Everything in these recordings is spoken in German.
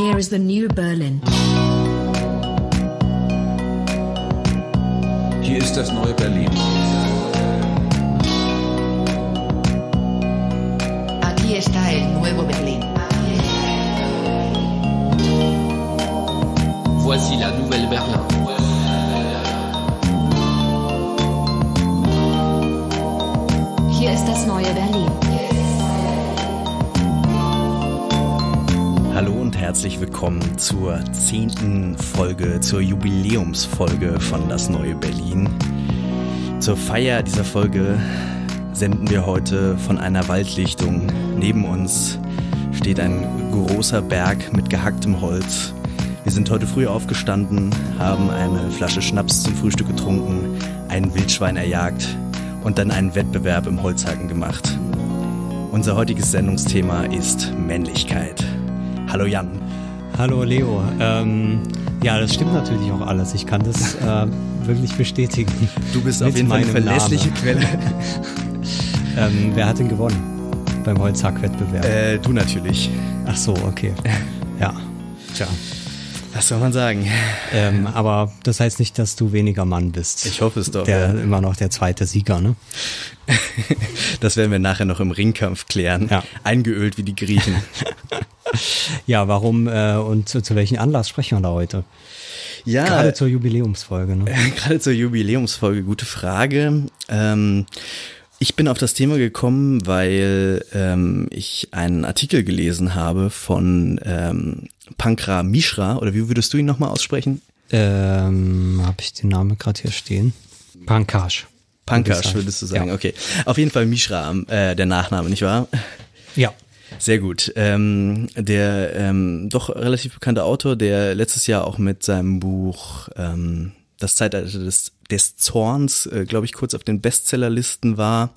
Here is the new Berlin. Hier ist das neue Berlin. Aquí está el nuevo Berlin. Voici la nouvelle Berlin. Hier ist das neue Berlin. und herzlich willkommen zur zehnten Folge, zur Jubiläumsfolge von Das Neue Berlin. Zur Feier dieser Folge senden wir heute von einer Waldlichtung. Neben uns steht ein großer Berg mit gehacktem Holz. Wir sind heute früh aufgestanden, haben eine Flasche Schnaps zum Frühstück getrunken, einen Wildschwein erjagt und dann einen Wettbewerb im Holzhacken gemacht. Unser heutiges Sendungsthema ist Männlichkeit. Hallo Jan. Hallo Leo. Ähm, ja, das stimmt natürlich auch alles. Ich kann das äh, wirklich bestätigen. Du bist auf jeden Fall eine verlässliche Name. Quelle. ähm, wer hat denn gewonnen beim Holzhack-Wettbewerb? Äh, du natürlich. Ach so, okay. Ja. Tja. Was soll man sagen? Ähm, aber das heißt nicht, dass du weniger Mann bist. Ich hoffe es doch. Der ja. immer noch der zweite Sieger, ne? das werden wir nachher noch im Ringkampf klären. Ja. Eingeölt wie die Griechen ja, warum äh, und zu, zu welchem Anlass sprechen wir da heute? Ja. Gerade zur Jubiläumsfolge. Ne? Gerade zur Jubiläumsfolge, gute Frage. Ähm, ich bin auf das Thema gekommen, weil ähm, ich einen Artikel gelesen habe von ähm, Pankra Mishra, oder wie würdest du ihn nochmal aussprechen? Ähm, Habe ich den Namen gerade hier stehen? Pankaj. Pankaj, würdest du sagen, ja. okay. Auf jeden Fall Mishra, äh, der Nachname, nicht wahr? Ja. Sehr gut. Ähm, der ähm, doch relativ bekannte Autor, der letztes Jahr auch mit seinem Buch ähm, Das Zeitalter des, des Zorns, äh, glaube ich, kurz auf den Bestsellerlisten war,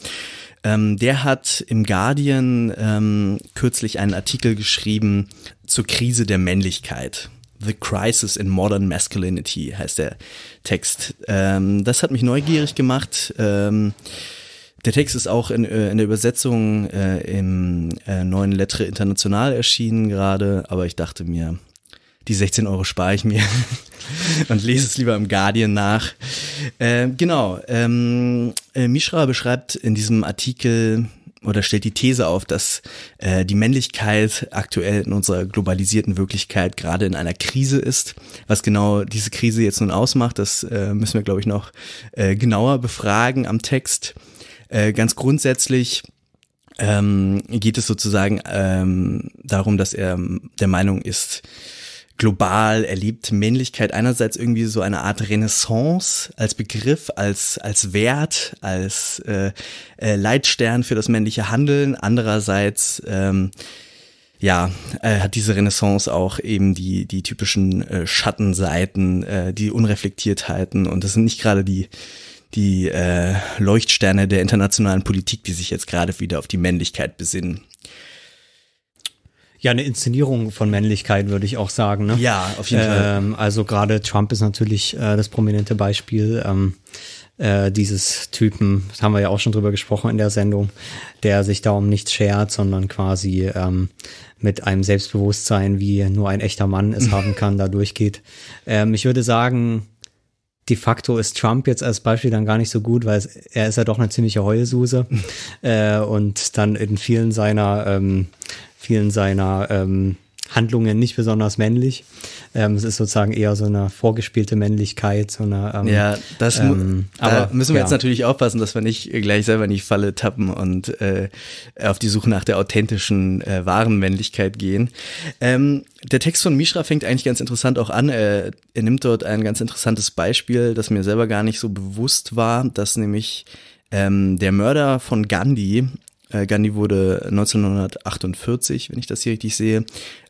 ähm, der hat im Guardian ähm, kürzlich einen Artikel geschrieben zur Krise der Männlichkeit. The Crisis in Modern Masculinity heißt der Text. Ähm, das hat mich neugierig gemacht Ähm, der Text ist auch in, äh, in der Übersetzung äh, im äh, neuen Lettre International erschienen gerade, aber ich dachte mir, die 16 Euro spare ich mir und lese es lieber im Guardian nach. Äh, genau, ähm, äh, Mishra beschreibt in diesem Artikel oder stellt die These auf, dass äh, die Männlichkeit aktuell in unserer globalisierten Wirklichkeit gerade in einer Krise ist. Was genau diese Krise jetzt nun ausmacht, das äh, müssen wir, glaube ich, noch äh, genauer befragen am Text. Äh, ganz grundsätzlich ähm, geht es sozusagen ähm, darum, dass er der Meinung ist, global erlebt Männlichkeit einerseits irgendwie so eine Art Renaissance als Begriff, als, als Wert, als äh, äh Leitstern für das männliche Handeln, andererseits ähm, ja, äh, hat diese Renaissance auch eben die, die typischen äh, Schattenseiten, äh, die Unreflektiertheiten und das sind nicht gerade die die äh, Leuchtsterne der internationalen Politik, die sich jetzt gerade wieder auf die Männlichkeit besinnen. Ja, eine Inszenierung von Männlichkeit, würde ich auch sagen. Ne? Ja, auf jeden ähm, Fall. Also gerade Trump ist natürlich äh, das prominente Beispiel ähm, äh, dieses Typen, das haben wir ja auch schon drüber gesprochen in der Sendung, der sich darum nicht schert, sondern quasi ähm, mit einem Selbstbewusstsein, wie nur ein echter Mann es haben kann, da durchgeht. Ähm, ich würde sagen, de facto ist Trump jetzt als Beispiel dann gar nicht so gut, weil er ist ja doch eine ziemliche Heulsuse äh, und dann in vielen seiner ähm, vielen seiner ähm, Handlungen nicht besonders männlich. Ähm, es ist sozusagen eher so eine vorgespielte Männlichkeit, so eine. Ähm, ja, das ähm, aber, da müssen wir ja. jetzt natürlich aufpassen, dass wir nicht gleich selber in die Falle tappen und äh, auf die Suche nach der authentischen, äh, wahren Männlichkeit gehen. Ähm, der Text von Mishra fängt eigentlich ganz interessant auch an. Er, er nimmt dort ein ganz interessantes Beispiel, das mir selber gar nicht so bewusst war, dass nämlich ähm, der Mörder von Gandhi äh, Gandhi wurde 1948, wenn ich das hier richtig sehe,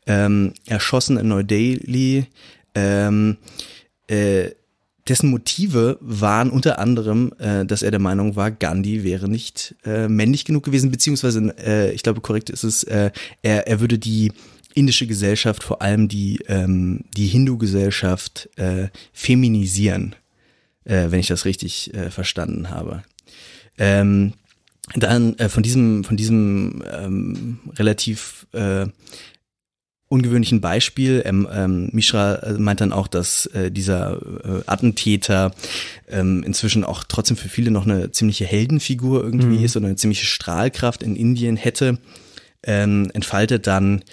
ähm, erschossen in Neu-Delhi. Ähm, äh, dessen Motive waren unter anderem, äh, dass er der Meinung war, Gandhi wäre nicht äh, männlich genug gewesen, beziehungsweise, äh, ich glaube, korrekt ist es, äh, er, er würde die indische Gesellschaft, vor allem die, ähm, die Hindu-Gesellschaft, äh, feminisieren, äh, wenn ich das richtig äh, verstanden habe. Ähm, dann äh, von diesem, von diesem ähm, relativ äh, ungewöhnlichen Beispiel. Ähm, ähm, Mishra äh, meint dann auch, dass äh, dieser äh, Attentäter ähm, inzwischen auch trotzdem für viele noch eine ziemliche Heldenfigur irgendwie mhm. ist oder eine ziemliche Strahlkraft in Indien hätte, ähm, entfaltet dann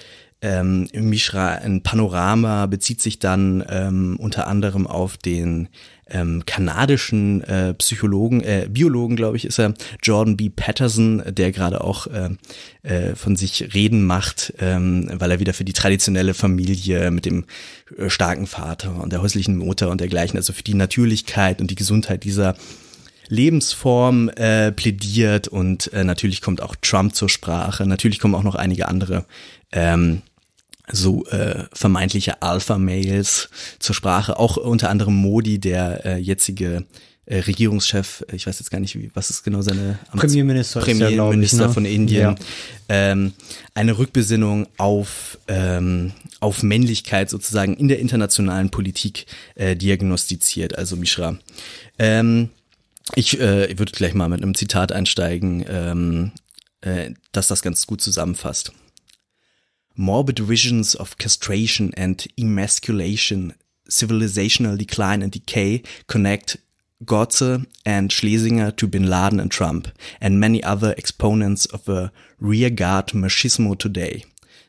ähm, Mishra ein Panorama, bezieht sich dann ähm, unter anderem auf den ähm, kanadischen äh, Psychologen, äh, Biologen, glaube ich, ist er, Jordan B. Patterson, der gerade auch äh, äh, von sich reden macht, ähm, weil er wieder für die traditionelle Familie mit dem äh, starken Vater und der häuslichen Mutter und dergleichen, also für die Natürlichkeit und die Gesundheit dieser Lebensform äh, plädiert und äh, natürlich kommt auch Trump zur Sprache, natürlich kommen auch noch einige andere ähm, so äh, vermeintliche Alpha-Mails zur Sprache. Auch unter anderem Modi, der äh, jetzige äh, Regierungschef, äh, ich weiß jetzt gar nicht, wie, was ist genau seine Amts Premierminister, Premierminister ich, ne? von Indien, ja. ähm, eine Rückbesinnung auf, ähm, auf Männlichkeit sozusagen in der internationalen Politik äh, diagnostiziert, also Mishra. Ähm, ich äh, würde gleich mal mit einem Zitat einsteigen, ähm, äh, dass das ganz gut zusammenfasst. morbid visions of castration and emasculation, civilizational decline and decay connect Gotze and Schlesinger to bin Laden and Trump, and many other exponents of a rearguard machismo today.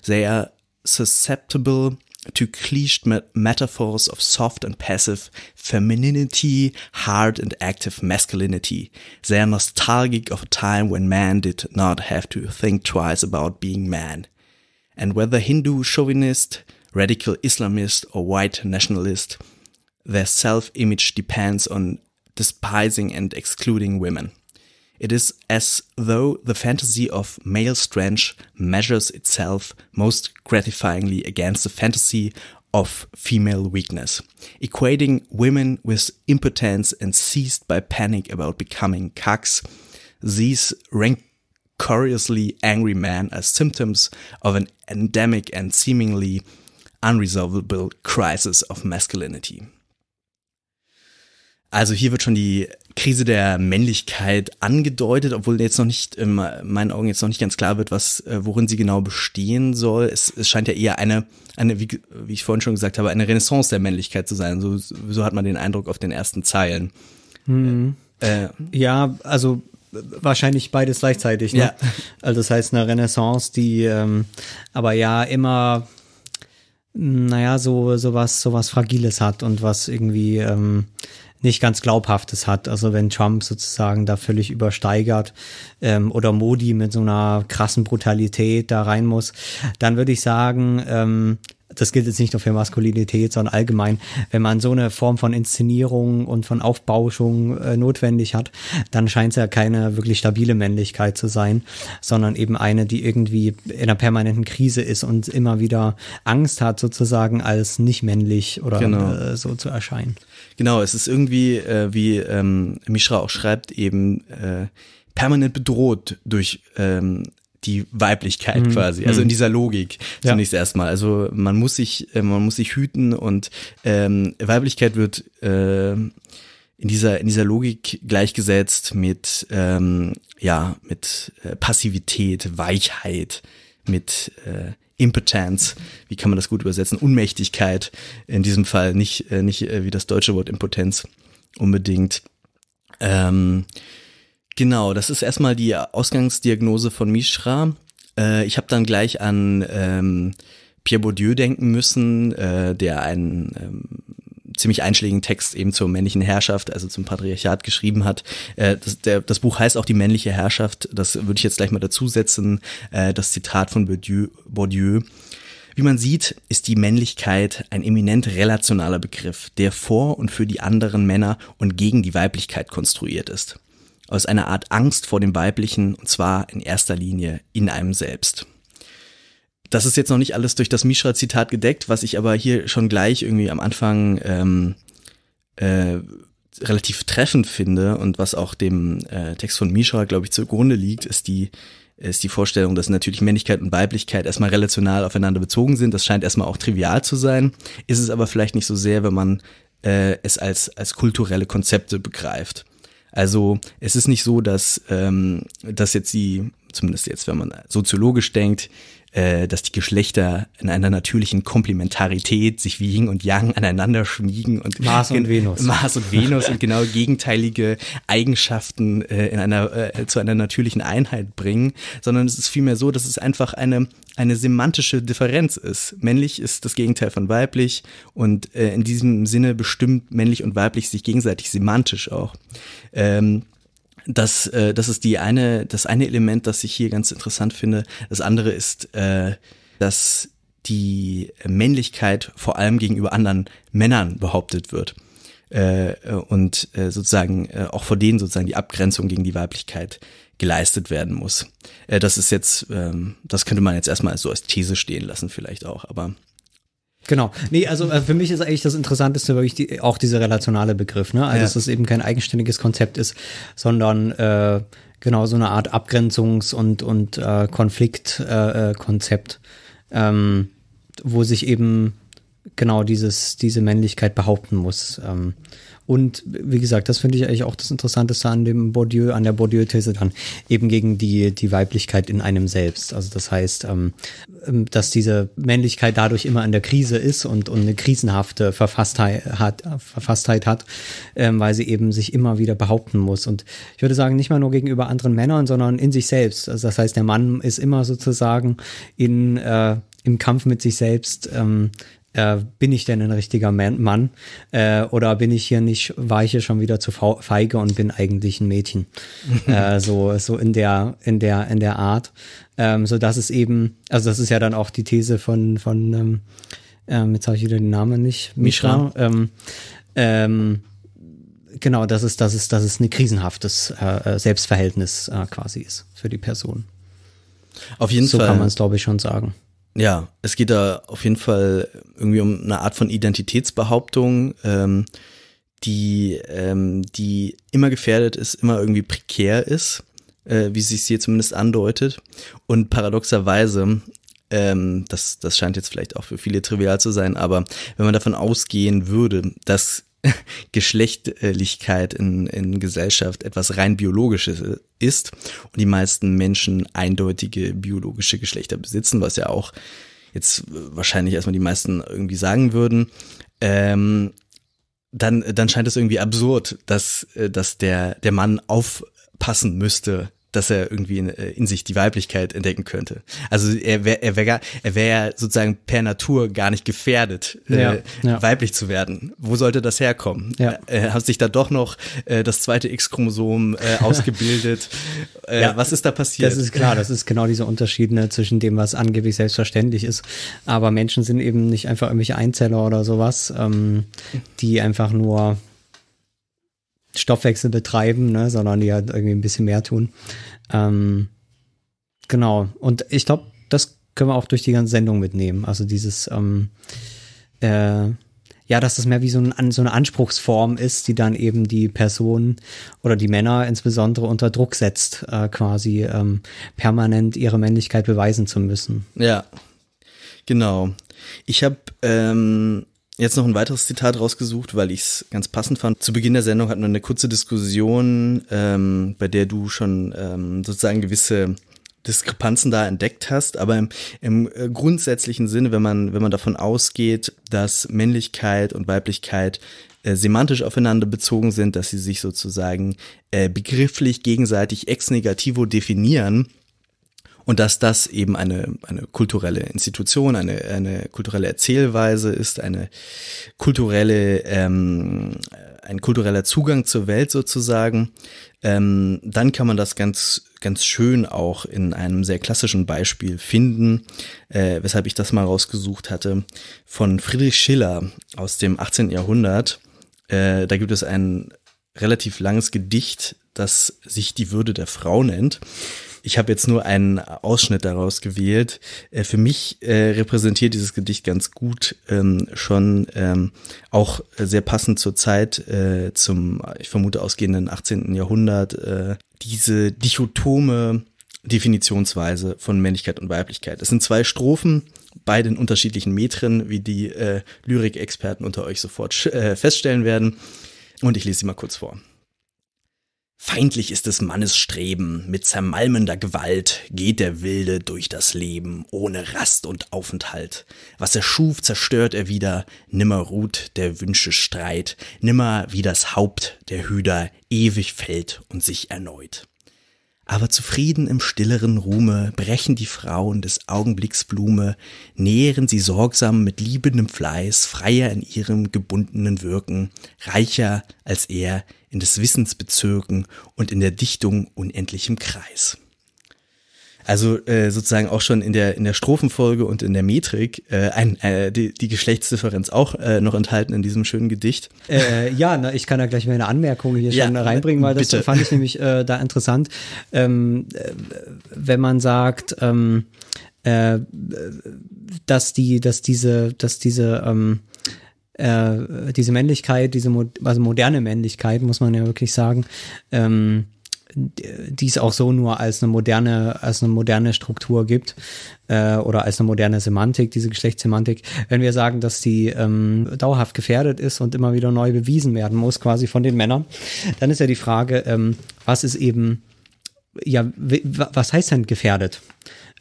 They are susceptible to cliched met metaphors of soft and passive femininity, hard and active masculinity. They are nostalgic of a time when men did not have to think twice about being men. And whether Hindu chauvinist, radical Islamist, or white nationalist, their self image depends on despising and excluding women. It is as though the fantasy of male strength measures itself most gratifyingly against the fantasy of female weakness, equating women with impotence and seized by panic about becoming cucks. These rank curiously angry man as symptoms of an endemic and seemingly unresolvable crisis of masculinity. Also hier wird schon die Krise der Männlichkeit angedeutet, obwohl jetzt noch nicht, in meinen Augen jetzt noch nicht ganz klar wird, was, äh, worin sie genau bestehen soll. Es, es scheint ja eher eine, eine wie, wie, ich vorhin schon gesagt habe, eine Renaissance der Männlichkeit zu sein. So, so hat man den Eindruck auf den ersten Zeilen. Mhm. Äh, äh. ja, also wahrscheinlich beides gleichzeitig. Ne? Ja. Also das heißt eine Renaissance, die ähm, aber ja immer, naja, so, so was, so was Fragiles hat und was irgendwie ähm, nicht ganz Glaubhaftes hat. Also wenn Trump sozusagen da völlig übersteigert ähm, oder Modi mit so einer krassen Brutalität da rein muss, dann würde ich sagen, ähm, das gilt jetzt nicht nur für Maskulinität, sondern allgemein, wenn man so eine Form von Inszenierung und von Aufbauschung äh, notwendig hat, dann scheint es ja keine wirklich stabile Männlichkeit zu sein, sondern eben eine, die irgendwie in einer permanenten Krise ist und immer wieder Angst hat, sozusagen als nicht männlich oder genau. äh, so zu erscheinen. Genau, es ist irgendwie, äh, wie ähm, Mishra auch schreibt, eben äh, permanent bedroht durch ähm, die Weiblichkeit mhm. quasi, also in mhm. dieser Logik zunächst ja. erstmal. Also man muss sich, äh, man muss sich hüten und ähm, Weiblichkeit wird äh, in dieser in dieser Logik gleichgesetzt mit ähm, ja mit äh, Passivität, Weichheit, mit äh, Impotence, wie kann man das gut übersetzen? Unmächtigkeit in diesem Fall, nicht, äh, nicht äh, wie das deutsche Wort Impotenz unbedingt. Ähm, genau, das ist erstmal die Ausgangsdiagnose von Mishra. Äh, ich habe dann gleich an ähm, Pierre Bourdieu denken müssen, äh, der ein ähm, ziemlich einschlägigen Text eben zur männlichen Herrschaft, also zum Patriarchat geschrieben hat. Äh, das, der, das Buch heißt auch Die männliche Herrschaft. Das würde ich jetzt gleich mal dazusetzen. Äh, das Zitat von Bourdieu. Bourdieu. Wie man sieht, ist die Männlichkeit ein eminent relationaler Begriff, der vor und für die anderen Männer und gegen die Weiblichkeit konstruiert ist. Aus einer Art Angst vor dem Weiblichen, und zwar in erster Linie in einem selbst. Das ist jetzt noch nicht alles durch das Mishra-Zitat gedeckt, was ich aber hier schon gleich irgendwie am Anfang ähm, äh, relativ treffend finde und was auch dem äh, Text von Mishra, glaube ich, zugrunde liegt, ist die, ist die Vorstellung, dass natürlich Männlichkeit und Weiblichkeit erstmal relational aufeinander bezogen sind. Das scheint erstmal auch trivial zu sein, ist es aber vielleicht nicht so sehr, wenn man äh, es als, als kulturelle Konzepte begreift. Also es ist nicht so, dass, ähm, dass jetzt die, zumindest jetzt, wenn man soziologisch denkt, äh, dass die Geschlechter in einer natürlichen Komplementarität sich wie Yin und Yang aneinander schmiegen und Mars und Venus. Mars und Venus und genau gegenteilige Eigenschaften äh, in einer, äh, zu einer natürlichen Einheit bringen, sondern es ist vielmehr so, dass es einfach eine, eine semantische Differenz ist. Männlich ist das Gegenteil von weiblich und äh, in diesem Sinne bestimmt männlich und weiblich sich gegenseitig semantisch auch. Ähm, das, äh, das ist die eine, das eine Element, das ich hier ganz interessant finde. Das andere ist, äh, dass die Männlichkeit vor allem gegenüber anderen Männern behauptet wird. Äh, und äh, sozusagen äh, auch vor denen sozusagen die Abgrenzung gegen die Weiblichkeit geleistet werden muss. Äh, das ist jetzt, ähm, das könnte man jetzt erstmal so als These stehen lassen, vielleicht auch, aber Genau. Nee, also äh, für mich ist eigentlich das Interessanteste wirklich die, auch dieser relationale Begriff, ne? Also ja. dass es eben kein eigenständiges Konzept ist, sondern äh, genau so eine Art Abgrenzungs- und, und äh, Konfliktkonzept, äh, äh ähm, wo sich eben genau dieses, diese Männlichkeit behaupten muss. Ähm, und wie gesagt, das finde ich eigentlich auch das Interessanteste an dem Bourdieu, an der Bourdieu-These dann, eben gegen die, die Weiblichkeit in einem selbst. Also das heißt, ähm, ähm dass diese Männlichkeit dadurch immer in der Krise ist und, und eine krisenhafte Verfasstheit hat, Verfasstheit hat, ähm, weil sie eben sich immer wieder behaupten muss. Und ich würde sagen, nicht mal nur gegenüber anderen Männern, sondern in sich selbst. Also das heißt, der Mann ist immer sozusagen in äh, im Kampf mit sich selbst ähm, äh, bin ich denn ein richtiger Man Mann äh, oder bin ich hier nicht, war ich hier schon wieder zu feige und bin eigentlich ein Mädchen. äh, so, so in der, in der, in der Art. Ähm, so dass es eben, also das ist ja dann auch die These von, von ähm, ähm, jetzt habe ich wieder den Namen nicht, Mishra. Ähm, ähm, genau, dass es, dass es, dass es ein krisenhaftes äh, äh Selbstverhältnis äh, quasi ist für die Person. Auf jeden so Fall. So kann man es, glaube ich, schon sagen. Ja, es geht da auf jeden Fall irgendwie um eine Art von Identitätsbehauptung, ähm, die, ähm, die immer gefährdet ist, immer irgendwie prekär ist, äh, wie sich hier zumindest andeutet. Und paradoxerweise, ähm, das, das scheint jetzt vielleicht auch für viele trivial zu sein, aber wenn man davon ausgehen würde, dass Geschlechtlichkeit in, in Gesellschaft etwas rein biologisches äh, ist und die meisten Menschen eindeutige biologische Geschlechter besitzen, was ja auch jetzt äh, wahrscheinlich erstmal die meisten irgendwie sagen würden, ähm, dann, dann scheint es irgendwie absurd, dass, äh, dass der, der Mann aufpassen müsste dass er irgendwie in, äh, in sich die Weiblichkeit entdecken könnte. Also er wäre er wär, er wär sozusagen per Natur gar nicht gefährdet, äh, ja, äh, ja. weiblich zu werden. Wo sollte das herkommen? Ja. Äh, hat sich da doch noch äh, das zweite X-Chromosom äh, ausgebildet? äh, ja, was ist da passiert? Das ist klar, das ist genau dieser Unterschied ne, zwischen dem, was angeblich selbstverständlich ist. Aber Menschen sind eben nicht einfach irgendwelche Einzeller oder sowas, ähm, die einfach nur Stoffwechsel betreiben, ne, sondern die halt irgendwie ein bisschen mehr tun. Ähm, genau. Und ich glaube, das können wir auch durch die ganze Sendung mitnehmen. Also dieses, ähm, äh, ja, dass das mehr wie so, ein, so, eine Anspruchsform ist, die dann eben die Personen oder die Männer insbesondere unter Druck setzt, äh, quasi ähm, permanent ihre Männlichkeit beweisen zu müssen. Ja, genau. Ich habe ähm, Jetzt noch ein weiteres Zitat rausgesucht, weil ich es ganz passend fand. Zu Beginn der Sendung hatten wir eine kurze Diskussion, ähm, bei der du schon ähm, sozusagen gewisse Diskrepanzen da entdeckt hast, aber im, im äh, grundsätzlichen Sinne, wenn man, wenn man davon ausgeht, dass Männlichkeit und Weiblichkeit äh, semantisch aufeinander bezogen sind, dass sie sich sozusagen äh, begrifflich gegenseitig ex negativo definieren, und dass das eben eine, eine kulturelle Institution, eine, eine kulturelle Erzählweise ist, eine kulturelle, ähm, ein kultureller Zugang zur Welt sozusagen, ähm, dann kann man das ganz, ganz schön auch in einem sehr klassischen Beispiel finden, äh, weshalb ich das mal rausgesucht hatte, von Friedrich Schiller aus dem 18. Jahrhundert. Äh, da gibt es ein relativ langes Gedicht, das sich die Würde der Frau nennt. Ich habe jetzt nur einen Ausschnitt daraus gewählt. Äh, für mich äh, repräsentiert dieses Gedicht ganz gut ähm, schon ähm, auch sehr passend zur Zeit äh, zum, ich vermute, ausgehenden 18. Jahrhundert, äh, diese dichotome Definitionsweise von Männlichkeit und Weiblichkeit. Es sind zwei Strophen, beide in unterschiedlichen Metren, wie die äh, Lyrikexperten unter euch sofort äh, feststellen werden. Und ich lese sie mal kurz vor. Feindlich ist des Mannes Streben, mit zermalmender Gewalt geht der Wilde durch das Leben, ohne Rast und Aufenthalt. Was er schuf, zerstört er wieder, nimmer ruht der Wünsche Streit, nimmer wie das Haupt der Hüder ewig fällt und sich erneut. Aber zufrieden im stilleren Ruhme brechen die Frauen des Augenblicks Blume, nähren sie sorgsam mit liebendem Fleiß, freier in ihrem gebundenen Wirken, reicher als er in des Wissens Bezirken und in der Dichtung unendlichem Kreis. Also äh, sozusagen auch schon in der in der Strophenfolge und in der Metrik äh, ein, äh, die, die Geschlechtsdifferenz auch äh, noch enthalten in diesem schönen Gedicht. Äh, ja, na, ich kann da gleich meine eine Anmerkung hier ja, schon reinbringen, weil das bitte. fand ich nämlich äh, da interessant, ähm, äh, wenn man sagt, ähm, äh, dass die, dass diese, dass diese ähm, äh, diese Männlichkeit, diese Mo also moderne Männlichkeit, muss man ja wirklich sagen, ähm, die es auch so nur als eine moderne, als eine moderne Struktur gibt äh, oder als eine moderne Semantik, diese Geschlechtssemantik, wenn wir sagen, dass die ähm, dauerhaft gefährdet ist und immer wieder neu bewiesen werden muss, quasi von den Männern, dann ist ja die Frage, ähm, was ist eben, ja, was heißt denn gefährdet?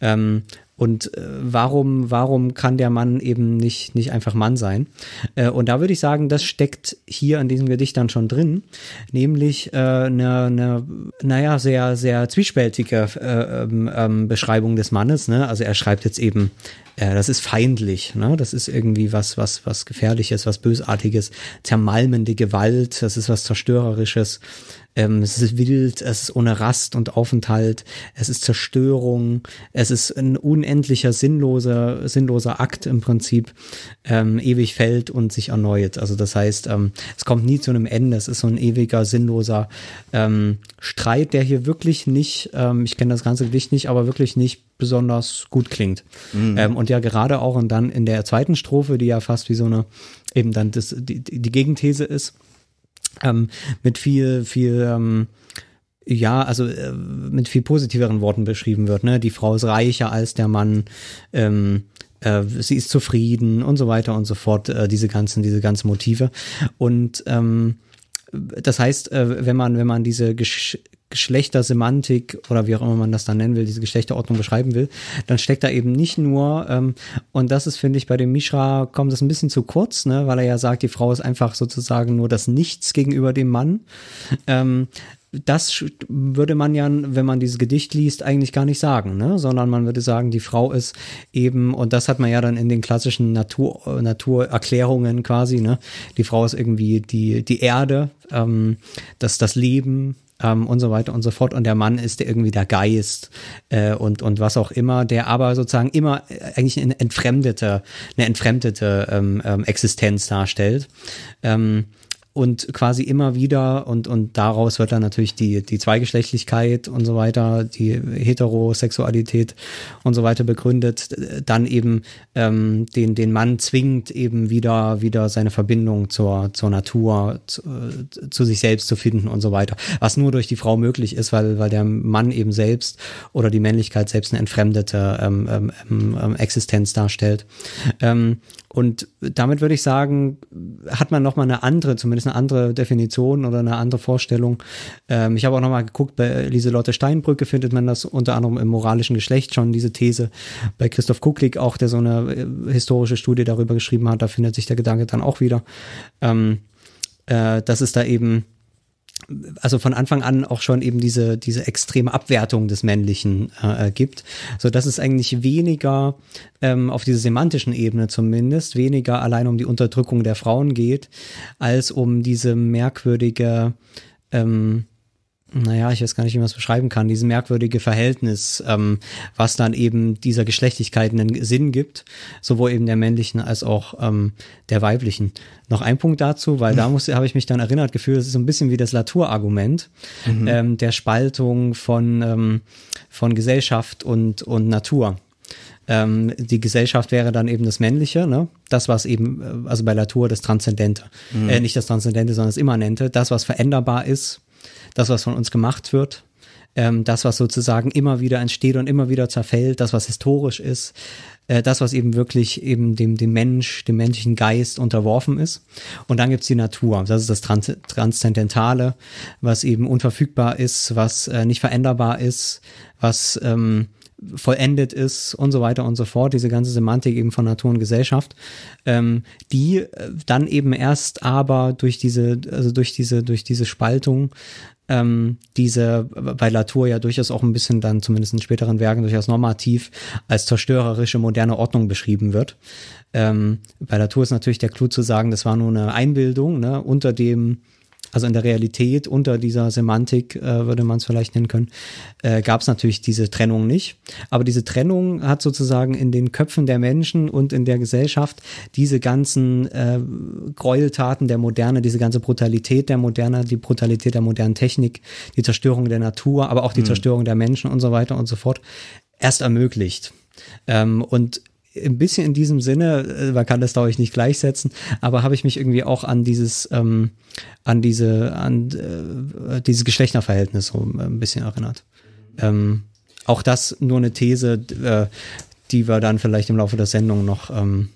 Ähm, und äh, warum, warum kann der Mann eben nicht, nicht einfach Mann sein? Äh, und da würde ich sagen, das steckt hier in diesem Gedicht dann schon drin, nämlich äh, eine, äh, ne, naja, sehr, sehr zwiespältige äh, ähm, ähm, Beschreibung des Mannes. Ne? Also er schreibt jetzt eben, äh, das ist feindlich, ne? das ist irgendwie was, was, was Gefährliches, was Bösartiges, zermalmende Gewalt, das ist was Zerstörerisches ähm, es ist wild, es ist ohne Rast und Aufenthalt, es ist Zerstörung, es ist ein unendlicher, sinnloser, sinnloser Akt im Prinzip, ähm, ewig fällt und sich erneuert. Also das heißt, ähm, es kommt nie zu einem Ende, es ist so ein ewiger, sinnloser ähm, Streit, der hier wirklich nicht, ähm, ich kenne das ganze Gedicht nicht, aber wirklich nicht besonders gut klingt. Mhm. Ähm, und ja, gerade auch und dann in der zweiten Strophe, die ja fast wie so eine, eben dann das, die, die Gegenthese ist, ähm, mit viel, viel, ähm, ja, also äh, mit viel positiveren Worten beschrieben wird. Ne? Die Frau ist reicher als der Mann. Ähm, äh, sie ist zufrieden und so weiter und so fort, äh, diese ganzen, diese ganzen Motive. Und ähm, das heißt, äh, wenn man, wenn man diese Geschichte Geschlechtersemantik oder wie auch immer man das dann nennen will, diese Geschlechterordnung beschreiben will, dann steckt da eben nicht nur, ähm, und das ist, finde ich, bei dem Mishra kommt das ein bisschen zu kurz, ne, weil er ja sagt, die Frau ist einfach sozusagen nur das Nichts gegenüber dem Mann. Ähm, das würde man ja, wenn man dieses Gedicht liest, eigentlich gar nicht sagen, ne? sondern man würde sagen, die Frau ist eben, und das hat man ja dann in den klassischen Natur, Naturerklärungen quasi, ne? die Frau ist irgendwie die, die Erde, ähm, das, das Leben, ähm, und so weiter und so fort. Und der Mann ist irgendwie der Geist äh, und, und was auch immer, der aber sozusagen immer äh, eigentlich eine entfremdete, eine entfremdete ähm, ähm, Existenz darstellt. Ähm, und quasi immer wieder und, und daraus wird dann natürlich die, die Zweigeschlechtlichkeit und so weiter, die Heterosexualität und so weiter begründet, dann eben ähm, den, den Mann zwingt, eben wieder, wieder seine Verbindung zur, zur Natur, zu, zu sich selbst zu finden und so weiter. Was nur durch die Frau möglich ist, weil, weil der Mann eben selbst oder die Männlichkeit selbst eine entfremdete ähm, ähm, ähm, ähm Existenz darstellt. Ähm, und damit würde ich sagen, hat man nochmal eine andere, zumindest eine andere Definition oder eine andere Vorstellung. Ähm, ich habe auch nochmal geguckt, bei Lieselotte Steinbrücke findet man das unter anderem im moralischen Geschlecht schon, diese These. Bei Christoph Kucklick auch, der so eine äh, historische Studie darüber geschrieben hat, da findet sich der Gedanke dann auch wieder, ähm, äh, dass es da eben also von Anfang an auch schon eben diese, diese extreme Abwertung des Männlichen äh, gibt, so dass es eigentlich weniger ähm, auf dieser semantischen Ebene zumindest weniger allein um die Unterdrückung der Frauen geht, als um diese merkwürdige ähm, naja, ich weiß gar nicht, wie man es beschreiben kann, dieses merkwürdige Verhältnis, ähm, was dann eben dieser Geschlechtigkeit einen Sinn gibt, sowohl eben der männlichen als auch ähm, der weiblichen. Noch ein Punkt dazu, weil da mhm. muss, habe ich mich dann erinnert gefühlt, das ist so ein bisschen wie das Latour-Argument mhm. ähm, der Spaltung von, ähm, von Gesellschaft und, und Natur. Ähm, die Gesellschaft wäre dann eben das Männliche, ne? das, was eben, äh, also bei Latour das Transzendente, mhm. äh, nicht das Transzendente, sondern das Immanente, das, was veränderbar ist, das, was von uns gemacht wird, ähm, das, was sozusagen immer wieder entsteht und immer wieder zerfällt, das, was historisch ist, äh, das, was eben wirklich eben dem, dem Mensch, dem menschlichen Geist unterworfen ist. Und dann gibt's die Natur, das ist das Trans Transzendentale, was eben unverfügbar ist, was äh, nicht veränderbar ist, was ähm, vollendet ist und so weiter und so fort, diese ganze Semantik eben von Natur und Gesellschaft, ähm, die äh, dann eben erst aber durch diese, also durch diese, durch diese Spaltung ähm, diese, weil Latour ja durchaus auch ein bisschen dann, zumindest in späteren Werken, durchaus normativ als zerstörerische moderne Ordnung beschrieben wird. Ähm, bei Latour ist natürlich der Clou zu sagen, das war nur eine Einbildung, ne, unter dem also in der Realität unter dieser Semantik äh, würde man es vielleicht nennen können, äh, gab es natürlich diese Trennung nicht. Aber diese Trennung hat sozusagen in den Köpfen der Menschen und in der Gesellschaft diese ganzen äh, Gräueltaten der Moderne, diese ganze Brutalität der Moderne, die Brutalität der modernen Technik, die Zerstörung der Natur, aber auch die mhm. Zerstörung der Menschen und so weiter und so fort erst ermöglicht. Ähm, und ein bisschen in diesem Sinne, äh, man kann das glaube ich nicht gleichsetzen, aber habe ich mich irgendwie auch an dieses, ähm, an diese, an äh, dieses Geschlechterverhältnis so äh, ein bisschen erinnert. Ähm, auch das nur eine These, äh, die wir dann vielleicht im Laufe der Sendung noch ähm,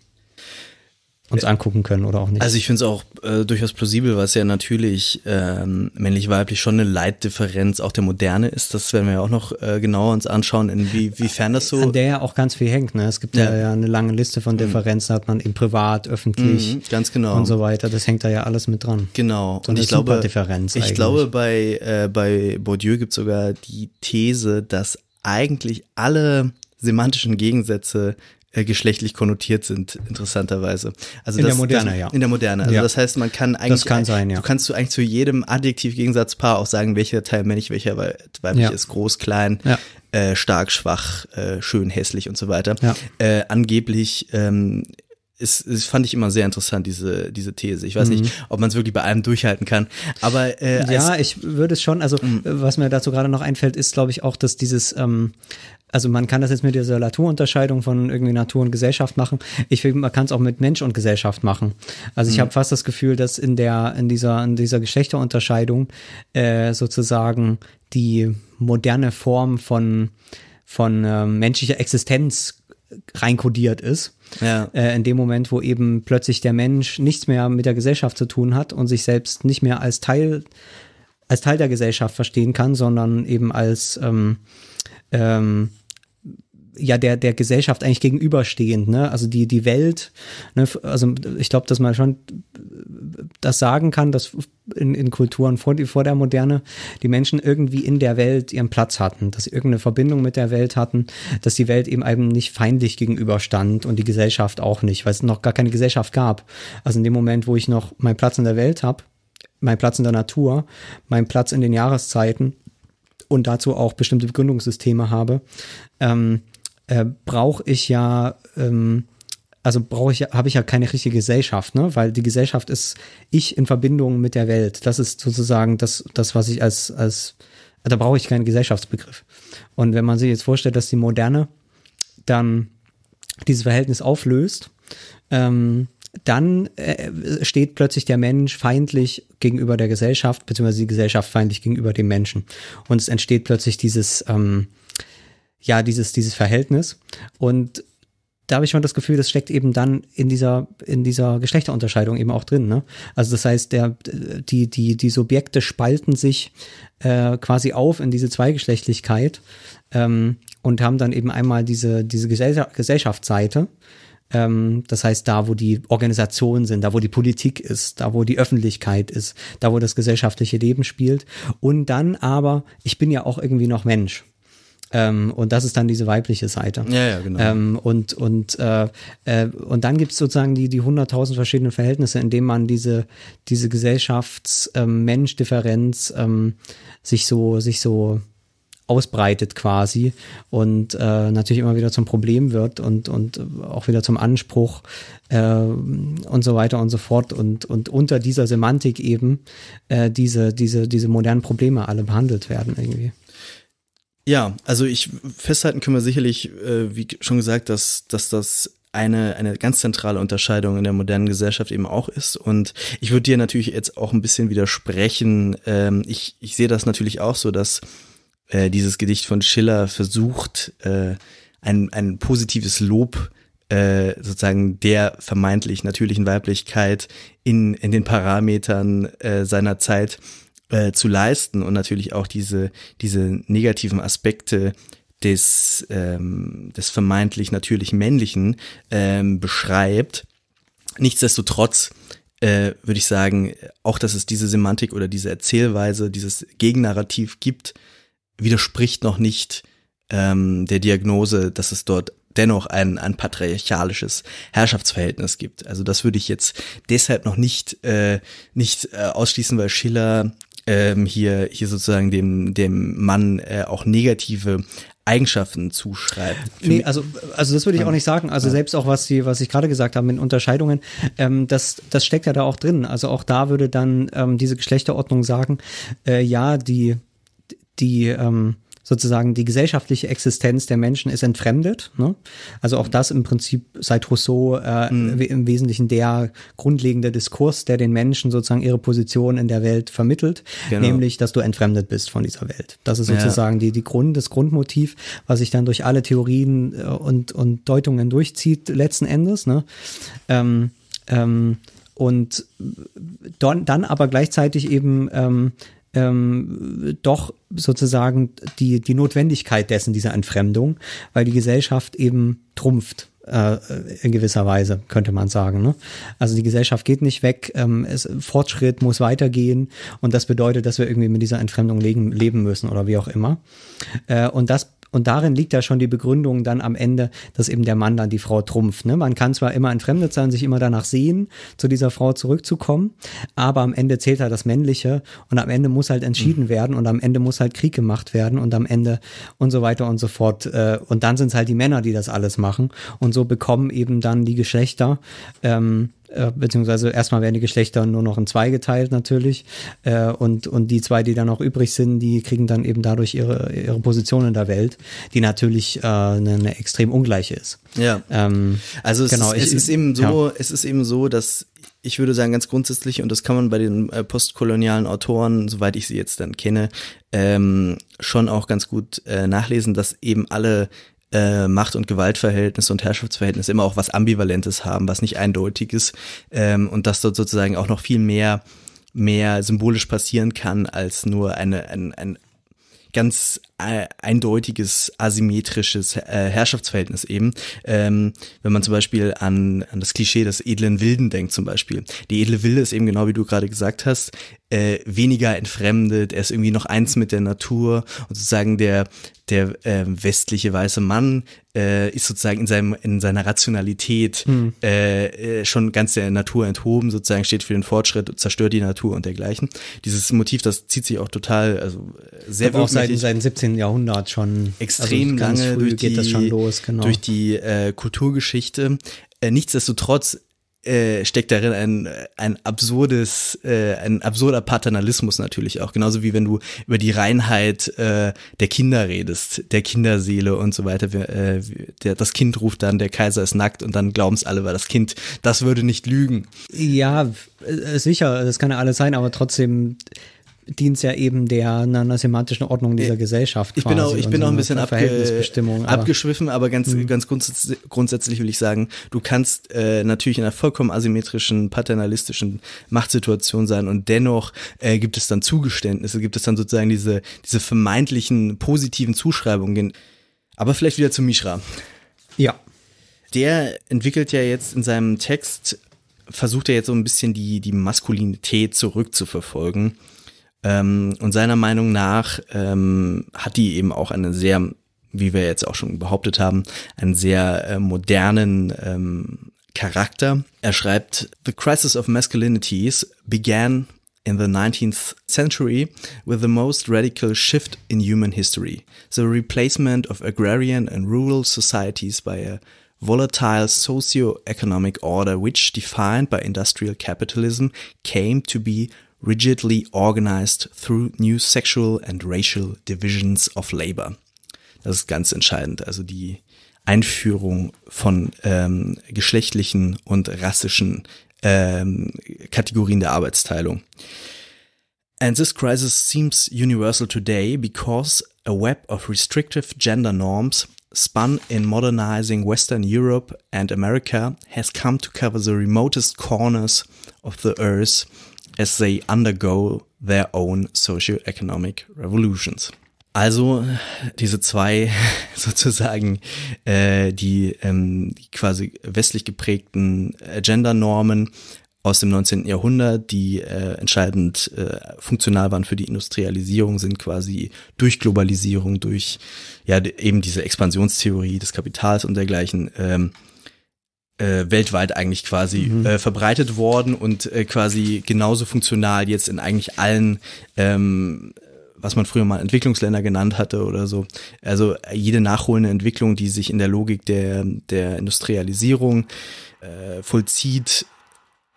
uns angucken können oder auch nicht. Also ich finde es auch äh, durchaus plausibel, was ja natürlich ähm, männlich-weiblich schon eine Leitdifferenz auch der Moderne ist. Das werden wir ja auch noch äh, genauer uns anschauen, inwiefern das so. An der ja auch ganz viel hängt. Ne? Es gibt ja, ja eine lange Liste von mhm. Differenzen, hat man im Privat, öffentlich, mhm, ganz genau und so weiter. Das hängt da ja alles mit dran. Genau. So und ich glaube, Differenz ich glaube bei äh, bei Bourdieu gibt es sogar die These, dass eigentlich alle semantischen Gegensätze äh, geschlechtlich konnotiert sind, interessanterweise. Also in das, der Moderne, ja. In der Moderne. Also ja. das heißt, man kann eigentlich. Das kann sein, ja. Du kannst du eigentlich zu jedem Adjektiv Gegensatz auch sagen, welcher Teil männlich, welcher weiblich ja. ist, groß, klein, ja. äh, stark, schwach, äh, schön, hässlich und so weiter. Ja. Äh, angeblich ähm, ist, ist, fand ich immer sehr interessant, diese, diese These. Ich weiß mhm. nicht, ob man es wirklich bei allem durchhalten kann. Aber äh, ja, ich würde es schon, also mhm. was mir dazu gerade noch einfällt, ist, glaube ich, auch, dass dieses, ähm, also man kann das jetzt mit dieser Naturunterscheidung von irgendwie Natur und Gesellschaft machen. Ich finde, man kann es auch mit Mensch und Gesellschaft machen. Also ich mhm. habe fast das Gefühl, dass in der, in dieser, in dieser Geschlechterunterscheidung äh, sozusagen die moderne Form von, von äh, menschlicher Existenz reinkodiert ist. Ja. Äh, in dem Moment, wo eben plötzlich der Mensch nichts mehr mit der Gesellschaft zu tun hat und sich selbst nicht mehr als Teil, als Teil der Gesellschaft verstehen kann, sondern eben als ähm, ähm, ja der der Gesellschaft eigentlich gegenüberstehend, ne? Also die die Welt, ne? Also ich glaube, dass man schon das sagen kann, dass in, in Kulturen vor, vor der Moderne die Menschen irgendwie in der Welt ihren Platz hatten, dass sie irgendeine Verbindung mit der Welt hatten, dass die Welt eben einem nicht feindlich gegenüberstand und die Gesellschaft auch nicht, weil es noch gar keine Gesellschaft gab. Also in dem Moment, wo ich noch meinen Platz in der Welt habe, meinen Platz in der Natur, meinen Platz in den Jahreszeiten und dazu auch bestimmte Begründungssysteme habe, ähm, äh, brauche ich ja, ähm, also brauche ich, habe ich ja keine richtige Gesellschaft, ne? Weil die Gesellschaft ist ich in Verbindung mit der Welt. Das ist sozusagen das, das was ich als, als, da brauche ich keinen Gesellschaftsbegriff. Und wenn man sich jetzt vorstellt, dass die Moderne dann dieses Verhältnis auflöst, ähm, dann äh, steht plötzlich der Mensch feindlich gegenüber der Gesellschaft, beziehungsweise die Gesellschaft feindlich gegenüber dem Menschen. Und es entsteht plötzlich dieses, ähm, ja, dieses, dieses Verhältnis. Und da habe ich schon das Gefühl, das steckt eben dann in dieser, in dieser Geschlechterunterscheidung eben auch drin. Ne? Also das heißt, der, die, die, die Subjekte spalten sich äh, quasi auf in diese Zweigeschlechtlichkeit ähm, und haben dann eben einmal diese, diese Gesell Gesellschaftsseite. Ähm, das heißt, da, wo die Organisationen sind, da, wo die Politik ist, da, wo die Öffentlichkeit ist, da, wo das gesellschaftliche Leben spielt. Und dann aber, ich bin ja auch irgendwie noch Mensch. Ähm, und das ist dann diese weibliche Seite. Ja, ja, genau. Ähm, und, und, äh, äh, und dann gibt es sozusagen die, die 100.000 verschiedenen Verhältnisse, in denen man diese, diese Gesellschafts-Mensch-Differenz ähm, ähm, sich so, sich so ausbreitet quasi und äh, natürlich immer wieder zum Problem wird und, und auch wieder zum Anspruch äh, und so weiter und so fort und, und unter dieser Semantik eben äh, diese, diese, diese modernen Probleme alle behandelt werden irgendwie. Ja, also ich festhalten können wir sicherlich, äh, wie schon gesagt, dass, dass das eine, eine ganz zentrale Unterscheidung in der modernen Gesellschaft eben auch ist. Und ich würde dir natürlich jetzt auch ein bisschen widersprechen. Ähm, ich, ich sehe das natürlich auch so, dass äh, dieses Gedicht von Schiller versucht, äh, ein, ein positives Lob äh, sozusagen der vermeintlich natürlichen Weiblichkeit in, in den Parametern äh, seiner Zeit äh, äh, zu leisten und natürlich auch diese, diese negativen Aspekte des, ähm, des vermeintlich natürlich Männlichen ähm, beschreibt. Nichtsdestotrotz äh, würde ich sagen, auch dass es diese Semantik oder diese Erzählweise, dieses Gegennarrativ gibt, widerspricht noch nicht ähm, der Diagnose, dass es dort dennoch ein, ein patriarchalisches Herrschaftsverhältnis gibt. Also das würde ich jetzt deshalb noch nicht, äh, nicht äh, ausschließen, weil Schiller ähm, hier, hier sozusagen dem, dem Mann äh, auch negative Eigenschaften zuschreibt. Für nee, also, also das würde ich auch nicht sagen. Also ja. selbst auch, was Sie, was ich gerade gesagt habe, in Unterscheidungen, ähm, das, das steckt ja da auch drin. Also auch da würde dann ähm, diese Geschlechterordnung sagen, äh, ja, die, die, ähm, sozusagen die gesellschaftliche Existenz der Menschen ist entfremdet. Ne? Also auch das im Prinzip seit Rousseau äh, mhm. im Wesentlichen der grundlegende Diskurs, der den Menschen sozusagen ihre Position in der Welt vermittelt, genau. nämlich, dass du entfremdet bist von dieser Welt. Das ist sozusagen ja. die, die Grund, das Grundmotiv, was sich dann durch alle Theorien äh, und, und Deutungen durchzieht letzten Endes. Ne? Ähm, ähm, und dann, dann aber gleichzeitig eben ähm, ähm, doch sozusagen die, die Notwendigkeit dessen, dieser Entfremdung, weil die Gesellschaft eben trumpft äh, in gewisser Weise, könnte man sagen. Ne? Also die Gesellschaft geht nicht weg, ähm, es, Fortschritt muss weitergehen und das bedeutet, dass wir irgendwie mit dieser Entfremdung leben, leben müssen oder wie auch immer. Äh, und das und darin liegt ja schon die Begründung dann am Ende, dass eben der Mann dann die Frau trumpft. Ne? Man kann zwar immer entfremdet sein, sich immer danach sehen, zu dieser Frau zurückzukommen, aber am Ende zählt halt das Männliche und am Ende muss halt entschieden mhm. werden und am Ende muss halt Krieg gemacht werden und am Ende und so weiter und so fort. Äh, und dann sind es halt die Männer, die das alles machen. Und so bekommen eben dann die Geschlechter ähm, äh, beziehungsweise erstmal werden die Geschlechter nur noch in zwei geteilt natürlich äh, und, und die zwei, die dann noch übrig sind, die kriegen dann eben dadurch ihre, ihre Position in der Welt, die natürlich äh, eine, eine extrem ungleiche ist. Ja. Ähm, also es, genau, ist, es ist eben so, ja. es ist eben so, dass ich würde sagen, ganz grundsätzlich, und das kann man bei den äh, postkolonialen Autoren, soweit ich sie jetzt dann kenne, ähm, schon auch ganz gut äh, nachlesen, dass eben alle äh, Macht- und Gewaltverhältnisse und Herrschaftsverhältnisse immer auch was Ambivalentes haben, was nicht eindeutig ist ähm, und dass dort sozusagen auch noch viel mehr mehr symbolisch passieren kann als nur eine, ein, ein, ganz äh, eindeutiges asymmetrisches äh, Herrschaftsverhältnis eben. Ähm, wenn man zum Beispiel an, an das Klischee des edlen Wilden denkt zum Beispiel. Die edle Wilde ist eben genau wie du gerade gesagt hast, äh, weniger entfremdet, er ist irgendwie noch eins mit der Natur und sozusagen der, der äh, westliche weiße Mann äh, ist sozusagen in, seinem, in seiner Rationalität hm. äh, äh, schon ganz der Natur enthoben, sozusagen steht für den Fortschritt, zerstört die Natur und dergleichen. Dieses Motiv, das zieht sich auch total, also äh, sehr Aber auch seit, seit dem 17. Jahrhundert schon also extrem also lange durch die, los, genau. durch die äh, Kulturgeschichte. Äh, nichtsdestotrotz äh, steckt darin ein, ein absurdes, äh, ein absurder Paternalismus natürlich auch. Genauso wie wenn du über die Reinheit äh, der Kinder redest, der Kinderseele und so weiter. Wir, äh, der, das Kind ruft dann, der Kaiser ist nackt und dann glauben es alle, weil das Kind, das würde nicht lügen. Ja, äh, sicher, das kann ja alles sein, aber trotzdem dient ja eben der na, semantischen Ordnung dieser Gesellschaft. Ich bin auch, ich bin auch ein bisschen abge aber abgeschwiffen, aber ganz, mh. Hm. ganz grundsätzlich, will ich sagen, du kannst äh, natürlich in einer vollkommen asymmetrischen, paternalistischen Machtsituation sein und dennoch äh, gibt es dann Zugeständnisse, gibt es dann sozusagen diese, diese vermeintlichen positiven Zuschreibungen. Aber vielleicht wieder zu Mishra. Ja. Der entwickelt ja jetzt in seinem Text, versucht er jetzt so ein bisschen die, die Maskulinität zurückzuverfolgen ähm, und seiner Meinung nach ähm, hat die eben auch eine sehr, wie wir jetzt auch schon behauptet haben, einen sehr äh, modernen ähm, Charakter. Er schreibt, The crisis of masculinities began in the 19th century with the most radical shift in human history, the replacement of agrarian and rural societies by a volatile socio-economic order which, defined by industrial capitalism, came to be rigidly organized through new sexual and racial divisions of labor. Das ist ganz entscheidend. Also die Einführung von ähm, geschlechtlichen und rassischen ähm, Kategorien der Arbeitsteilung. And this crisis seems universal today because a web of restrictive gender norms spun in modernizing Western Europe and America has come to cover the remotest corners of the earth as they undergo their own socio-economic revolutions. Also diese zwei sozusagen äh, die ähm, quasi westlich geprägten Gender-Normen aus dem 19. Jahrhundert, die äh, entscheidend äh, funktional waren für die Industrialisierung, sind quasi durch Globalisierung, durch ja eben diese Expansionstheorie des Kapitals und dergleichen ähm, äh, weltweit eigentlich quasi mhm. äh, verbreitet worden und äh, quasi genauso funktional jetzt in eigentlich allen, ähm, was man früher mal Entwicklungsländer genannt hatte oder so. Also äh, jede nachholende Entwicklung, die sich in der Logik der, der Industrialisierung äh, vollzieht,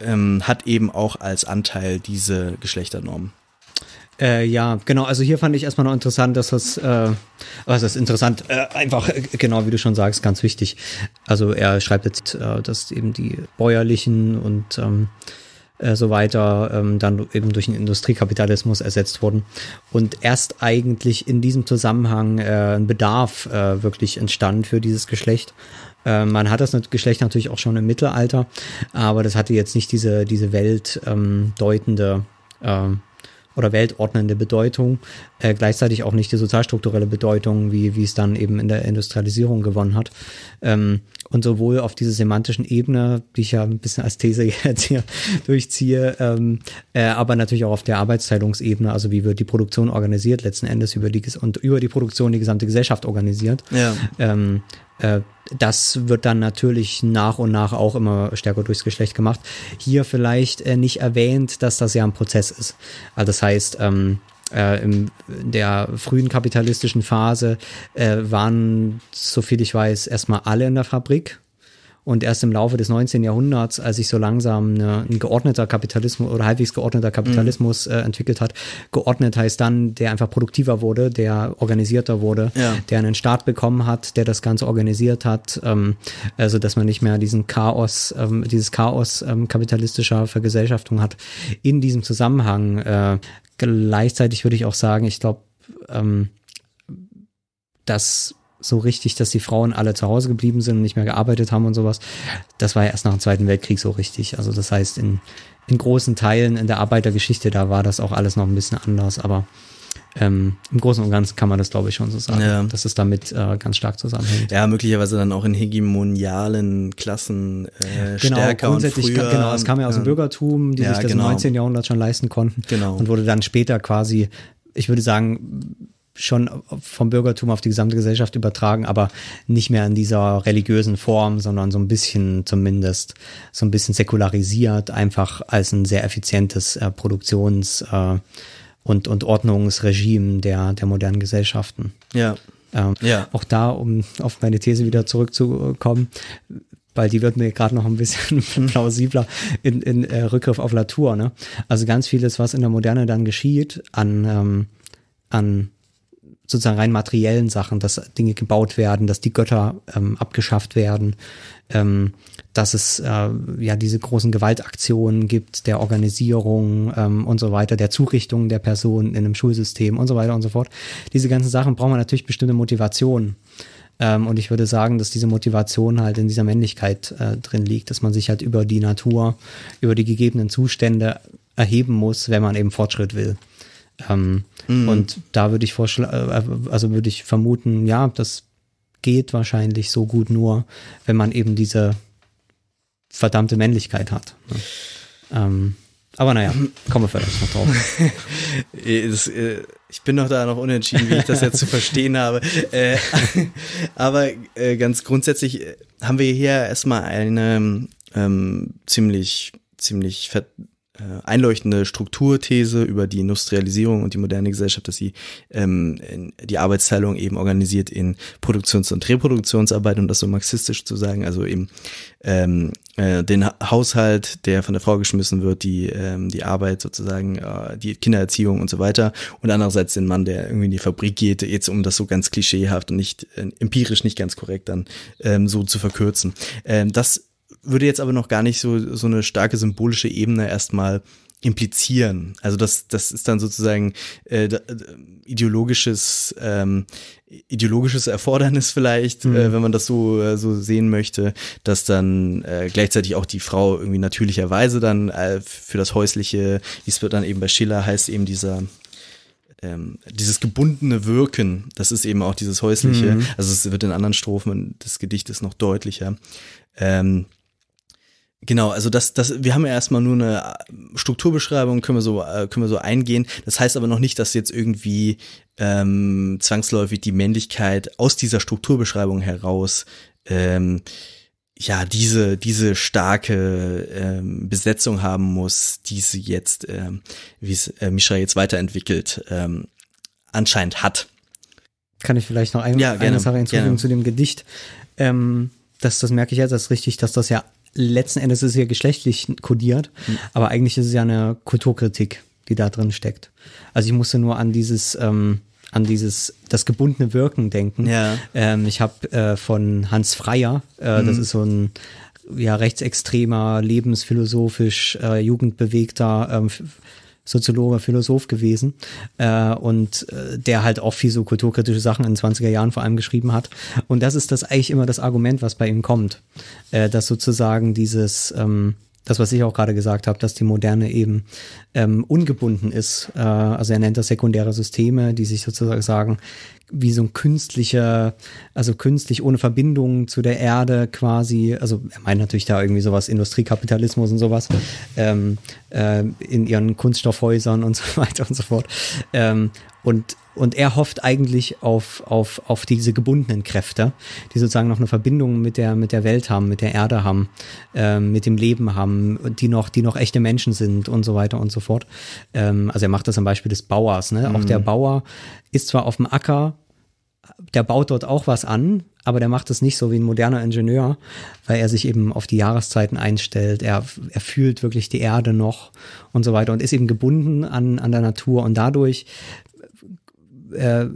ähm, hat eben auch als Anteil diese Geschlechternormen. Äh, ja, genau. Also hier fand ich erstmal noch interessant, dass das, äh, was ist interessant, äh, einfach äh, genau wie du schon sagst, ganz wichtig. Also er schreibt jetzt, äh, dass eben die bäuerlichen und ähm, äh, so weiter ähm, dann eben durch den Industriekapitalismus ersetzt wurden und erst eigentlich in diesem Zusammenhang äh, ein Bedarf äh, wirklich entstand für dieses Geschlecht. Äh, man hat das Geschlecht natürlich auch schon im Mittelalter, aber das hatte jetzt nicht diese, diese weltdeutende ähm, ähm oder weltordnende Bedeutung äh, gleichzeitig auch nicht die sozialstrukturelle Bedeutung, wie, wie es dann eben in der Industrialisierung gewonnen hat. Ähm, und sowohl auf dieser semantischen Ebene, die ich ja ein bisschen als These jetzt hier durchziehe, ähm, äh, aber natürlich auch auf der Arbeitsteilungsebene, also wie wird die Produktion organisiert letzten Endes über die, und über die Produktion die gesamte Gesellschaft organisiert. Ja. Ähm, äh, das wird dann natürlich nach und nach auch immer stärker durchs Geschlecht gemacht. Hier vielleicht äh, nicht erwähnt, dass das ja ein Prozess ist. Also das heißt, ähm, äh, in der frühen kapitalistischen Phase äh, waren, soviel ich weiß, erstmal alle in der Fabrik. Und erst im Laufe des 19. Jahrhunderts, als sich so langsam eine, ein geordneter Kapitalismus oder halbwegs geordneter Kapitalismus mhm. äh, entwickelt hat, geordnet heißt dann, der einfach produktiver wurde, der organisierter wurde, ja. der einen Staat bekommen hat, der das Ganze organisiert hat, ähm, also dass man nicht mehr diesen Chaos, ähm, dieses Chaos ähm, kapitalistischer Vergesellschaftung hat. In diesem Zusammenhang äh, Gleichzeitig würde ich auch sagen, ich glaube, ähm, dass so richtig, dass die Frauen alle zu Hause geblieben sind und nicht mehr gearbeitet haben und sowas. Das war ja erst nach dem Zweiten Weltkrieg so richtig. Also das heißt, in, in großen Teilen in der Arbeitergeschichte, da war das auch alles noch ein bisschen anders. Aber ähm, im Großen und Ganzen kann man das, glaube ich, schon so sagen, ja. dass es damit äh, ganz stark zusammenhängt. Ja, möglicherweise dann auch in hegemonialen Klassen äh, genau, stärker grundsätzlich, und früher. Genau, es kam ja aus dem Bürgertum, die ja, sich das genau. im 19. Jahrhundert schon leisten konnten genau. und wurde dann später quasi, ich würde sagen, schon vom Bürgertum auf die gesamte Gesellschaft übertragen, aber nicht mehr in dieser religiösen Form, sondern so ein bisschen zumindest so ein bisschen säkularisiert, einfach als ein sehr effizientes äh, Produktions äh, und, und Ordnungsregime der, der modernen Gesellschaften. Ja. Ähm, ja. Auch da, um auf meine These wieder zurückzukommen, weil die wird mir gerade noch ein bisschen plausibler in, in äh, Rückgriff auf Latour. Ne? Also ganz vieles, was in der Moderne dann geschieht, an, ähm, an sozusagen rein materiellen Sachen, dass Dinge gebaut werden, dass die Götter ähm, abgeschafft werden, ähm, dass es äh, ja diese großen Gewaltaktionen gibt, der Organisierung ähm, und so weiter, der Zurichtung der Personen in einem Schulsystem und so weiter und so fort. Diese ganzen Sachen brauchen man natürlich bestimmte Motivationen. Ähm, und ich würde sagen, dass diese Motivation halt in dieser Männlichkeit äh, drin liegt, dass man sich halt über die Natur, über die gegebenen Zustände erheben muss, wenn man eben Fortschritt will. Ähm, mm. Und da würde ich vorschlagen, äh, also würde ich vermuten, ja, das geht wahrscheinlich so gut nur, wenn man eben diese verdammte Männlichkeit hat. Ne? Ähm, aber naja, kommen wir vielleicht noch drauf. Äh, das, äh, ich bin noch da noch unentschieden, wie ich das jetzt zu verstehen habe. Äh, aber äh, ganz grundsätzlich äh, haben wir hier erstmal eine ähm, ziemlich, ziemlich äh, einleuchtende Strukturthese über die Industrialisierung und die moderne Gesellschaft, dass sie ähm, die Arbeitsteilung eben organisiert in Produktions- und Reproduktionsarbeit, um das so marxistisch zu sagen, also eben ähm, äh, den Haushalt, der von der Frau geschmissen wird, die ähm, die Arbeit sozusagen, äh, die Kindererziehung und so weiter und andererseits den Mann, der irgendwie in die Fabrik geht, jetzt um das so ganz klischeehaft und nicht äh, empirisch nicht ganz korrekt dann ähm, so zu verkürzen. Ähm, das würde jetzt aber noch gar nicht so, so eine starke symbolische Ebene erstmal implizieren. Also das, das ist dann sozusagen äh, äh ideologisches, ähm, ideologisches Erfordernis vielleicht, äh, mhm. äh, wenn man das so, äh, so sehen möchte, dass dann äh, gleichzeitig auch die Frau irgendwie natürlicherweise dann äh, für das Häusliche, wie es wird dann eben bei Schiller heißt, eben dieser ähm, dieses gebundene Wirken, das ist eben auch dieses Häusliche. Mhm. Also es wird in anderen Strophen des Gedichtes noch deutlicher. Ähm, Genau, also das, das, wir haben ja erstmal nur eine äh, Strukturbeschreibung, können wir so, äh, können wir so eingehen. Das heißt aber noch nicht, dass jetzt irgendwie ähm, zwangsläufig die Männlichkeit aus dieser Strukturbeschreibung heraus ähm, ja diese diese starke ähm, Besetzung haben muss, die sie jetzt, ähm, wie es äh, Mischa jetzt weiterentwickelt, ähm, anscheinend hat. Kann ich vielleicht noch ein, ja, gerne, eine Sache hinzufügen zu dem Gedicht? Ähm, das, das merke ich jetzt erst richtig, dass das ja letzten Endes ist es ja geschlechtlich kodiert, mhm. aber eigentlich ist es ja eine Kulturkritik, die da drin steckt. Also ich musste nur an dieses, ähm, an dieses, das gebundene Wirken denken. Ja. Ähm, ich habe äh, von Hans Freier, äh, mhm. das hm. ist so ein ja, rechtsextremer, lebensphilosophisch, äh, jugendbewegter, ähm, Soziologe, Philosoph gewesen äh, und äh, der halt auch viel so kulturkritische Sachen in den 20er Jahren vor allem geschrieben hat. Und das ist das eigentlich immer das Argument, was bei ihm kommt, äh, dass sozusagen dieses ähm, das, was ich auch gerade gesagt habe, dass die Moderne eben ähm, ungebunden ist. Äh, also er nennt das sekundäre Systeme, die sich sozusagen sagen, wie so ein künstlicher, also künstlich ohne Verbindung zu der Erde quasi, also er meint natürlich da irgendwie sowas, Industriekapitalismus und sowas, ähm, äh, in ihren Kunststoffhäusern und so weiter und so fort. Ähm, und und er hofft eigentlich auf, auf, auf diese gebundenen Kräfte, die sozusagen noch eine Verbindung mit der, mit der Welt haben, mit der Erde haben, ähm, mit dem Leben haben, die noch, die noch echte Menschen sind und so weiter und so fort. Ähm, also er macht das am Beispiel des Bauers. Ne? Mhm. Auch der mhm. Bauer ist zwar auf dem Acker, der baut dort auch was an, aber der macht es nicht so wie ein moderner Ingenieur, weil er sich eben auf die Jahreszeiten einstellt. Er, er fühlt wirklich die Erde noch und so weiter und ist eben gebunden an, an der Natur. Und dadurch äh,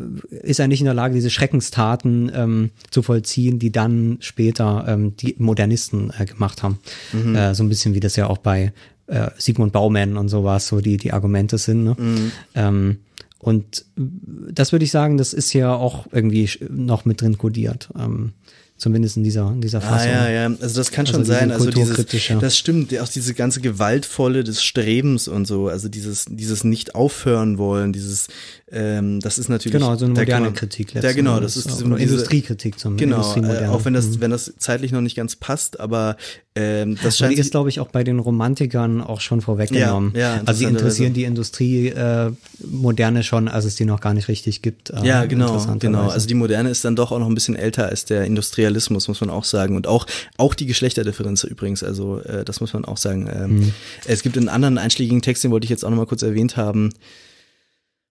ist er nicht in der Lage, diese Schreckenstaten ähm, zu vollziehen, die dann später ähm, die Modernisten äh, gemacht haben. Mhm. Äh, so ein bisschen wie das ja auch bei äh, Sigmund Baumann und sowas so die, die Argumente sind. Ne? Mhm. Ähm, und das würde ich sagen, das ist ja auch irgendwie noch mit drin kodiert. Ähm, Zumindest in dieser, in dieser ah, Fassung. Ah, ja, ja. Also das kann also schon sein. Also dieses, das stimmt, auch diese ganze Gewaltvolle des Strebens und so, also dieses, dieses nicht aufhören wollen, dieses, ähm, das ist natürlich. Genau, so eine moderne man, Kritik letztendlich. Ja, genau, das ist diese, Industriekritik zum Genau, äh, auch wenn das, mhm. wenn das zeitlich noch nicht ganz passt, aber ähm, das scheint ist, glaube ich, auch bei den Romantikern auch schon vorweggenommen. Ja, ja, also die interessieren also die Industrie äh, Moderne schon, als es die noch gar nicht richtig gibt. Äh, ja, genau, genau. Also die Moderne ist dann doch auch noch ein bisschen älter als der Industrialismus, muss man auch sagen. Und auch, auch die Geschlechterdifferenz übrigens, also äh, das muss man auch sagen. Ähm, mhm. Es gibt einen anderen einschlägigen Text, den wollte ich jetzt auch nochmal kurz erwähnt haben,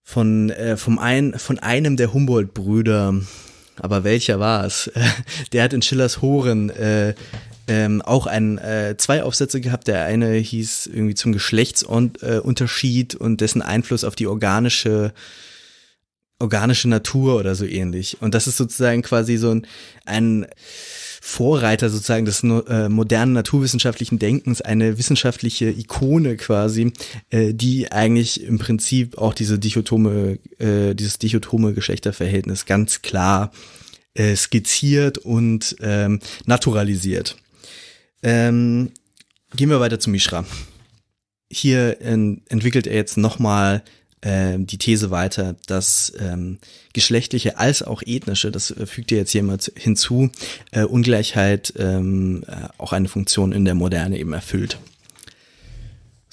von, äh, vom ein, von einem der Humboldt-Brüder, aber welcher war es? Der hat in Schillers Horen äh, ähm, auch ein, äh, zwei Aufsätze gehabt. Der eine hieß irgendwie zum Geschlechtsunterschied und dessen Einfluss auf die organische organische Natur oder so ähnlich. Und das ist sozusagen quasi so ein, ein Vorreiter sozusagen des äh, modernen naturwissenschaftlichen Denkens, eine wissenschaftliche Ikone quasi, äh, die eigentlich im Prinzip auch diese dichotome, äh, dieses dichotome Geschlechterverhältnis ganz klar äh, skizziert und ähm, naturalisiert. Ähm, gehen wir weiter zu Mishra. Hier in, entwickelt er jetzt nochmal äh, die These weiter, dass ähm, geschlechtliche als auch ethnische, das äh, fügt er jetzt hier mal hinzu, äh, Ungleichheit ähm, äh, auch eine Funktion in der Moderne eben erfüllt.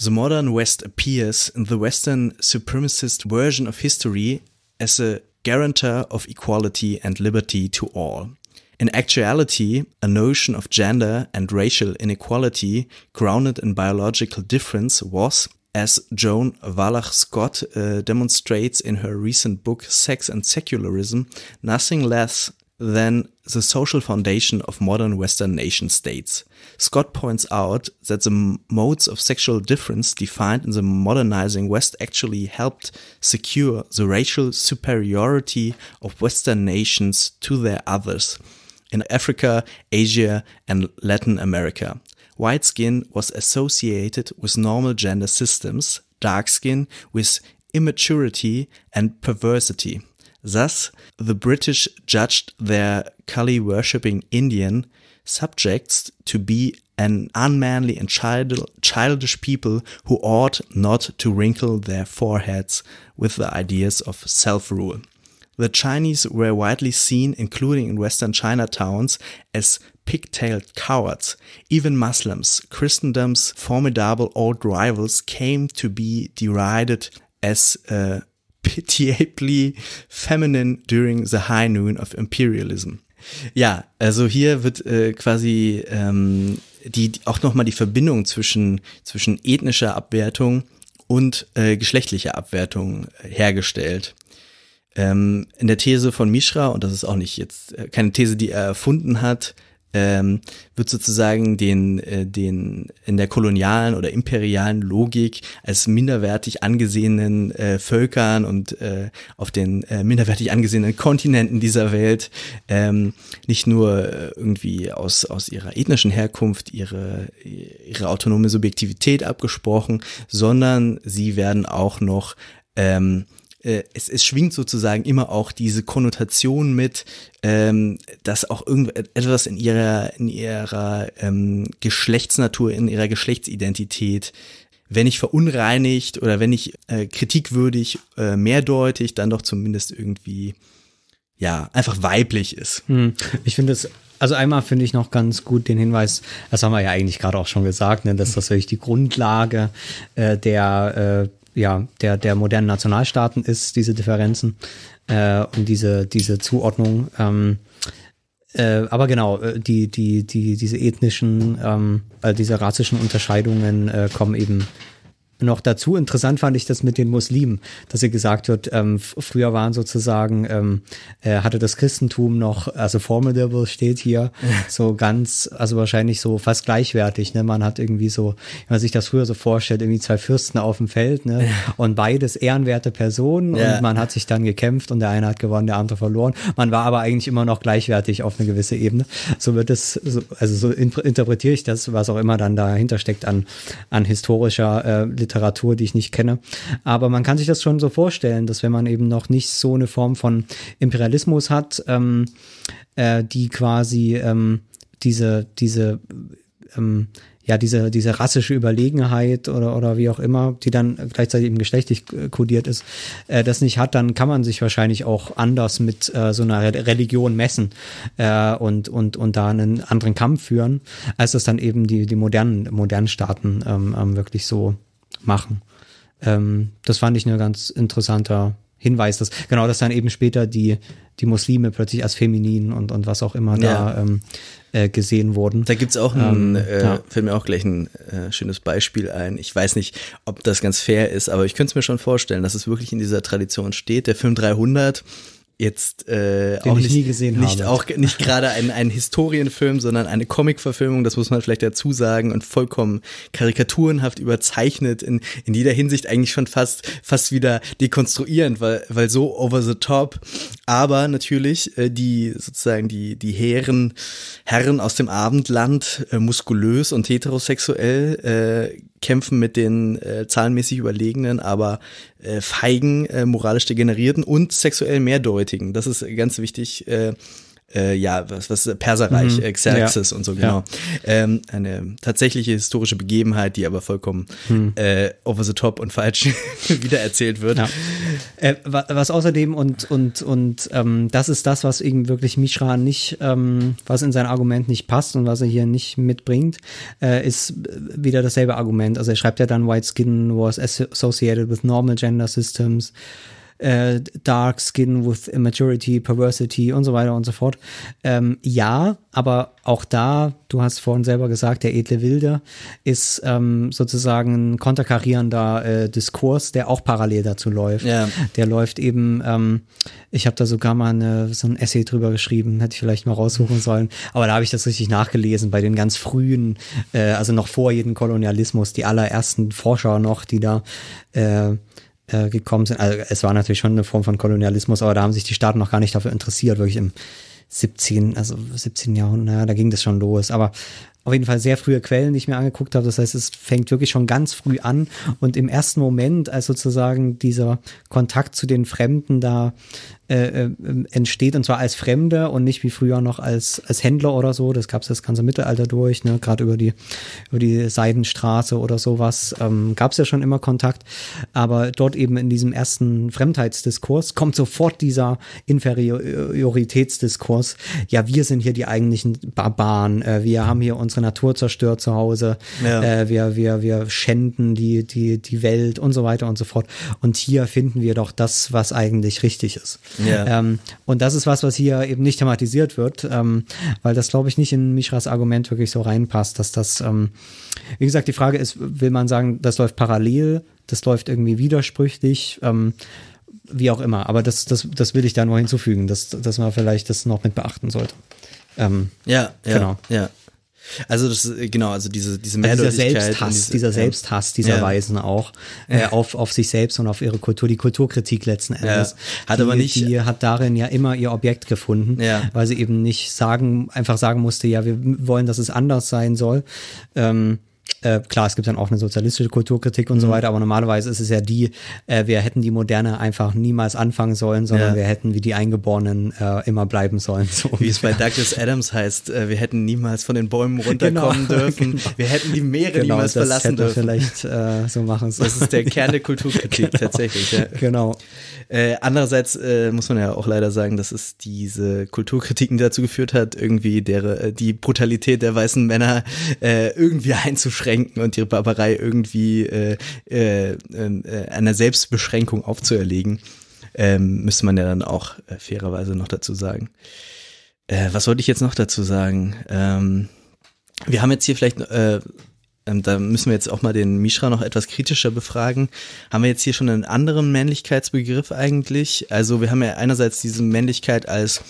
The modern West appears in the Western supremacist version of history as a guarantor of equality and liberty to all. In actuality, a notion of gender and racial inequality grounded in biological difference was, as Joan Wallach Scott uh, demonstrates in her recent book Sex and Secularism, nothing less than the social foundation of modern Western nation states. Scott points out that the modes of sexual difference defined in the modernizing West actually helped secure the racial superiority of Western nations to their others in Africa, Asia, and Latin America. White skin was associated with normal gender systems, dark skin with immaturity and perversity. Thus, the British judged their Kali worshipping Indian subjects to be an unmanly and childish people who ought not to wrinkle their foreheads with the ideas of self rule. The Chinese were widely seen, including in western Chinatowns, as pigtailed cowards. Even Muslims, Christendom's formidable old rivals, came to be derided as uh, pitiably feminine during the high noon of imperialism. Ja, also hier wird äh, quasi ähm, die, auch nochmal die Verbindung zwischen, zwischen ethnischer Abwertung und äh, geschlechtlicher Abwertung äh, hergestellt. Ähm, in der These von Mishra, und das ist auch nicht jetzt äh, keine These, die er erfunden hat, ähm, wird sozusagen den, äh, den in der kolonialen oder imperialen Logik als minderwertig angesehenen äh, Völkern und äh, auf den äh, minderwertig angesehenen Kontinenten dieser Welt ähm, nicht nur äh, irgendwie aus, aus ihrer ethnischen Herkunft ihre, ihre autonome Subjektivität abgesprochen, sondern sie werden auch noch ähm, äh, es, es schwingt sozusagen immer auch diese Konnotation mit, ähm, dass auch irgendetwas äh, in ihrer, in ihrer ähm, Geschlechtsnatur, in ihrer Geschlechtsidentität wenn nicht verunreinigt oder wenn nicht äh, kritikwürdig, äh, mehrdeutig, dann doch zumindest irgendwie, ja, einfach weiblich ist. Hm. Ich finde es, also einmal finde ich noch ganz gut den Hinweis, das haben wir ja eigentlich gerade auch schon gesagt, ne, dass das wirklich die Grundlage äh, der äh, ja, der, der modernen Nationalstaaten ist, diese Differenzen äh, und diese, diese Zuordnung. Ähm, äh, aber genau, äh, die, die, die, diese ethnischen, ähm, äh, diese rassischen Unterscheidungen äh, kommen eben noch dazu interessant fand ich das mit den Muslimen, dass sie gesagt wird, ähm, früher waren sozusagen, ähm, äh, hatte das Christentum noch, also formidable steht hier, so ganz, also wahrscheinlich so fast gleichwertig. Ne? Man hat irgendwie so, wenn man sich das früher so vorstellt, irgendwie zwei Fürsten auf dem Feld ne? und beides ehrenwerte Personen ja. und man hat sich dann gekämpft und der eine hat gewonnen, der andere verloren. Man war aber eigentlich immer noch gleichwertig auf eine gewisse Ebene. So wird es, also so interpretiere ich das, was auch immer dann dahinter steckt an, an historischer äh, Literatur, die ich nicht kenne. Aber man kann sich das schon so vorstellen, dass wenn man eben noch nicht so eine Form von Imperialismus hat, ähm, äh, die quasi ähm, diese, diese ähm, ja, diese, diese rassische Überlegenheit oder, oder wie auch immer, die dann gleichzeitig eben geschlechtlich kodiert ist, äh, das nicht hat, dann kann man sich wahrscheinlich auch anders mit äh, so einer Religion messen äh, und, und, und da einen anderen Kampf führen, als das dann eben die, die modernen, modernen Staaten ähm, ähm, wirklich so machen. Ähm, das fand ich ein ganz interessanter Hinweis, dass genau, dass dann eben später die die Muslime plötzlich als feminin und und was auch immer ja. da ähm, äh, gesehen wurden. Da gibt's auch ein, ähm, äh, fällt mir auch gleich ein äh, schönes Beispiel ein. Ich weiß nicht, ob das ganz fair ist, aber ich könnte es mir schon vorstellen, dass es wirklich in dieser Tradition steht. Der Film 300 jetzt äh, Den auch nicht, nicht auch nicht gerade ein, ein Historienfilm, sondern eine Comicverfilmung, das muss man vielleicht dazu sagen und vollkommen karikaturenhaft überzeichnet in, in jeder Hinsicht eigentlich schon fast fast wieder dekonstruierend, weil weil so over the top, aber natürlich äh, die sozusagen die die Herren Herren aus dem Abendland äh, muskulös und heterosexuell äh, kämpfen mit den äh, zahlenmäßig überlegenen, aber äh, feigen, äh, moralisch degenerierten und sexuell mehrdeutigen. Das ist ganz wichtig. Äh, äh, ja, was, was Perserreich, mhm. Äh, Xerxes ja. und so, genau. Ja. Ähm, eine tatsächliche historische Begebenheit, die aber vollkommen mhm. äh, over the top und falsch wiedererzählt wird. Ja. Äh, was außerdem und, und, und ähm, das ist das, was eben wirklich Mishra nicht, ähm, was in sein Argument nicht passt und was er hier nicht mitbringt, äh, ist äh, wieder dasselbe Argument. Also er schreibt ja dann, White Skin was associated with normal gender systems äh, Dark Skin with Immaturity, Perversity und so weiter und so fort. Ähm, ja, aber auch da, du hast vorhin selber gesagt, der edle Wilde ist ähm, sozusagen ein konterkarierender äh, Diskurs, der auch parallel dazu läuft. Ja. Der läuft eben, ähm, ich habe da sogar mal eine, so ein Essay drüber geschrieben, hätte ich vielleicht mal raussuchen sollen, aber da habe ich das richtig nachgelesen bei den ganz frühen, äh, also noch vor jedem Kolonialismus, die allerersten Forscher noch, die da äh, äh, gekommen sind. Also es war natürlich schon eine Form von Kolonialismus, aber da haben sich die Staaten noch gar nicht dafür interessiert, wirklich im 17, also 17 Jahrhundert, naja, da ging das schon los. Aber auf jeden Fall sehr frühe Quellen, die ich mir angeguckt habe. Das heißt, es fängt wirklich schon ganz früh an. Und im ersten Moment, als sozusagen dieser Kontakt zu den Fremden da äh, äh, entsteht und zwar als Fremder und nicht wie früher noch als, als Händler oder so. Das gab es das ganze Mittelalter durch, ne? gerade über die, über die Seidenstraße oder sowas ähm, gab es ja schon immer Kontakt. Aber dort eben in diesem ersten Fremdheitsdiskurs kommt sofort dieser Inferioritätsdiskurs. Ja, wir sind hier die eigentlichen Barbaren. Äh, wir haben hier unsere Natur zerstört zu Hause. Ja. Äh, wir, wir, wir schänden die, die, die Welt und so weiter und so fort. Und hier finden wir doch das, was eigentlich richtig ist. Ja. Ähm, und das ist was, was hier eben nicht thematisiert wird, ähm, weil das, glaube ich, nicht in Mishras Argument wirklich so reinpasst, dass das, ähm, wie gesagt, die Frage ist, will man sagen, das läuft parallel, das läuft irgendwie widersprüchlich, ähm, wie auch immer. Aber das, das, das will ich da nur hinzufügen, dass, dass man vielleicht das noch mit beachten sollte. Ähm, ja, ja, genau. ja. Also das, äh, genau, also diese, diese also dieser Selbsthass, diese, dieser Selbsthass dieser ja. Weisen auch äh, auf, auf sich selbst und auf ihre Kultur, die Kulturkritik letzten Endes. Ja. Hat die, aber nicht. Die hat darin ja immer ihr Objekt gefunden, ja. weil sie eben nicht sagen, einfach sagen musste, ja, wir wollen, dass es anders sein soll. Ähm, äh, klar, es gibt dann auch eine sozialistische Kulturkritik und mhm. so weiter, aber normalerweise ist es ja die, äh, wir hätten die Moderne einfach niemals anfangen sollen, sondern ja. wir hätten wie die Eingeborenen äh, immer bleiben sollen. So wie es bei Douglas Adams heißt, äh, wir hätten niemals von den Bäumen genau. runterkommen genau. dürfen, genau. wir hätten die Meere genau, niemals verlassen dürfen. vielleicht äh, so machen sollen. Das ist der Kern der Kulturkritik genau. tatsächlich. Ja. Genau. Äh, andererseits muss man ja auch leider sagen, dass es diese Kulturkritiken dazu geführt hat, irgendwie der, die Brutalität der weißen Männer irgendwie einzuschränken einzuschränken und ihre Barbarei irgendwie äh, äh, ähm, äh, einer Selbstbeschränkung aufzuerlegen, ähm, müsste man ja dann auch äh, fairerweise noch dazu sagen. Äh, was wollte ich jetzt noch dazu sagen? Ähm, wir haben jetzt hier vielleicht äh, ähm, da müssen wir jetzt auch mal den Mishra noch etwas kritischer befragen. Haben wir jetzt hier schon einen anderen Männlichkeitsbegriff eigentlich? Also wir haben ja einerseits diese Männlichkeit als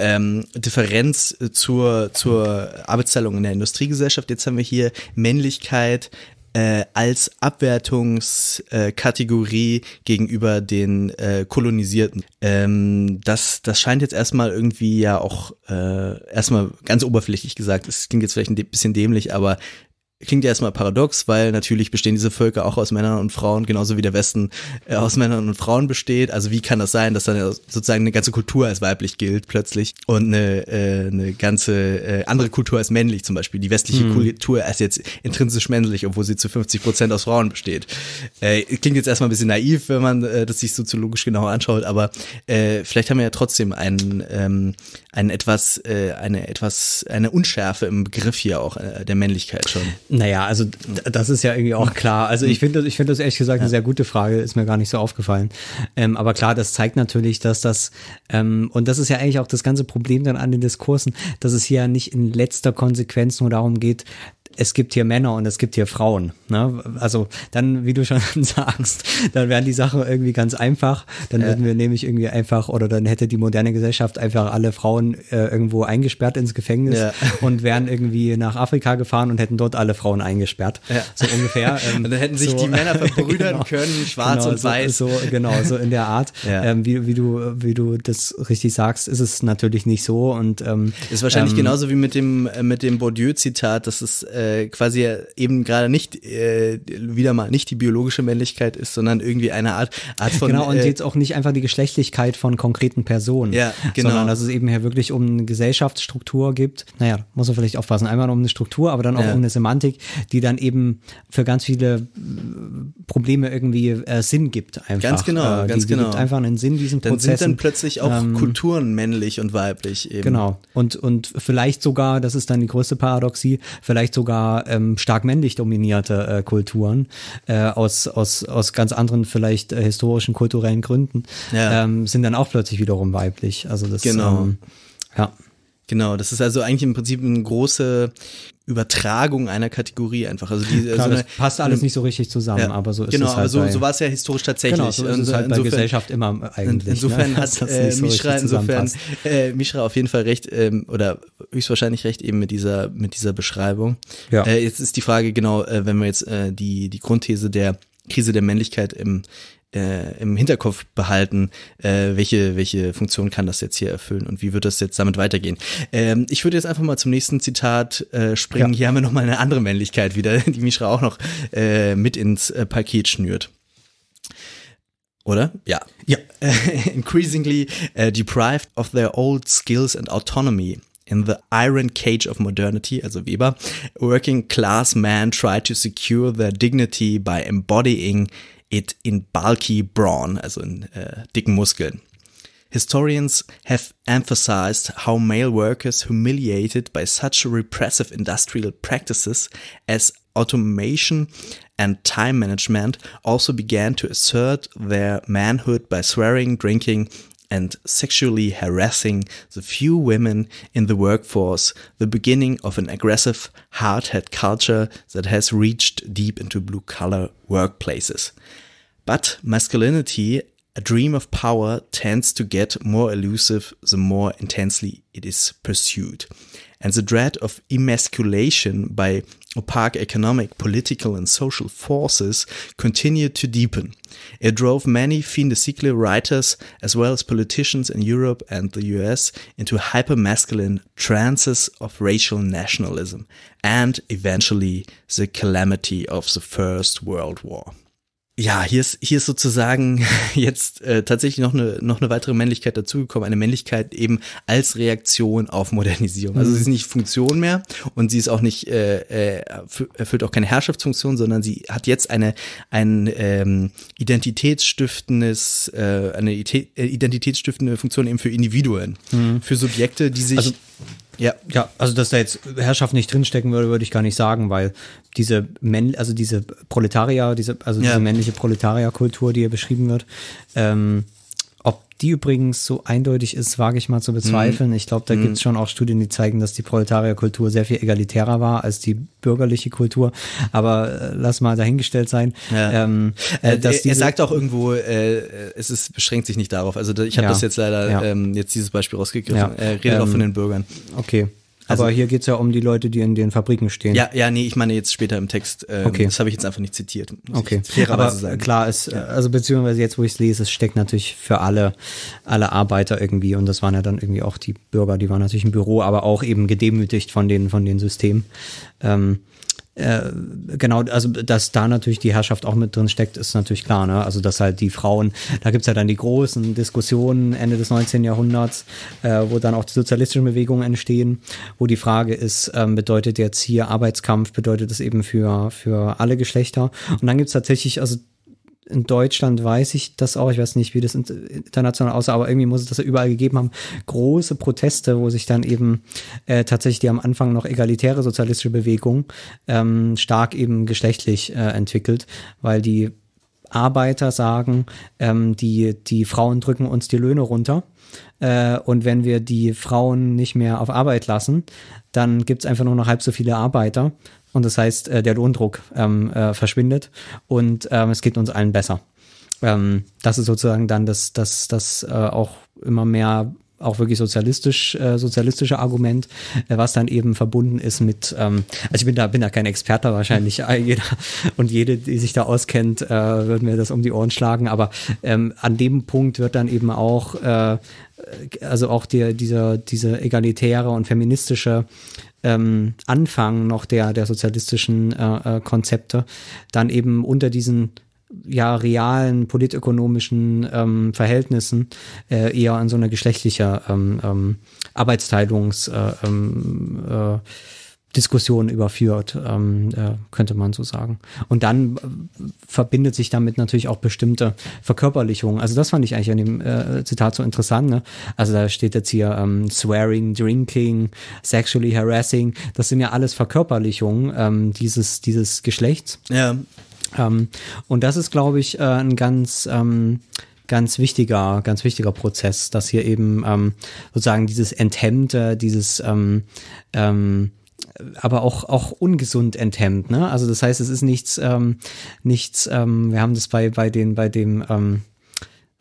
ähm, Differenz äh, zur, zur Arbeitsteilung in der Industriegesellschaft. Jetzt haben wir hier Männlichkeit äh, als Abwertungskategorie äh, gegenüber den äh, Kolonisierten. Ähm, das, das scheint jetzt erstmal irgendwie ja auch äh, erstmal ganz oberflächlich gesagt, es klingt jetzt vielleicht ein bisschen dämlich, aber klingt ja erstmal paradox, weil natürlich bestehen diese Völker auch aus Männern und Frauen, genauso wie der Westen äh, aus Männern und Frauen besteht. Also wie kann das sein, dass dann sozusagen eine ganze Kultur als weiblich gilt plötzlich und eine, äh, eine ganze äh, andere Kultur als männlich zum Beispiel. Die westliche hm. Kultur als jetzt intrinsisch männlich, obwohl sie zu 50 Prozent aus Frauen besteht. Äh, klingt jetzt erstmal ein bisschen naiv, wenn man äh, das sich soziologisch genau anschaut, aber äh, vielleicht haben wir ja trotzdem einen, ähm, einen etwas, äh, eine etwas, eine Unschärfe im Begriff hier auch äh, der Männlichkeit schon. Naja, also das ist ja irgendwie auch klar. Also ich finde ich finde das ehrlich gesagt eine sehr gute Frage, ist mir gar nicht so aufgefallen. Ähm, aber klar, das zeigt natürlich, dass das, ähm, und das ist ja eigentlich auch das ganze Problem dann an den Diskursen, dass es hier nicht in letzter Konsequenz nur darum geht, es gibt hier Männer und es gibt hier Frauen. Ne? Also dann, wie du schon sagst, dann wären die Sachen irgendwie ganz einfach. Dann würden wir nämlich irgendwie einfach oder dann hätte die moderne Gesellschaft einfach alle Frauen äh, irgendwo eingesperrt ins Gefängnis ja. und wären irgendwie nach Afrika gefahren und hätten dort alle Frauen eingesperrt. Ja. So ungefähr. Ähm, und dann hätten sich so, die Männer verbrüdern genau, können, schwarz genau, und so, weiß. So, genau, so in der Art. Ja. Ähm, wie, wie, du, wie du das richtig sagst, ist es natürlich nicht so. Und ähm, ist wahrscheinlich ähm, genauso wie mit dem, äh, mit dem Bourdieu-Zitat, das ist äh, äh, quasi eben gerade nicht äh, wieder mal nicht die biologische Männlichkeit ist, sondern irgendwie eine Art Art von genau und äh, jetzt auch nicht einfach die Geschlechtlichkeit von konkreten Personen, ja, genau. sondern dass es eben hier wirklich um eine Gesellschaftsstruktur gibt. Naja, muss man vielleicht aufpassen. Einmal um eine Struktur, aber dann auch ja. um eine Semantik, die dann eben für ganz viele äh, Probleme irgendwie äh, Sinn gibt. Einfach. Ganz genau, äh, die, ganz die genau. Gibt einfach einen Sinn diesen Prozessen. Dann sind dann plötzlich auch ähm, Kulturen männlich und weiblich eben. Genau und und vielleicht sogar, das ist dann die größte Paradoxie, vielleicht sogar sogar ähm, stark männlich dominierte äh, Kulturen äh, aus, aus, aus ganz anderen vielleicht äh, historischen, kulturellen Gründen ja. ähm, sind dann auch plötzlich wiederum weiblich. Also das genau. Ähm, ja. Genau, das ist also eigentlich im Prinzip eine große Übertragung einer Kategorie einfach. Also die, Klar, so eine, passt alles ähm, nicht so richtig zusammen, ja, aber so ist genau, es halt. Genau, so, so war es ja historisch tatsächlich. Genau, so ist es also halt insofern, bei Gesellschaft immer eigentlich. Ne? Insofern ne? hat äh, so Mishra, insofern, äh, Mishra auf jeden Fall recht ähm, oder höchstwahrscheinlich recht eben mit dieser, mit dieser Beschreibung. Ja. Äh, jetzt ist die Frage genau, äh, wenn wir jetzt äh, die, die Grundthese der Krise der Männlichkeit im, äh, im Hinterkopf behalten, äh, welche, welche Funktion kann das jetzt hier erfüllen und wie wird das jetzt damit weitergehen. Ähm, ich würde jetzt einfach mal zum nächsten Zitat äh, springen. Ja. Hier haben wir nochmal eine andere Männlichkeit wieder, die Mishra auch noch äh, mit ins äh, Paket schnürt. Oder? Ja. Ja. Increasingly uh, deprived of their old skills and autonomy. In the iron cage of modernity, also Weber, working class men try to secure their dignity by embodying it in bulky brawn, also in thick uh, dicken Muskeln. Historians have emphasized how male workers humiliated by such repressive industrial practices as automation and time management also began to assert their manhood by swearing, drinking, and sexually harassing the few women in the workforce, the beginning of an aggressive, hard hat culture that has reached deep into blue collar workplaces. But masculinity, a dream of power, tends to get more elusive the more intensely it is pursued. And the dread of emasculation by Opaque economic, political, and social forces continued to deepen. It drove many fin-de-siècle writers, as well as politicians in Europe and the US, into hypermasculine trances of racial nationalism, and eventually the calamity of the First World War. ja, hier ist, hier ist sozusagen jetzt äh, tatsächlich noch eine, noch eine weitere Männlichkeit dazugekommen. Eine Männlichkeit eben als Reaktion auf Modernisierung. Also sie ist nicht Funktion mehr und sie ist auch nicht, äh, äh erfüllt auch keine Herrschaftsfunktion, sondern sie hat jetzt eine, ein ähm, identitätsstiftendes, äh, eine äh, identitätsstiftende Funktion eben für Individuen, mhm. für Subjekte, die sich. Also ja, ja, also dass da jetzt Herrschaft nicht drinstecken würde, würde ich gar nicht sagen, weil diese Männ, also diese Proletarier, diese, also ja. diese männliche Proletarierkultur, die hier beschrieben wird, ähm, die übrigens so eindeutig ist, wage ich mal zu bezweifeln. Mhm. Ich glaube, da mhm. gibt es schon auch Studien, die zeigen, dass die Proletarierkultur sehr viel egalitärer war als die bürgerliche Kultur. Aber äh, lass mal dahingestellt sein. Ja. Ähm, äh, dass er, er sagt auch irgendwo, äh, es ist, beschränkt sich nicht darauf. Also ich habe ja. das jetzt leider ja. ähm, jetzt dieses Beispiel rausgegriffen. Er redet auch ähm, von den Bürgern. Okay. Also, Aber hier geht's ja um die Leute, die in den Fabriken stehen. Ja, ja, nee, ich meine jetzt später im Text. Ähm, okay. Das habe ich jetzt einfach nicht zitiert. okay. Aber sagen. klar ist, äh, also beziehungsweise jetzt, wo ich es lese, es steckt natürlich für alle, alle Arbeiter irgendwie und das waren ja dann irgendwie auch die Bürger, die waren natürlich im Büro, aber auch eben gedemütigt von den, von den Systemen. Ähm, äh, genau, also dass da natürlich die Herrschaft auch mit drin steckt, ist natürlich klar. Ne? Also dass halt die Frauen, da gibt es ja dann die großen Diskussionen Ende des 19. Jahrhunderts, äh, wo dann auch die sozialistischen Bewegungen entstehen, wo die Frage ist, ähm, bedeutet jetzt hier Arbeitskampf, bedeutet das eben für, für alle Geschlechter? Und dann gibt es tatsächlich, also in Deutschland weiß ich das auch, ich weiß nicht, wie das international aussah, aber irgendwie muss es das ja überall gegeben haben, große Proteste, wo sich dann eben äh, tatsächlich die am Anfang noch egalitäre sozialistische Bewegung ähm, stark eben geschlechtlich äh, entwickelt, weil die Arbeiter sagen, ähm, die, die Frauen drücken uns die Löhne runter. Äh, und wenn wir die Frauen nicht mehr auf Arbeit lassen, dann gibt es einfach nur noch halb so viele Arbeiter. Und das heißt, äh, der Lohndruck ähm, äh, verschwindet und ähm, es geht uns allen besser. Ähm, das ist sozusagen dann das, das, das äh, auch immer mehr auch wirklich sozialistisch, äh, sozialistische Argument, äh, was dann eben verbunden ist mit, ähm, also ich bin da, bin da kein Experte wahrscheinlich, äh, jeder und jede, die sich da auskennt, äh, wird mir das um die Ohren schlagen, aber ähm, an dem Punkt wird dann eben auch, äh, also auch die, dieser, diese egalitäre und feministische ähm, Anfang noch der, der sozialistischen äh, äh, Konzepte dann eben unter diesen ja realen politökonomischen ähm, Verhältnissen äh, eher an so einer geschlechtlicher ähm, ähm, Arbeitsteilungs äh, ähm, äh, Diskussion überführt, ähm, äh, könnte man so sagen. Und dann äh, verbindet sich damit natürlich auch bestimmte Verkörperlichungen. Also das fand ich eigentlich an dem äh, Zitat so interessant. Ne? Also da steht jetzt hier ähm, swearing, drinking, sexually harassing. Das sind ja alles Verkörperlichungen ähm, dieses dieses Geschlechts. Ja. Ähm, und das ist, glaube ich, äh, ein ganz ähm, ganz wichtiger, ganz wichtiger Prozess, dass hier eben ähm, sozusagen dieses Enthemmte, dieses ähm, ähm, aber auch, auch ungesund enthemmt. Ne? Also das heißt, es ist nichts, ähm, nichts, ähm, wir haben das bei, bei den, bei dem, ähm,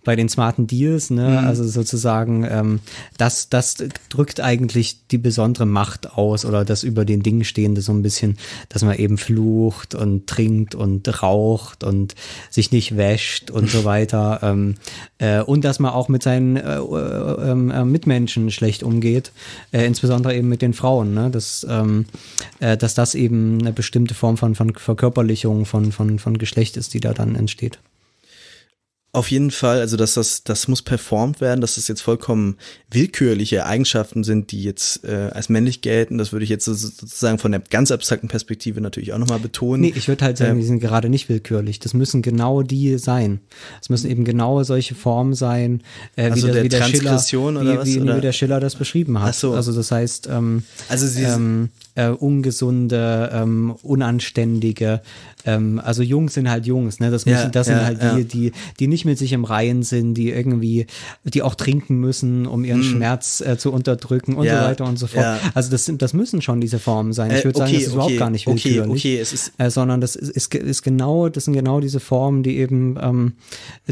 bei den smarten Deals, ne? Mhm. Also sozusagen, ähm, das, das drückt eigentlich die besondere Macht aus oder das über den Dingen stehende so ein bisschen, dass man eben flucht und trinkt und raucht und sich nicht wäscht und so weiter. Ähm, äh, und dass man auch mit seinen äh, äh, ähm, äh Mitmenschen schlecht umgeht, äh, insbesondere eben mit den Frauen, ne? Dass, ähm, äh, dass das eben eine bestimmte Form von, von Verkörperlichung von, von, von Geschlecht ist, die da dann entsteht. Auf jeden Fall, also dass das, das muss performt werden, dass das jetzt vollkommen willkürliche Eigenschaften sind, die jetzt äh, als männlich gelten, das würde ich jetzt sozusagen von der ganz abstrakten Perspektive natürlich auch nochmal betonen. Nee, ich würde halt sagen, ähm, die sind gerade nicht willkürlich. Das müssen genau die sein. Es müssen eben genau solche Formen sein, äh, wie, also das, der, wie der Schiller, wie, oder was, wie, oder? wie der Schiller das beschrieben hat. Ach so. Also das heißt, ähm, also sie, ähm, äh, ungesunde, ähm, unanständige. Ähm, also Jungs sind halt Jungs, ne? Das, müssen, ja, das ja, sind halt ja. die, die, die nicht mit sich im Reihen sind, die irgendwie, die auch trinken müssen, um ihren mhm. Schmerz äh, zu unterdrücken und so weiter und so fort. Also das sind, das müssen schon diese Formen sein. Ich würde äh, okay, sagen, das ist okay, überhaupt gar nicht willkürlich, okay, okay, es ist äh, sondern das ist, ist, ist genau, das sind genau diese Formen, die eben ähm,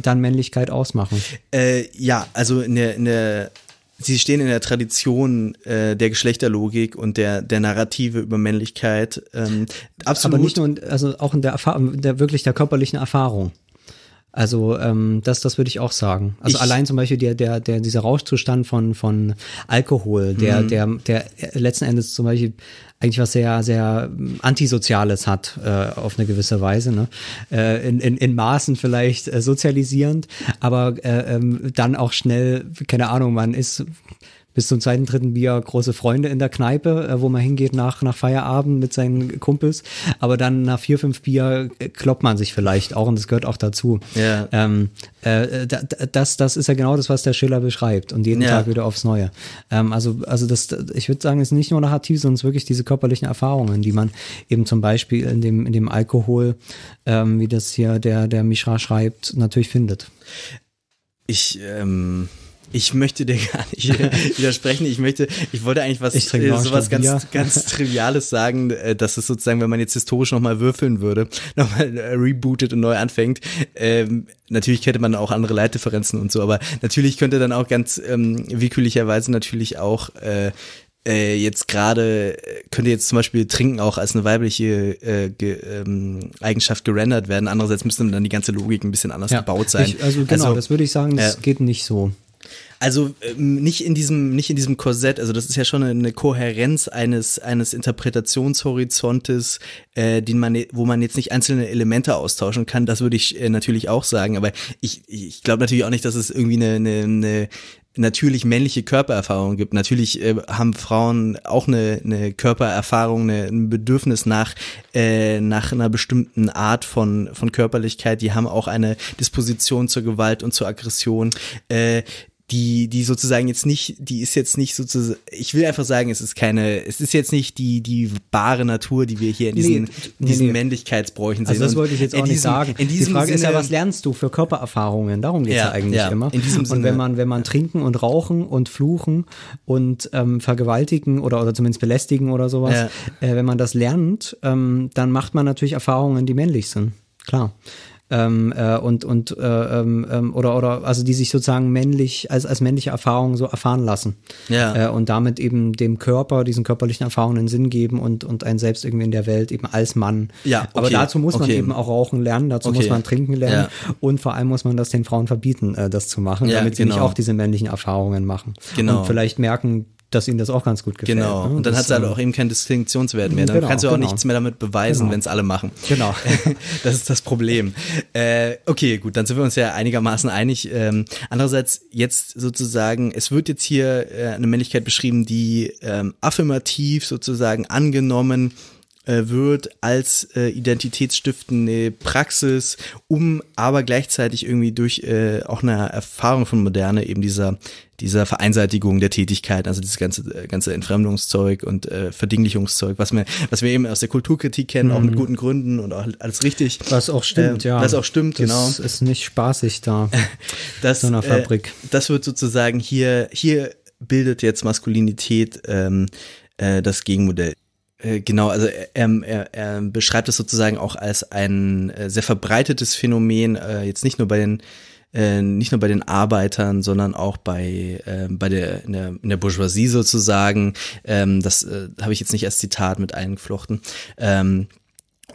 dann Männlichkeit ausmachen. Äh, ja, also eine, eine sie stehen in der Tradition äh, der Geschlechterlogik und der der Narrative über Männlichkeit. Ähm, absolut. Aber nicht nur, in, also auch in der Erfahrung, der wirklich der körperlichen Erfahrung. Also ähm, das, das würde ich auch sagen. Also ich, allein zum Beispiel der, der, der, dieser Rauschzustand von, von Alkohol, der, mhm. der, der letzten Endes zum Beispiel eigentlich was sehr, sehr Antisoziales hat, äh, auf eine gewisse Weise. Ne? Äh, in, in, in Maßen vielleicht äh, sozialisierend, aber äh, ähm, dann auch schnell, keine Ahnung, man ist bis zum zweiten, dritten Bier große Freunde in der Kneipe, äh, wo man hingeht nach, nach Feierabend mit seinen Kumpels. Aber dann nach vier, fünf Bier äh, kloppt man sich vielleicht auch und das gehört auch dazu. Ja. Ähm, äh, das, das ist ja genau das, was der Schiller beschreibt und jeden ja. Tag wieder aufs Neue. Ähm, also, also das, ich würde sagen, es ist nicht nur Narrativ, sondern es ist wirklich diese körperlichen Erfahrungen, die man eben zum Beispiel in dem, in dem Alkohol, ähm, wie das hier der, der Mishra schreibt, natürlich findet. Ich, ähm, ich möchte dir gar nicht widersprechen. Ich möchte, ich wollte eigentlich was, äh, so was ganz, ganz Triviales sagen, äh, dass es sozusagen, wenn man jetzt historisch nochmal würfeln würde, nochmal äh, rebootet und neu anfängt, ähm, natürlich hätte man auch andere Leitdifferenzen und so, aber natürlich könnte dann auch ganz ähm, willkürlicherweise natürlich auch äh, äh, jetzt gerade, könnte jetzt zum Beispiel Trinken auch als eine weibliche äh, ge, ähm, Eigenschaft gerendert werden. Andererseits müsste dann die ganze Logik ein bisschen anders ja, gebaut sein. Ich, also genau, also, das würde ich sagen, das äh, geht nicht so. Also ähm, nicht in diesem, nicht in diesem Korsett, also das ist ja schon eine Kohärenz eines, eines Interpretationshorizontes, äh, den man, wo man jetzt nicht einzelne Elemente austauschen kann, das würde ich äh, natürlich auch sagen, aber ich, ich glaube natürlich auch nicht, dass es irgendwie eine, eine, eine natürlich männliche Körpererfahrung gibt. Natürlich äh, haben Frauen auch eine, eine Körpererfahrung, eine, ein Bedürfnis nach, äh, nach einer bestimmten Art von, von Körperlichkeit. Die haben auch eine Disposition zur Gewalt und zur Aggression. Äh, die, die sozusagen jetzt nicht, die ist jetzt nicht sozusagen, ich will einfach sagen, es ist keine, es ist jetzt nicht die, die wahre Natur, die wir hier in diesen, nee, in diesen nee. Männlichkeitsbräuchen also sehen. Also das wollte ich jetzt auch nicht diesem, sagen. die Frage Sinne, ist ja, was lernst du für Körpererfahrungen? Darum geht's ja, ja eigentlich ja, immer. In diesem Sinne. Und wenn man, wenn man trinken und rauchen und fluchen und ähm, vergewaltigen oder, oder zumindest belästigen oder sowas, ja. äh, wenn man das lernt, ähm, dann macht man natürlich Erfahrungen, die männlich sind. Klar ähm, äh, und und äh, ähm, ähm, oder oder also die sich sozusagen männlich als als männliche Erfahrung so erfahren lassen ja. äh, und damit eben dem Körper diesen körperlichen Erfahrungen Sinn geben und und ein selbst irgendwie in der Welt eben als Mann ja okay. aber dazu muss man eben auch rauchen lernen dazu okay. muss man trinken lernen ja. und vor allem muss man das den Frauen verbieten äh, das zu machen ja, damit sie genau. nicht auch diese männlichen Erfahrungen machen genau. und vielleicht merken dass ihnen das auch ganz gut gefällt. Genau. Ne? Und dann hat es halt ähm, auch eben keinen Distinktionswert mehr. Dann genau, kannst du auch genau. nichts mehr damit beweisen, genau. wenn es alle machen. Genau. das ist das Problem. Äh, okay, gut, dann sind wir uns ja einigermaßen einig. Ähm, andererseits jetzt sozusagen, es wird jetzt hier äh, eine Männlichkeit beschrieben, die ähm, affirmativ sozusagen angenommen äh, wird als äh, identitätsstiftende Praxis, um aber gleichzeitig irgendwie durch äh, auch eine Erfahrung von Moderne eben dieser dieser Vereinseitigung der Tätigkeit, also dieses ganze äh, ganze Entfremdungszeug und äh, Verdinglichungszeug, was wir was wir eben aus der Kulturkritik kennen, mhm. auch mit mhm. guten Gründen und auch alles richtig. Was auch stimmt, äh, ja. Was auch stimmt, das genau. Es ist nicht spaßig da. das, so einer äh, Fabrik. Äh, das wird sozusagen hier hier bildet jetzt Maskulinität ähm, äh, das Gegenmodell. Äh, genau, also ähm, er, er, beschreibt es sozusagen auch als ein äh, sehr verbreitetes Phänomen, äh, jetzt nicht nur bei den nicht nur bei den Arbeitern, sondern auch bei, ähm, bei der, in der, in der Bourgeoisie sozusagen. Ähm, das habe ich jetzt nicht als Zitat mit eingeflochten. Ähm,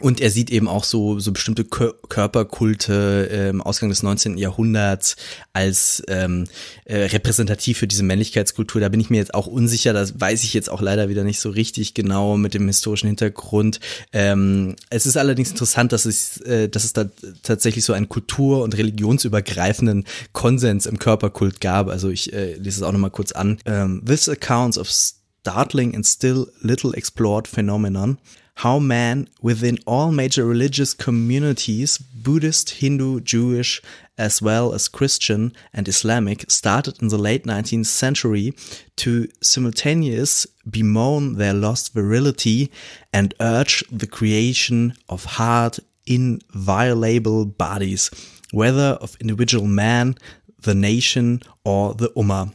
und er sieht eben auch so, so bestimmte Kör Körperkulte äh, Ausgang des 19. Jahrhunderts als ähm, äh, repräsentativ für diese Männlichkeitskultur. Da bin ich mir jetzt auch unsicher, das weiß ich jetzt auch leider wieder nicht so richtig genau mit dem historischen Hintergrund. Ähm, es ist allerdings interessant, dass es, äh, dass es da tatsächlich so einen kultur- und religionsübergreifenden Konsens im Körperkult gab. Also ich äh, lese es auch nochmal kurz an. Ähm, This accounts of startling and still little explored phenomenon how men within all major religious communities, Buddhist, Hindu, Jewish, as well as Christian and Islamic, started in the late 19th century to simultaneously bemoan their lost virility and urge the creation of hard, inviolable bodies, whether of individual man, the nation, or the Ummah.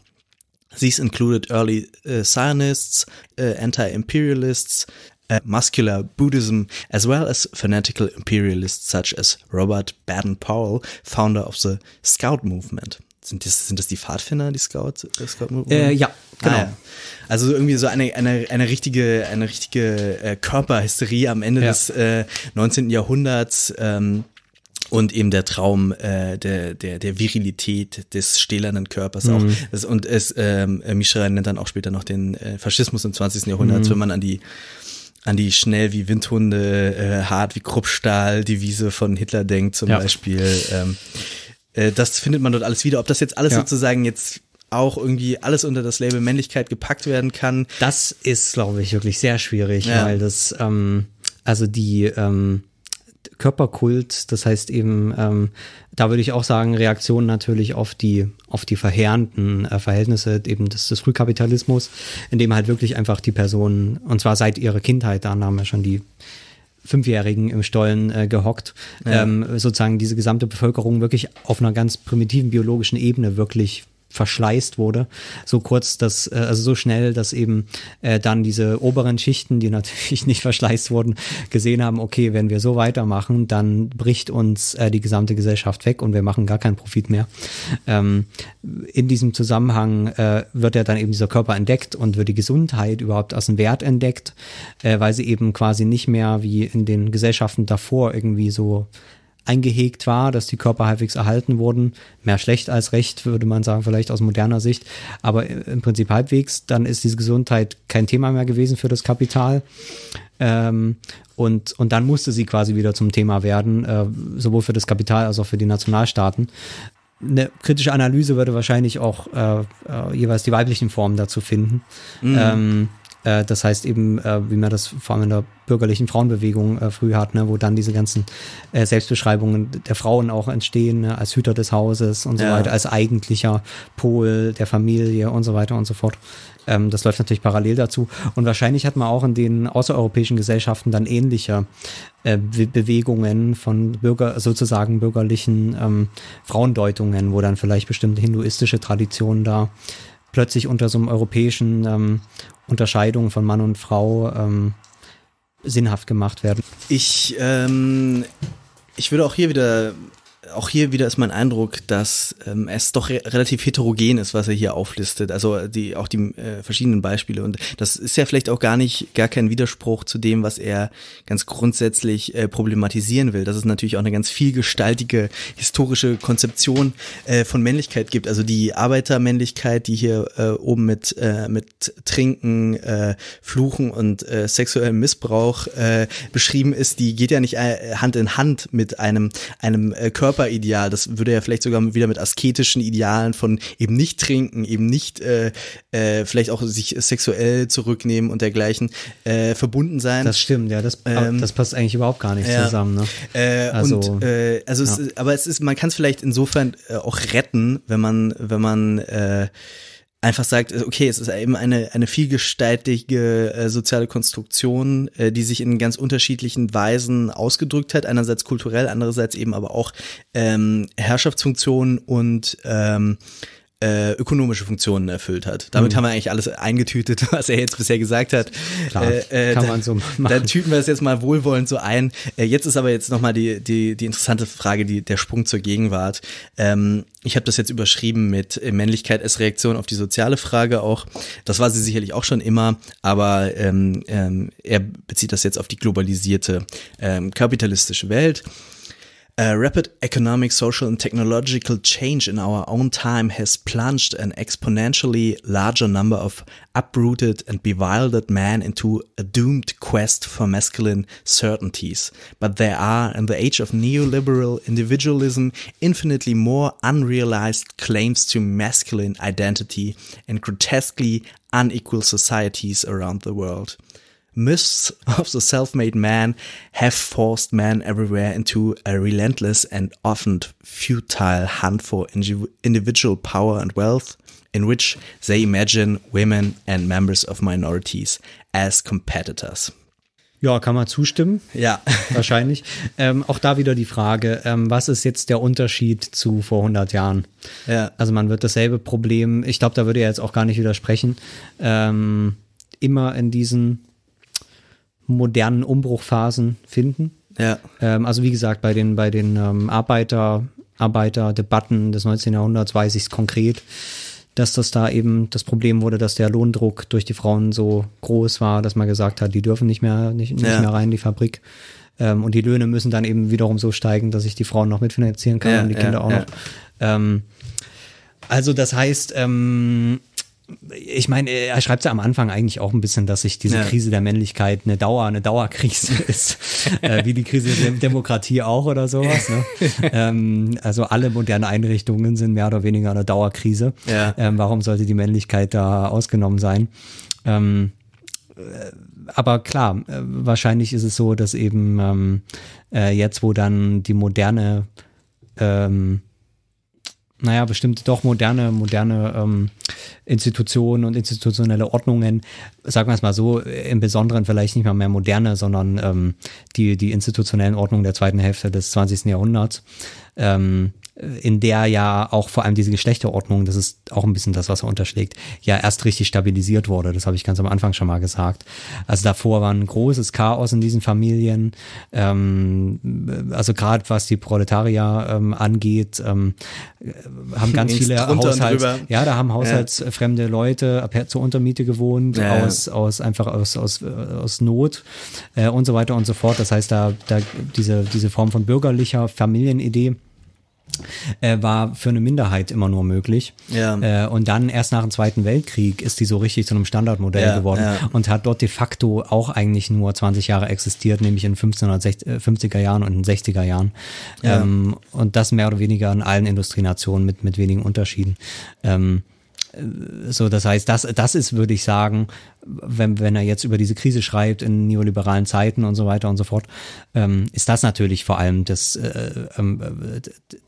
These included early uh, Zionists, uh, anti imperialists, Äh, muscular Buddhism, as well as fanatical imperialists such as Robert Baden-Powell, founder of the Scout Movement. Sind das, sind das die Pfadfinder, die Scouts? Scout äh, äh ja, ah, genau. Ah, ja. Also irgendwie so eine, eine, eine richtige, eine richtige äh, Körperhysterie am Ende ja. des äh, 19. Jahrhunderts. Ähm, und eben der Traum äh, der, der, der Virilität des stählernen Körpers mhm. auch. Das, und es, ähm, Mischra nennt dann auch später noch den äh, Faschismus im 20. Jahrhundert, mhm. wenn man an die an die schnell wie Windhunde, äh, hart wie Kruppstahl Devise von Hitler denkt zum ja. Beispiel. Ähm, äh, das findet man dort alles wieder. Ob das jetzt alles ja. sozusagen jetzt auch irgendwie alles unter das Label Männlichkeit gepackt werden kann. Das ist, glaube ich, wirklich sehr schwierig, ja. weil das, ähm, also die, ähm, Körperkult. Das heißt eben, ähm, da würde ich auch sagen, Reaktion natürlich auf die, auf die verheerenden äh, Verhältnisse eben des, des Frühkapitalismus, in dem halt wirklich einfach die Personen, und zwar seit ihrer Kindheit, da haben wir schon die Fünfjährigen im Stollen äh, gehockt, ja. ähm, sozusagen diese gesamte Bevölkerung wirklich auf einer ganz primitiven biologischen Ebene wirklich verschleißt wurde, so kurz, dass, äh, also so schnell, dass eben äh, dann diese oberen Schichten, die natürlich nicht verschleißt wurden, gesehen haben, okay, wenn wir so weitermachen, dann bricht uns äh, die gesamte Gesellschaft weg und wir machen gar keinen Profit mehr. Ähm, in diesem Zusammenhang äh, wird ja dann eben dieser Körper entdeckt und wird die Gesundheit überhaupt als einen Wert entdeckt, äh, weil sie eben quasi nicht mehr wie in den Gesellschaften davor irgendwie so eingehegt war, dass die Körper halbwegs erhalten wurden. Mehr schlecht als recht, würde man sagen, vielleicht aus moderner Sicht. Aber im Prinzip halbwegs. Dann ist diese Gesundheit kein Thema mehr gewesen für das Kapital. Ähm, und, und dann musste sie quasi wieder zum Thema werden, äh, sowohl für das Kapital als auch für die Nationalstaaten. Eine kritische Analyse würde wahrscheinlich auch äh, äh, jeweils die weiblichen Formen dazu finden. Mhm. Ähm, äh, das heißt eben, äh, wie man das vor allem in der bürgerlichen Frauenbewegung äh, früh hat, ne, wo dann diese ganzen äh, Selbstbeschreibungen der Frauen auch entstehen, ne, als Hüter des Hauses und so ja. weiter, als eigentlicher Pol der Familie und so weiter und so fort. Ähm, das läuft natürlich parallel dazu. Und wahrscheinlich hat man auch in den außereuropäischen Gesellschaften dann ähnliche äh, Bewegungen von Bürger, sozusagen bürgerlichen ähm, Frauendeutungen, wo dann vielleicht bestimmte hinduistische Traditionen da plötzlich unter so einem europäischen ähm, Unterscheidungen von Mann und Frau ähm, sinnhaft gemacht werden. Ich, ähm, ich würde auch hier wieder auch hier wieder ist mein Eindruck, dass ähm, es doch re relativ heterogen ist, was er hier auflistet. Also äh, die auch die äh, verschiedenen Beispiele und das ist ja vielleicht auch gar nicht gar kein Widerspruch zu dem, was er ganz grundsätzlich äh, problematisieren will. Dass es natürlich auch eine ganz vielgestaltige historische Konzeption äh, von Männlichkeit gibt. Also die Arbeitermännlichkeit, die hier äh, oben mit äh, mit Trinken, äh, Fluchen und äh, sexuellem Missbrauch äh, beschrieben ist, die geht ja nicht äh, Hand in Hand mit einem einem äh, Körper Körperideal, das würde ja vielleicht sogar wieder mit asketischen Idealen von eben nicht trinken, eben nicht äh, äh, vielleicht auch sich sexuell zurücknehmen und dergleichen äh, verbunden sein. Das stimmt, ja, das, äh, ähm, das passt eigentlich überhaupt gar nicht ja. zusammen. Ne? Äh, also, und, äh, also ja. es, aber es ist, man kann es vielleicht insofern äh, auch retten, wenn man, wenn man äh, einfach sagt, äh, okay, es ist eben eine, eine vielgestaltige äh, soziale Konstruktion, äh, die sich in ganz unterschiedlichen Weisen ausgedrückt hat, einerseits kulturell, andererseits eben aber auch ähm, Herrschaftsfunktionen und ähm, äh, ökonomische Funktionen erfüllt hat. Damit mhm. haben wir eigentlich alles eingetütet, was er jetzt bisher gesagt hat. Klar, äh, äh, kann man so machen. Dann tüten wir es jetzt mal wohlwollend so ein. Äh, jetzt ist aber jetzt nochmal die, die, die interessante Frage, die, der Sprung zur Gegenwart. Ähm, ich habe das jetzt überschrieben mit äh, Männlichkeit als Reaktion auf die soziale Frage auch. Das war sie sicherlich auch schon immer, aber ähm, ähm, er bezieht das jetzt auf die globalisierte ähm, kapitalistische Welt. A rapid economic, social, and technological change in our own time has plunged an exponentially larger number of uprooted and bewildered men into a doomed quest for masculine certainties. But there are, in the age of neoliberal individualism, infinitely more unrealized claims to masculine identity in grotesquely unequal societies around the world. myths of the self-made man have forced men everywhere into a relentless and often futile hunt for individual power and wealth in which they imagine women and members of minorities as competitors. Ja, kann man zustimmen. Ja. Wahrscheinlich. Ähm, auch da wieder die Frage, ähm, was ist jetzt der Unterschied zu vor 100 Jahren? Ja. Also man wird dasselbe Problem, ich glaube, da würde er jetzt auch gar nicht widersprechen, ähm, immer in diesen modernen Umbruchphasen finden. Ja. Ähm, also wie gesagt, bei den, bei den ähm, Arbeiter, Arbeiterdebatten des 19. Jahrhunderts weiß ich es konkret, dass das da eben das Problem wurde, dass der Lohndruck durch die Frauen so groß war, dass man gesagt hat, die dürfen nicht mehr, nicht, nicht ja. mehr rein in die Fabrik. Ähm, und die Löhne müssen dann eben wiederum so steigen, dass ich die Frauen noch mitfinanzieren kann ja, und die Kinder ja, auch noch. Ähm, also das heißt, ähm, ich meine, er schreibt ja am Anfang eigentlich auch ein bisschen, dass sich diese ja. Krise der Männlichkeit eine Dauer, eine Dauerkrise ist, äh, wie die Krise der Demokratie auch oder sowas. Ne? ähm, also alle modernen Einrichtungen sind mehr oder weniger eine Dauerkrise. Ja. Ähm, warum sollte die Männlichkeit da ausgenommen sein? Ähm, äh, aber klar, äh, wahrscheinlich ist es so, dass eben ähm, äh, jetzt, wo dann die moderne ähm, naja, bestimmte doch moderne, moderne ähm, Institutionen und institutionelle Ordnungen, sagen wir es mal so, im Besonderen vielleicht nicht mal mehr moderne, sondern ähm, die, die institutionellen Ordnungen der zweiten Hälfte des 20. Jahrhunderts, ähm, in der ja auch vor allem diese Geschlechterordnung, das ist auch ein bisschen das, was er unterschlägt, ja erst richtig stabilisiert wurde. Das habe ich ganz am Anfang schon mal gesagt. Also davor war ein großes Chaos in diesen Familien. Ähm, also gerade was die Proletarier ähm, angeht, ähm, haben ganz viele Haushalts, ja, da haben haushaltsfremde ja. Leute zur Untermiete gewohnt ja, aus aus einfach aus aus aus Not äh, und so weiter und so fort. Das heißt, da da diese diese Form von bürgerlicher Familienidee äh, war für eine Minderheit immer nur möglich. Ja. Äh, und dann erst nach dem Zweiten Weltkrieg ist die so richtig zu einem Standardmodell ja, geworden ja. und hat dort de facto auch eigentlich nur 20 Jahre existiert, nämlich in 1550er äh, Jahren und in 60er Jahren. Ähm, und das mehr oder weniger in allen Industrienationen mit, mit wenigen Unterschieden. Ähm, äh, so, das heißt, das, das ist, würde ich sagen, wenn, wenn er jetzt über diese Krise schreibt in neoliberalen Zeiten und so weiter und so fort, ähm, ist das natürlich vor allem das, äh, äh,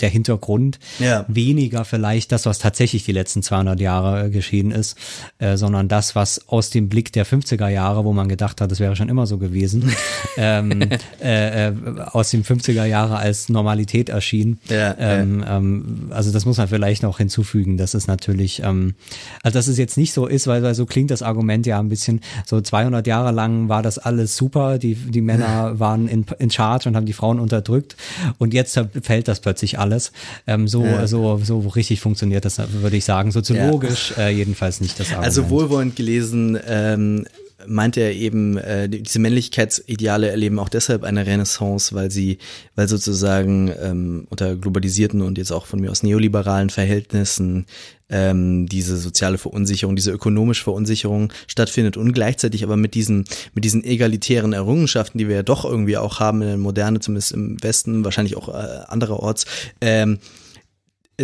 der Hintergrund. Ja. Weniger vielleicht das, was tatsächlich die letzten 200 Jahre äh, geschehen ist, äh, sondern das, was aus dem Blick der 50er Jahre, wo man gedacht hat, das wäre schon immer so gewesen, ähm, äh, äh, aus den 50er Jahre als Normalität erschien. Ja, ähm, ähm, also das muss man vielleicht noch hinzufügen, dass es natürlich, ähm, also dass es jetzt nicht so ist, weil, weil so klingt das Argument ja, ein bisschen so 200 Jahre lang war das alles super, die, die Männer waren in, in Charge und haben die Frauen unterdrückt und jetzt fällt das plötzlich alles. Ähm, so, ja. so, so richtig funktioniert das, würde ich sagen. Soziologisch ja. äh, jedenfalls nicht das also Argument. Also wohlwollend gelesen, ähm, meint er eben, äh, diese Männlichkeitsideale erleben auch deshalb eine Renaissance, weil sie, weil sozusagen ähm, unter globalisierten und jetzt auch von mir aus neoliberalen Verhältnissen ähm, diese soziale Verunsicherung, diese ökonomische Verunsicherung stattfindet und gleichzeitig aber mit diesen, mit diesen egalitären Errungenschaften, die wir ja doch irgendwie auch haben in der Moderne, zumindest im Westen, wahrscheinlich auch äh, andererorts, ähm,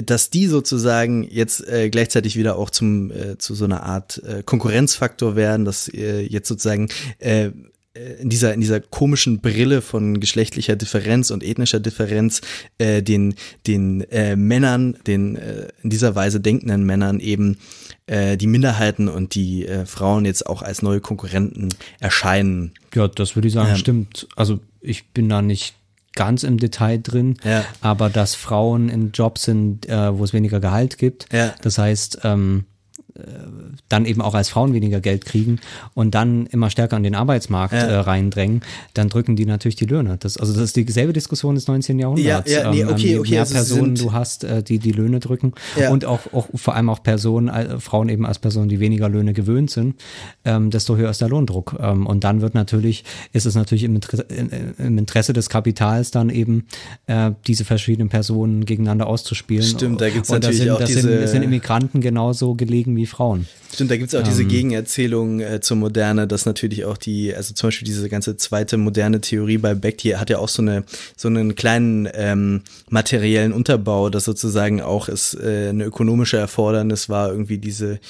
dass die sozusagen jetzt äh, gleichzeitig wieder auch zum äh, zu so einer Art äh, Konkurrenzfaktor werden, dass äh, jetzt sozusagen äh, äh, in dieser, in dieser komischen Brille von geschlechtlicher Differenz und ethnischer Differenz äh, den, den äh, Männern, den äh, in dieser Weise denkenden Männern eben äh, die Minderheiten und die äh, Frauen jetzt auch als neue Konkurrenten erscheinen. Ja, das würde ich sagen, ähm, stimmt. Also ich bin da nicht ganz im Detail drin, ja. aber dass Frauen in Jobs sind, äh, wo es weniger Gehalt gibt. Ja. Das heißt, ähm, äh, dann eben auch als Frauen weniger Geld kriegen und dann immer stärker an den Arbeitsmarkt ja. äh, reindrängen, dann drücken die natürlich die Löhne. Das, also das ist dieselbe Diskussion des 19. Jahrhunderts. Ja, ja, nee, ähm, okay, ähm, okay, mehr also Personen du hast, äh, die die Löhne drücken ja. und auch, auch vor allem auch Personen, äh, Frauen eben als Personen, die weniger Löhne gewöhnt sind, ähm, desto höher ist der Lohndruck. Ähm, und dann wird natürlich, ist es natürlich im Interesse, im Interesse des Kapitals dann eben äh, diese verschiedenen Personen gegeneinander auszuspielen. Stimmt, da gibt es natürlich sind, auch diese... Sind, sind Immigranten genauso gelegen wie die Frauen. Stimmt, da gibt es auch ähm, diese Gegenerzählung äh, zur Moderne, dass natürlich auch die, also zum Beispiel diese ganze zweite moderne Theorie bei Beck, die hat ja auch so, eine, so einen kleinen ähm, materiellen Unterbau, dass sozusagen auch es äh, eine ökonomische Erfordernis war, irgendwie diese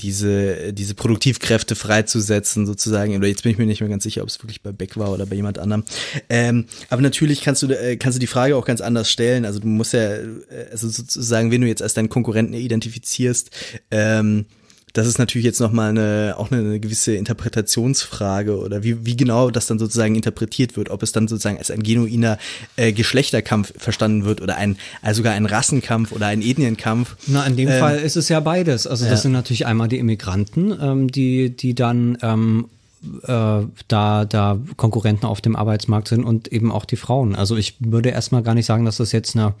diese, diese Produktivkräfte freizusetzen, sozusagen. Oder jetzt bin ich mir nicht mehr ganz sicher, ob es wirklich bei Beck war oder bei jemand anderem. Ähm, aber natürlich kannst du, äh, kannst du die Frage auch ganz anders stellen. Also du musst ja, äh, also sozusagen, wenn du jetzt als deinen Konkurrenten identifizierst, ähm, das ist natürlich jetzt nochmal eine, auch eine, gewisse Interpretationsfrage oder wie, wie genau das dann sozusagen interpretiert wird, ob es dann sozusagen als ein genuiner äh, Geschlechterkampf verstanden wird oder ein, also sogar ein Rassenkampf oder ein Ethnienkampf. Na, in dem ähm, Fall ist es ja beides. Also das ja. sind natürlich einmal die Immigranten, ähm, die, die dann ähm, äh, da, da Konkurrenten auf dem Arbeitsmarkt sind und eben auch die Frauen. Also ich würde erstmal gar nicht sagen, dass das jetzt eine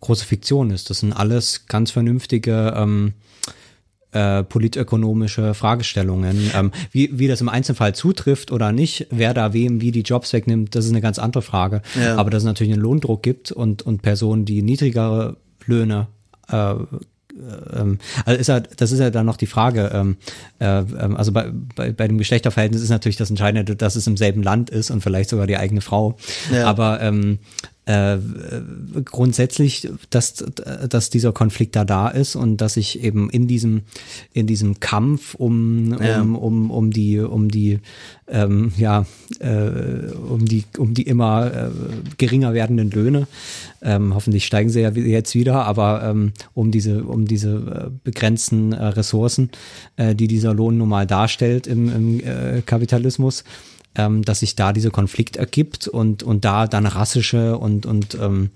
große Fiktion ist. Das sind alles ganz vernünftige ähm, äh, politökonomische Fragestellungen. Ähm, wie, wie das im Einzelfall zutrifft oder nicht, wer da wem wie die Jobs wegnimmt, das ist eine ganz andere Frage. Ja. Aber dass es natürlich einen Lohndruck gibt und, und Personen, die niedrigere Löhne äh, äh ähm, also ist ja, das ist ja dann noch die Frage. Ähm, äh, ähm, also bei, bei, bei dem Geschlechterverhältnis ist natürlich das Entscheidende, dass es im selben Land ist und vielleicht sogar die eigene Frau. Ja. Aber ähm, äh, grundsätzlich, dass, dass dieser Konflikt da da ist und dass ich eben in diesem, in diesem Kampf um, um, ja. um, um die, um die, ähm, ja, äh, um die, um die immer äh, geringer werdenden Löhne, ähm, hoffentlich steigen sie ja jetzt wieder, aber ähm, um diese, um diese äh, begrenzten äh, Ressourcen, äh, die dieser Lohn nun mal darstellt im, im äh, Kapitalismus, ähm, dass sich da dieser Konflikt ergibt und, und da dann rassische und, und ähm,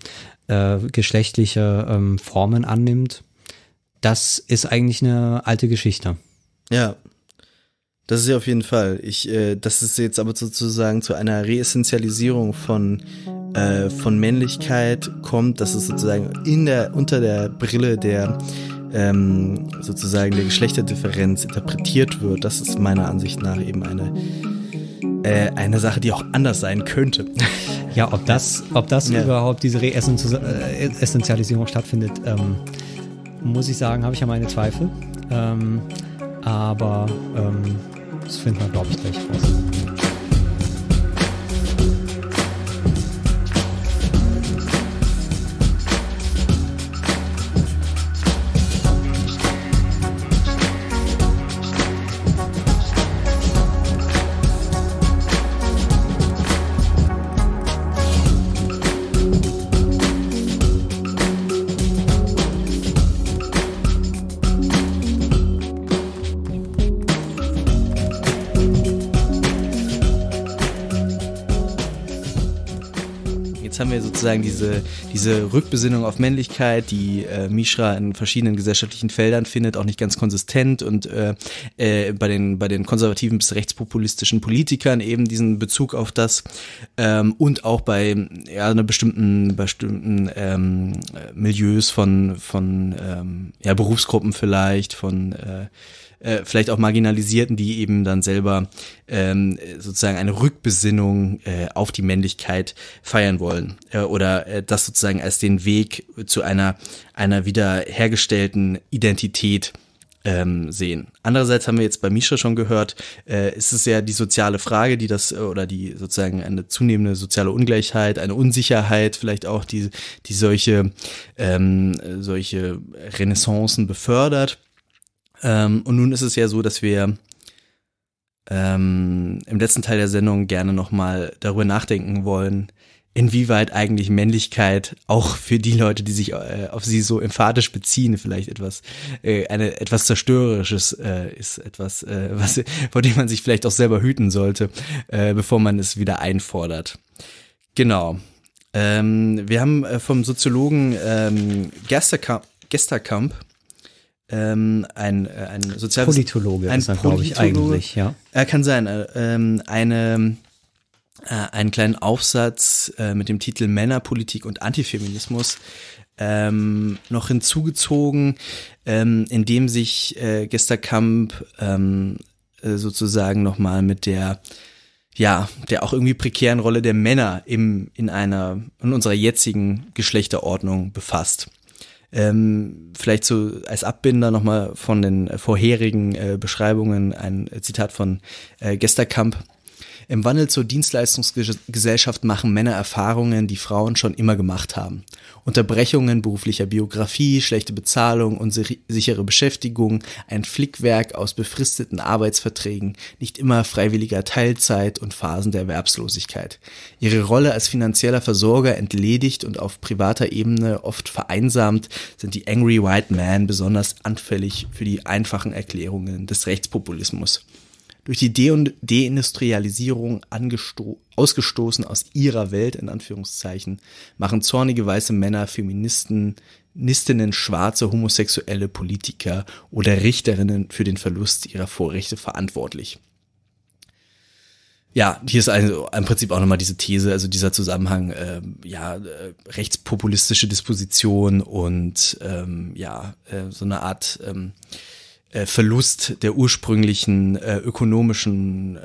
äh, geschlechtliche ähm, Formen annimmt. Das ist eigentlich eine alte Geschichte. Ja, das ist ja auf jeden Fall. Ich, äh, das ist jetzt aber sozusagen zu einer Reessentialisierung von, äh, von Männlichkeit kommt, dass es sozusagen in der, unter der Brille der ähm, sozusagen der Geschlechterdifferenz interpretiert wird. Das ist meiner Ansicht nach eben eine äh, eine Sache, die auch anders sein könnte. Ja, ob das, ob das ja. überhaupt diese Reessentialisierung äh, stattfindet, ähm, muss ich sagen, habe ich ja meine Zweifel. Ähm, aber ähm, das findet man, glaube ich, gleich raus. sozusagen diese, diese Rückbesinnung auf Männlichkeit, die äh, Mishra in verschiedenen gesellschaftlichen Feldern findet, auch nicht ganz konsistent und äh, äh, bei, den, bei den konservativen bis rechtspopulistischen Politikern eben diesen Bezug auf das ähm, und auch bei ja, einer bestimmten, bestimmten ähm, Milieus von, von ähm, ja, Berufsgruppen vielleicht, von äh, äh, vielleicht auch Marginalisierten, die eben dann selber ähm, sozusagen eine Rückbesinnung äh, auf die Männlichkeit feiern wollen äh, oder äh, das sozusagen als den Weg zu einer einer wiederhergestellten Identität ähm, sehen. Andererseits haben wir jetzt bei Misha schon gehört, äh, ist es ja die soziale Frage, die das äh, oder die sozusagen eine zunehmende soziale Ungleichheit, eine Unsicherheit, vielleicht auch die die solche ähm, solche Renaissancen befördert ähm, und nun ist es ja so, dass wir ähm, im letzten Teil der Sendung gerne nochmal darüber nachdenken wollen, inwieweit eigentlich Männlichkeit auch für die Leute, die sich äh, auf sie so emphatisch beziehen, vielleicht etwas äh, eine etwas zerstörerisches äh, ist, etwas äh, was vor dem man sich vielleicht auch selber hüten sollte, äh, bevor man es wieder einfordert. Genau. Ähm, wir haben äh, vom Soziologen ähm, Gesterkamp, Gesterkamp ähm, ein, äh, ein Sozial Politologe ein ist er, glaube ich, eigentlich, ja. Er äh, kann sein, äh, ähm, eine, äh, einen kleinen Aufsatz äh, mit dem Titel Männerpolitik und Antifeminismus ähm, noch hinzugezogen, ähm, in dem sich äh, Gesterkamp ähm, äh, sozusagen nochmal mit der ja, der auch irgendwie prekären Rolle der Männer im, in einer, in unserer jetzigen Geschlechterordnung befasst. Ähm, vielleicht so als Abbinder nochmal von den äh, vorherigen äh, Beschreibungen ein äh, Zitat von äh, Gesterkamp, im Wandel zur Dienstleistungsgesellschaft machen Männer Erfahrungen, die Frauen schon immer gemacht haben. Unterbrechungen beruflicher Biografie, schlechte Bezahlung, unsichere Beschäftigung, ein Flickwerk aus befristeten Arbeitsverträgen, nicht immer freiwilliger Teilzeit und Phasen der Erwerbslosigkeit. Ihre Rolle als finanzieller Versorger entledigt und auf privater Ebene oft vereinsamt sind die Angry White Men besonders anfällig für die einfachen Erklärungen des Rechtspopulismus durch die De Deindustrialisierung ausgestoßen aus ihrer Welt, in Anführungszeichen, machen zornige weiße Männer, Feministen, Nistinnen, schwarze, homosexuelle Politiker oder Richterinnen für den Verlust ihrer Vorrechte verantwortlich. Ja, hier ist also im Prinzip auch nochmal diese These, also dieser Zusammenhang, äh, ja, äh, rechtspopulistische Disposition und ähm, ja, äh, so eine Art ähm, äh, Verlust der ursprünglichen äh, ökonomischen äh,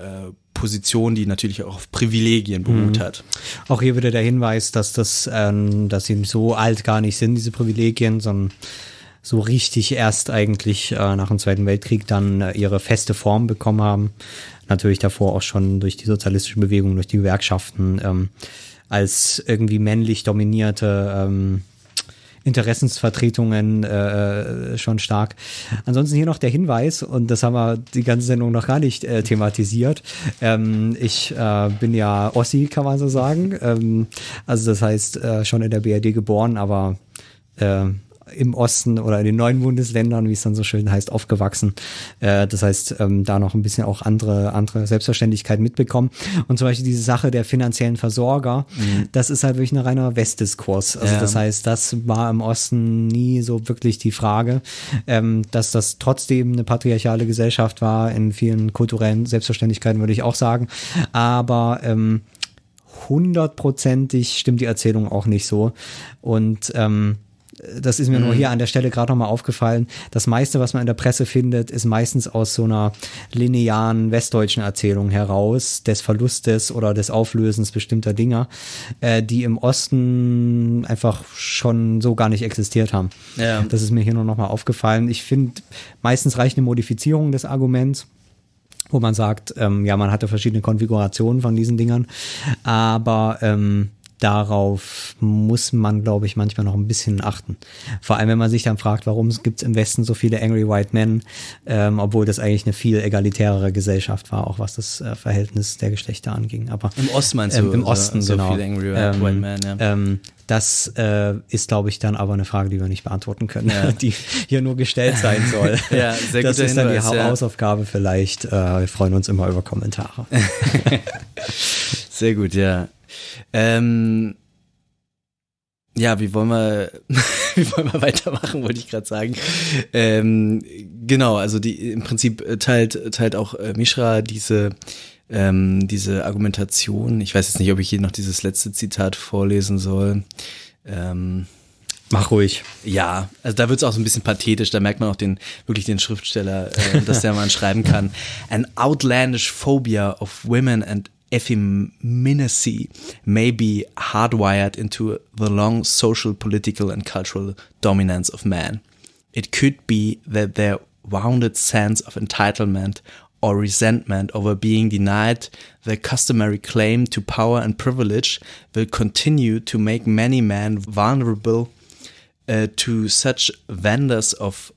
Position, die natürlich auch auf Privilegien beruht mhm. hat. Auch hier wieder der Hinweis, dass das, ähm, dass sie so alt gar nicht sind, diese Privilegien, sondern so richtig erst eigentlich äh, nach dem Zweiten Weltkrieg dann äh, ihre feste Form bekommen haben. Natürlich davor auch schon durch die sozialistische Bewegung, durch die Gewerkschaften ähm, als irgendwie männlich dominierte ähm, Interessensvertretungen äh, äh, schon stark. Ansonsten hier noch der Hinweis, und das haben wir die ganze Sendung noch gar nicht äh, thematisiert. Ähm, ich äh, bin ja Ossi, kann man so sagen. Ähm, also das heißt, äh, schon in der BRD geboren, aber äh, im Osten oder in den neuen Bundesländern, wie es dann so schön heißt, aufgewachsen. Äh, das heißt, ähm, da noch ein bisschen auch andere, andere Selbstverständlichkeit mitbekommen. Und zum Beispiel diese Sache der finanziellen Versorger, mhm. das ist halt wirklich ein reiner Westdiskurs. Also ja. das heißt, das war im Osten nie so wirklich die Frage, ähm, dass das trotzdem eine patriarchale Gesellschaft war, in vielen kulturellen Selbstverständlichkeiten würde ich auch sagen. Aber ähm, hundertprozentig stimmt die Erzählung auch nicht so. Und ähm, das ist mir mhm. nur hier an der Stelle gerade nochmal aufgefallen. Das meiste, was man in der Presse findet, ist meistens aus so einer linearen westdeutschen Erzählung heraus, des Verlustes oder des Auflösens bestimmter Dinger, äh, die im Osten einfach schon so gar nicht existiert haben. Ja. Das ist mir hier nur nochmal aufgefallen. Ich finde, meistens reicht eine Modifizierung des Arguments wo man sagt, ähm, ja, man hatte verschiedene Konfigurationen von diesen Dingern, aber ähm, darauf muss man, glaube ich, manchmal noch ein bisschen achten. Vor allem, wenn man sich dann fragt, warum gibt es im Westen so viele Angry White Men, ähm, obwohl das eigentlich eine viel egalitärere Gesellschaft war, auch was das äh, Verhältnis der Geschlechter anging. Aber im Osten meinst ähm, du? Ähm, Im äh, Osten so, genau. So viele Angry White, ähm, White Men. Ja. Ähm, das äh, ist, glaube ich, dann aber eine Frage, die wir nicht beantworten können, ja. die hier nur gestellt sein soll. ja, sehr das ist dann Hinweis, die ja. Hausaufgabe vielleicht. Äh, wir freuen uns immer über Kommentare. sehr gut, ja. Ähm, ja, wie wollen wir, wie wollen wir weitermachen, wollte ich gerade sagen. Ähm, genau, also die im Prinzip äh, teilt, teilt auch äh, Mishra diese, ähm, diese Argumentation. Ich weiß jetzt nicht, ob ich hier noch dieses letzte Zitat vorlesen soll. Ähm, Mach ruhig. Ja, also da wird es auch so ein bisschen pathetisch, da merkt man auch den, wirklich den Schriftsteller, äh, dass der mal schreiben kann. An outlandish phobia of women and effeminacy may be hardwired into the long social, political, and cultural dominance of man. It could be that their wounded sense of entitlement or resentment over being denied the customary claim to power and privilege will continue to make many men vulnerable uh, to such vendors of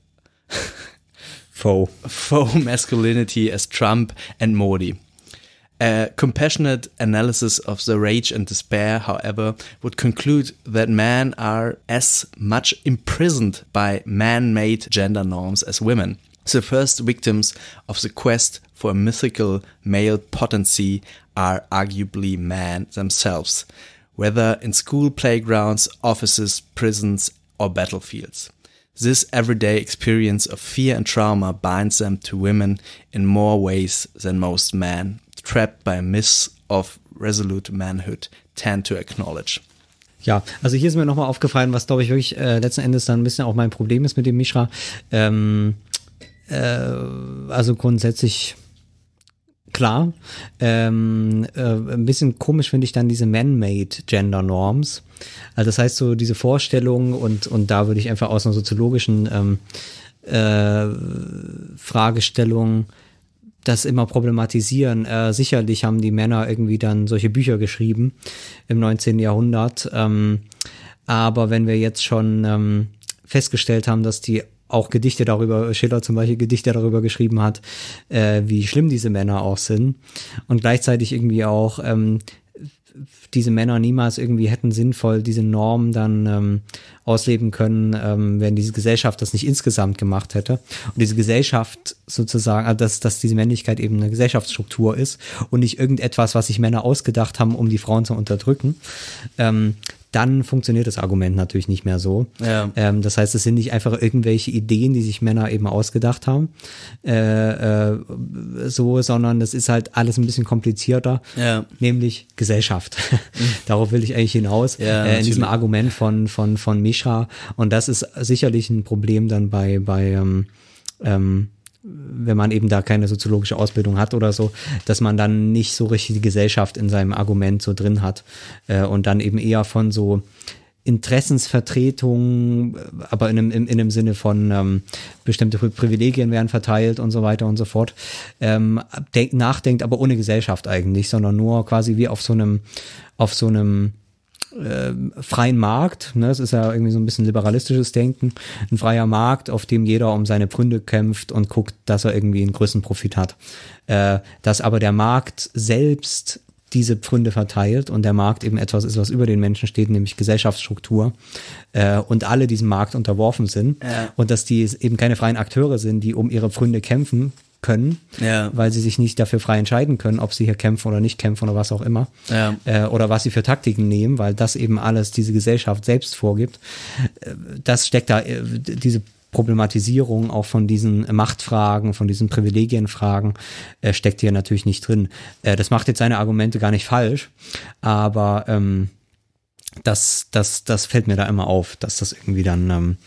faux. faux masculinity as Trump and Modi. A compassionate analysis of the rage and despair, however, would conclude that men are as much imprisoned by man made gender norms as women. The first victims of the quest for a mythical male potency are arguably men themselves, whether in school playgrounds, offices, prisons, or battlefields. This everyday experience of fear and trauma binds them to women in more ways than most men trapped by a miss of resolute manhood tend to acknowledge. Ja, also hier ist mir nochmal aufgefallen, was glaube ich wirklich äh, letzten Endes dann ein bisschen auch mein Problem ist mit dem Mishra. Ähm, äh, also grundsätzlich klar. Ähm, äh, ein bisschen komisch finde ich dann diese man-made Gender Norms. Also das heißt so diese Vorstellungen und, und da würde ich einfach aus einer soziologischen ähm, äh, Fragestellung das immer problematisieren. Äh, sicherlich haben die Männer irgendwie dann solche Bücher geschrieben im 19. Jahrhundert. Ähm, aber wenn wir jetzt schon ähm, festgestellt haben, dass die auch Gedichte darüber, Schiller zum Beispiel Gedichte darüber geschrieben hat, äh, wie schlimm diese Männer auch sind und gleichzeitig irgendwie auch ähm, diese Männer niemals irgendwie hätten sinnvoll diese Norm dann ähm, ausleben können, ähm, wenn diese Gesellschaft das nicht insgesamt gemacht hätte. Und diese Gesellschaft sozusagen, also dass, dass diese Männlichkeit eben eine Gesellschaftsstruktur ist und nicht irgendetwas, was sich Männer ausgedacht haben, um die Frauen zu unterdrücken. Ähm, dann funktioniert das Argument natürlich nicht mehr so. Ja. Ähm, das heißt, es sind nicht einfach irgendwelche Ideen, die sich Männer eben ausgedacht haben, äh, äh, so, sondern das ist halt alles ein bisschen komplizierter, ja. nämlich Gesellschaft. Mhm. Darauf will ich eigentlich hinaus, ja, äh, in diesem Argument von, von, von Mischa. Und das ist sicherlich ein Problem dann bei, bei ähm, ähm, wenn man eben da keine soziologische Ausbildung hat oder so, dass man dann nicht so richtig die Gesellschaft in seinem Argument so drin hat äh, und dann eben eher von so Interessensvertretungen, äh, aber in einem, in, in einem Sinne von ähm, bestimmte Privilegien werden verteilt und so weiter und so fort, ähm, denk, nachdenkt, aber ohne Gesellschaft eigentlich, sondern nur quasi wie auf so einem, auf so einem äh, freien Markt, ne? das ist ja irgendwie so ein bisschen liberalistisches Denken, ein freier Markt, auf dem jeder um seine Pfründe kämpft und guckt, dass er irgendwie einen größten Profit hat. Äh, dass aber der Markt selbst diese Pfründe verteilt und der Markt eben etwas ist, was über den Menschen steht, nämlich Gesellschaftsstruktur äh, und alle diesem Markt unterworfen sind ja. und dass die eben keine freien Akteure sind, die um ihre Pfründe kämpfen, können, ja. weil sie sich nicht dafür frei entscheiden können, ob sie hier kämpfen oder nicht kämpfen oder was auch immer. Ja. Äh, oder was sie für Taktiken nehmen, weil das eben alles diese Gesellschaft selbst vorgibt. Äh, das steckt da, äh, diese Problematisierung auch von diesen Machtfragen, von diesen Privilegienfragen äh, steckt hier natürlich nicht drin. Äh, das macht jetzt seine Argumente gar nicht falsch, aber ähm, das, das, das fällt mir da immer auf, dass das irgendwie dann ähm,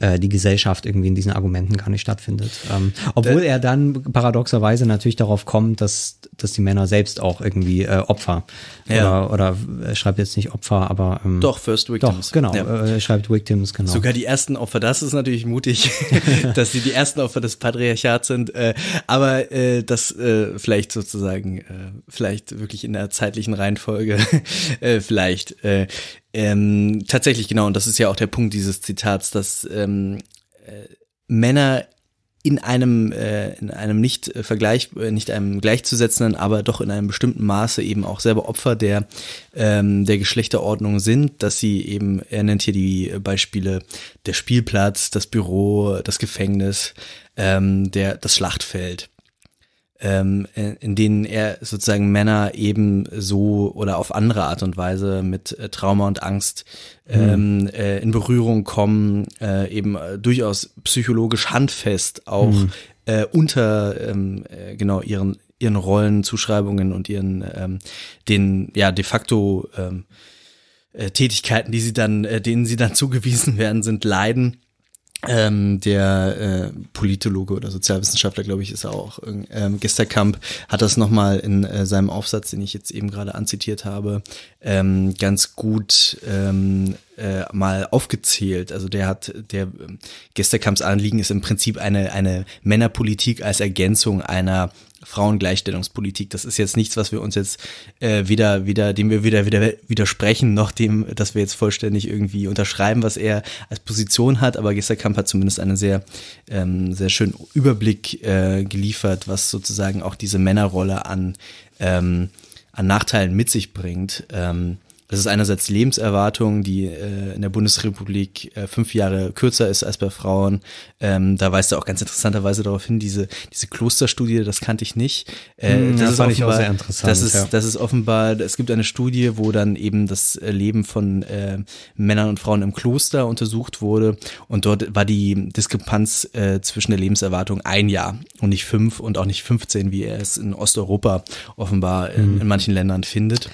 äh, die Gesellschaft irgendwie in diesen Argumenten gar nicht stattfindet. Ähm, obwohl äh, er dann paradoxerweise natürlich darauf kommt, dass, dass die Männer selbst auch irgendwie äh, Opfer ja. oder, oder äh, schreibt jetzt nicht Opfer, aber ähm, doch First Victims. Doch, genau, ja. äh, schreibt Victims, genau. Sogar die ersten Opfer, das ist natürlich mutig, dass sie die ersten Opfer des Patriarchats sind, äh, aber äh, das äh, vielleicht sozusagen, äh, vielleicht wirklich in der zeitlichen Reihenfolge, äh, vielleicht äh, ähm, tatsächlich, genau, und das ist ja auch der Punkt dieses Zitats, dass ähm, äh, Männer in einem, äh, in einem nicht äh, Vergleich, äh, nicht einem gleichzusetzenden, aber doch in einem bestimmten Maße eben auch selber Opfer der, ähm, der Geschlechterordnung sind, dass sie eben, er nennt hier die äh, Beispiele der Spielplatz, das Büro, das Gefängnis, ähm, der, das Schlachtfeld ähm, in denen er sozusagen Männer eben so oder auf andere Art und Weise mit äh, Trauma und Angst hm. ähm, äh, in Berührung kommen, äh, eben äh, durchaus psychologisch handfest auch mhm. äh, unter ähm, äh, genau ihren ihren Rollen, Zuschreibungen und ihren ähm, den ja de facto ähm, Tätigkeiten, die sie dann, denen sie dann zugewiesen werden, sind leiden ähm, der äh, Politologe oder Sozialwissenschaftler, glaube ich, ist er auch. Ähm, Gesterkamp hat das nochmal in äh, seinem Aufsatz, den ich jetzt eben gerade anzitiert habe, ähm, ganz gut ähm, äh, mal aufgezählt. Also der hat, der ähm, Gesterkamps Anliegen ist im Prinzip eine, eine Männerpolitik als Ergänzung einer Frauengleichstellungspolitik. Das ist jetzt nichts, was wir uns jetzt äh, wieder, wieder, dem wir wieder, wieder widersprechen, noch dem, dass wir jetzt vollständig irgendwie unterschreiben, was er als Position hat. Aber Gesterkamp hat zumindest einen sehr, ähm, sehr schönen Überblick äh, geliefert, was sozusagen auch diese Männerrolle an, ähm, an Nachteilen mit sich bringt. Ähm, das ist einerseits Lebenserwartung, die äh, in der Bundesrepublik äh, fünf Jahre kürzer ist als bei Frauen. Ähm, da weist er auch ganz interessanterweise darauf hin, diese, diese Klosterstudie, das kannte ich nicht. Äh, hm, das, das ist offenbar, sehr interessant. Das ist, ja. das ist offenbar, es gibt eine Studie, wo dann eben das äh, Leben von äh, Männern und Frauen im Kloster untersucht wurde. Und dort war die Diskrepanz äh, zwischen der Lebenserwartung ein Jahr und nicht fünf und auch nicht 15, wie er es in Osteuropa offenbar mm. Äh, hm. in, in manchen Ländern findet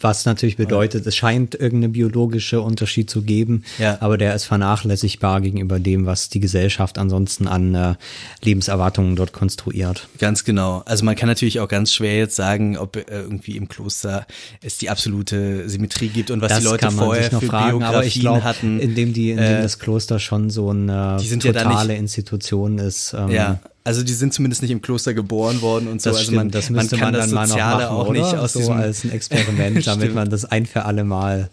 was natürlich bedeutet, es scheint irgendeinen biologische Unterschied zu geben, ja. aber der ist vernachlässigbar gegenüber dem, was die Gesellschaft ansonsten an äh, Lebenserwartungen dort konstruiert. Ganz genau. Also man kann natürlich auch ganz schwer jetzt sagen, ob äh, irgendwie im Kloster es die absolute Symmetrie gibt und was das die Leute vorher noch für fragen, Biografien aber ich glaub, hatten. Indem die, indem äh, das Kloster schon so eine äh, totale ja nicht, Institution ist. Ähm, ja, also die sind zumindest nicht im Kloster geboren worden und so. Das also stimmt, man, das müsste man, kann man dann Soziale mal noch machen, auch nicht aus so als ein Experiment, damit man das ein für alle Mal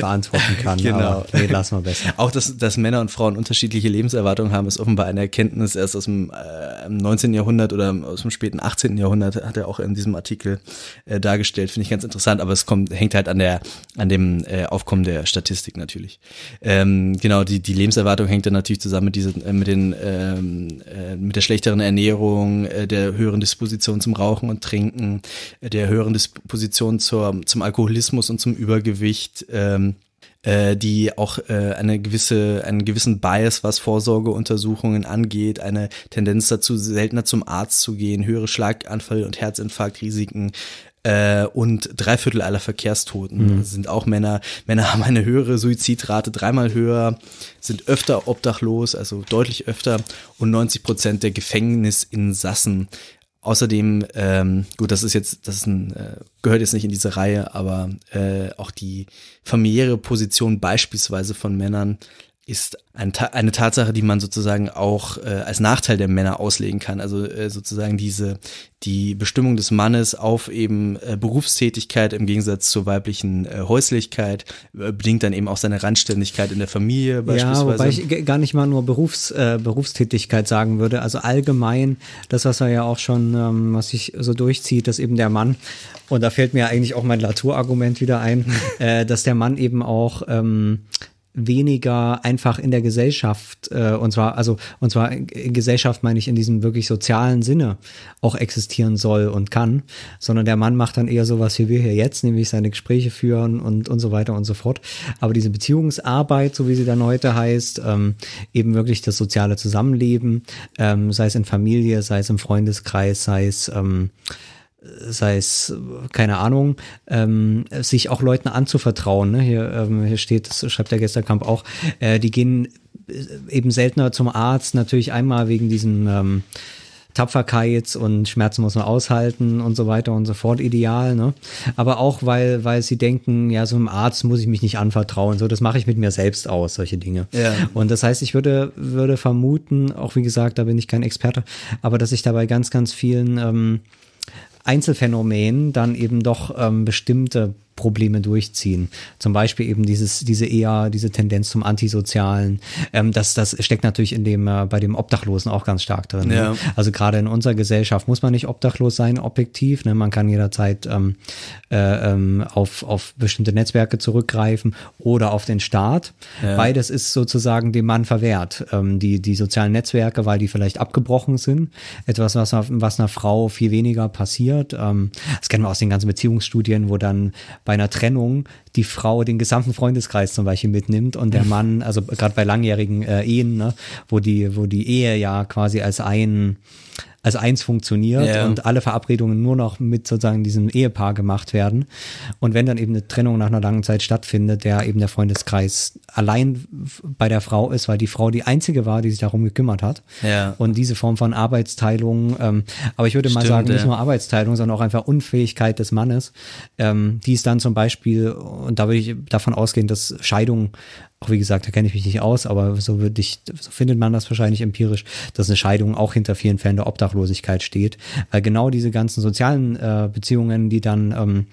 beantworten kann. genau. Aber nee, lass mal besser. Auch dass, dass Männer und Frauen unterschiedliche Lebenserwartungen haben, ist offenbar eine Erkenntnis erst aus dem äh, 19. Jahrhundert oder aus dem späten 18. Jahrhundert, hat er auch in diesem Artikel äh, dargestellt. Finde ich ganz interessant, aber es kommt, hängt halt an der, an dem äh, Aufkommen der Statistik natürlich. Ähm, genau, die, die Lebenserwartung hängt dann natürlich zusammen mit diesen, äh, mit den, ähm, äh, mit der schlechteren gesünderen Ernährung, äh, der höheren Disposition zum Rauchen und Trinken, äh, der höheren Disposition zur, zum Alkoholismus und zum Übergewicht. Ähm, äh, die auch äh, eine gewisse, einen gewissen Bias, was Vorsorgeuntersuchungen angeht, eine Tendenz dazu, seltener zum Arzt zu gehen, höhere Schlaganfall- und Herzinfarktrisiken, äh, und drei Viertel aller Verkehrstoten mhm. sind auch Männer. Männer haben eine höhere Suizidrate, dreimal höher, sind öfter obdachlos, also deutlich öfter und 90 Prozent der Gefängnisinsassen. Außerdem, ähm, gut, das ist jetzt, das ist ein, äh, gehört jetzt nicht in diese Reihe, aber äh, auch die familiäre Position beispielsweise von Männern ist ein, eine Tatsache, die man sozusagen auch äh, als Nachteil der Männer auslegen kann. Also äh, sozusagen diese die Bestimmung des Mannes auf eben äh, Berufstätigkeit im Gegensatz zur weiblichen äh, Häuslichkeit äh, bedingt dann eben auch seine Randständigkeit in der Familie beispielsweise. Ja, wobei ich gar nicht mal nur Berufs, äh, Berufstätigkeit sagen würde. Also allgemein das, was er ja auch schon, ähm, was sich so durchzieht, dass eben der Mann und da fällt mir eigentlich auch mein Latour-Argument wieder ein, äh, dass der Mann eben auch ähm, weniger einfach in der Gesellschaft, äh, und zwar, also, und zwar in Gesellschaft meine ich in diesem wirklich sozialen Sinne auch existieren soll und kann, sondern der Mann macht dann eher sowas wie wir hier jetzt, nämlich seine Gespräche führen und, und so weiter und so fort. Aber diese Beziehungsarbeit, so wie sie dann heute heißt, ähm, eben wirklich das soziale Zusammenleben, ähm, sei es in Familie, sei es im Freundeskreis, sei es ähm, sei es, keine Ahnung, ähm, sich auch Leuten anzuvertrauen. Ne? Hier, ähm, hier steht, das schreibt der Gesterkamp auch, äh, die gehen äh, eben seltener zum Arzt, natürlich einmal wegen diesen ähm, Tapferkeit und Schmerzen muss man aushalten und so weiter und so fort ideal, ne? Aber auch weil weil sie denken, ja, so einem Arzt muss ich mich nicht anvertrauen, so das mache ich mit mir selbst aus, solche Dinge. Ja. Und das heißt, ich würde würde vermuten, auch wie gesagt, da bin ich kein Experte, aber dass ich dabei ganz ganz vielen ähm, Einzelfänomen dann eben doch ähm, bestimmte Probleme durchziehen. Zum Beispiel eben dieses, diese eher, diese Tendenz zum Antisozialen. Ähm, das, das steckt natürlich in dem, äh, bei dem Obdachlosen auch ganz stark drin. Ne? Ja. Ne? Also gerade in unserer Gesellschaft muss man nicht obdachlos sein, objektiv. Ne? Man kann jederzeit ähm, äh, ähm, auf, auf bestimmte Netzwerke zurückgreifen oder auf den Staat. Ja. Beides ist sozusagen dem Mann verwehrt. Ähm, die, die sozialen Netzwerke, weil die vielleicht abgebrochen sind. Etwas, was, was einer Frau viel weniger passiert. Ähm, das kennen wir aus den ganzen Beziehungsstudien, wo dann bei einer Trennung die Frau den gesamten Freundeskreis zum Beispiel mitnimmt und der Mann, also gerade bei langjährigen äh, Ehen, ne, wo die, wo die Ehe ja quasi als ein als eins funktioniert ja. und alle Verabredungen nur noch mit sozusagen diesem Ehepaar gemacht werden. Und wenn dann eben eine Trennung nach einer langen Zeit stattfindet, der eben der Freundeskreis allein bei der Frau ist, weil die Frau die einzige war, die sich darum gekümmert hat. Ja. Und diese Form von Arbeitsteilung, ähm, aber ich würde Stimmt, mal sagen, nicht nur Arbeitsteilung, sondern auch einfach Unfähigkeit des Mannes, ähm, die ist dann zum Beispiel, und da würde ich davon ausgehen, dass Scheidung auch wie gesagt, da kenne ich mich nicht aus, aber so, ich, so findet man das wahrscheinlich empirisch, dass eine Scheidung auch hinter vielen Fällen der Obdachlosigkeit steht, weil äh, genau diese ganzen sozialen äh, Beziehungen, die dann, ähm,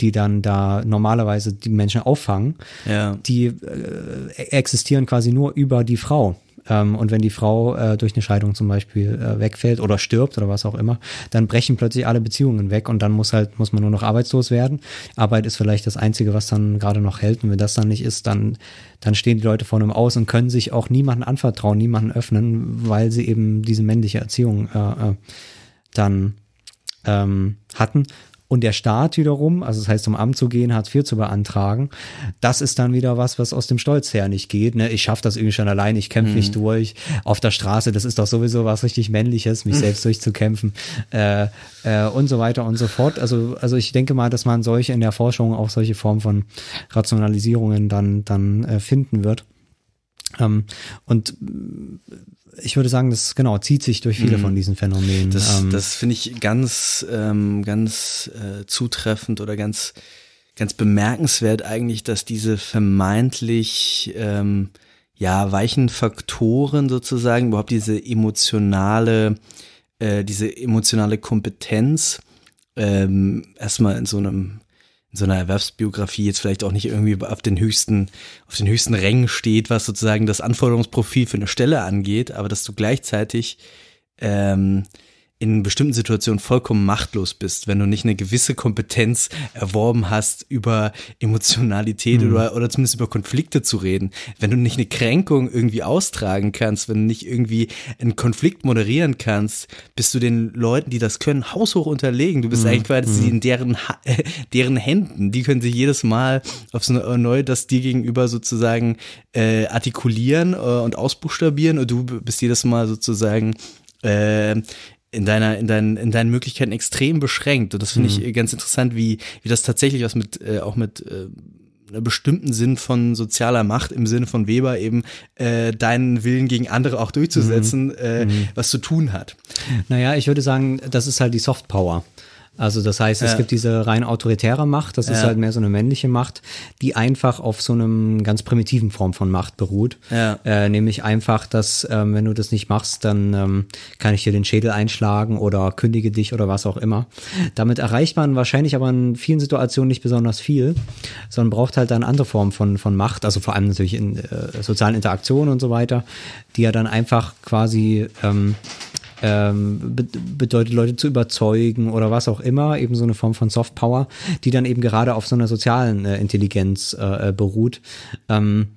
die dann da normalerweise die Menschen auffangen, ja. die äh, existieren quasi nur über die Frau. Ähm, und wenn die Frau äh, durch eine Scheidung zum Beispiel äh, wegfällt oder stirbt oder was auch immer, dann brechen plötzlich alle Beziehungen weg und dann muss halt, muss man nur noch arbeitslos werden. Arbeit ist vielleicht das Einzige, was dann gerade noch hält. Und wenn das dann nicht ist, dann, dann stehen die Leute vor einem aus und können sich auch niemanden anvertrauen, niemanden öffnen, weil sie eben diese männliche Erziehung äh, äh dann ähm, hatten. Und der Staat wiederum, also das heißt, zum Amt zu gehen, Hartz IV zu beantragen, das ist dann wieder was, was aus dem Stolz her nicht geht. Ne? Ich schaffe das irgendwie schon allein, ich kämpfe mhm. nicht durch. Auf der Straße, das ist doch sowieso was richtig Männliches, mich selbst durchzukämpfen äh, äh, und so weiter und so fort. Also, also ich denke mal, dass man solche in der Forschung auch solche Formen von Rationalisierungen dann, dann äh, finden wird. Ähm, und ich würde sagen, das genau zieht sich durch viele mhm. von diesen Phänomenen. Das, ähm, das finde ich ganz, ähm, ganz äh, zutreffend oder ganz, ganz bemerkenswert eigentlich, dass diese vermeintlich ähm, ja weichen Faktoren sozusagen überhaupt diese emotionale, äh, diese emotionale Kompetenz ähm, erstmal in so einem in so einer Erwerbsbiografie jetzt vielleicht auch nicht irgendwie auf den höchsten, auf den höchsten Rängen steht, was sozusagen das Anforderungsprofil für eine Stelle angeht, aber dass du gleichzeitig ähm, in bestimmten Situationen vollkommen machtlos bist, wenn du nicht eine gewisse Kompetenz erworben hast, über Emotionalität mhm. oder, oder zumindest über Konflikte zu reden, wenn du nicht eine Kränkung irgendwie austragen kannst, wenn du nicht irgendwie einen Konflikt moderieren kannst, bist du den Leuten, die das können, haushoch unterlegen. Du bist mhm. eigentlich quasi mhm. in deren, ha äh, deren Händen. Die können sich jedes Mal aufs äh, Neue das dir gegenüber sozusagen äh, artikulieren äh, und ausbuchstabieren und du bist jedes Mal sozusagen äh, in deiner in deinen in deinen Möglichkeiten extrem beschränkt und das finde mhm. ich ganz interessant wie wie das tatsächlich was mit äh, auch mit äh, einer bestimmten Sinn von sozialer Macht im Sinne von Weber eben äh, deinen Willen gegen andere auch durchzusetzen, mhm. Äh, mhm. was zu tun hat. Naja, ich würde sagen, das ist halt die Soft Power. Also das heißt, es ja. gibt diese rein autoritäre Macht, das ja. ist halt mehr so eine männliche Macht, die einfach auf so einem ganz primitiven Form von Macht beruht. Ja. Äh, nämlich einfach, dass ähm, wenn du das nicht machst, dann ähm, kann ich dir den Schädel einschlagen oder kündige dich oder was auch immer. Damit erreicht man wahrscheinlich aber in vielen Situationen nicht besonders viel, sondern braucht halt dann andere Formen von, von Macht, also vor allem natürlich in äh, sozialen Interaktionen und so weiter, die ja dann einfach quasi ähm, ähm, be bedeutet, Leute zu überzeugen oder was auch immer, eben so eine Form von Softpower, die dann eben gerade auf so einer sozialen äh, Intelligenz äh, äh beruht. Ähm,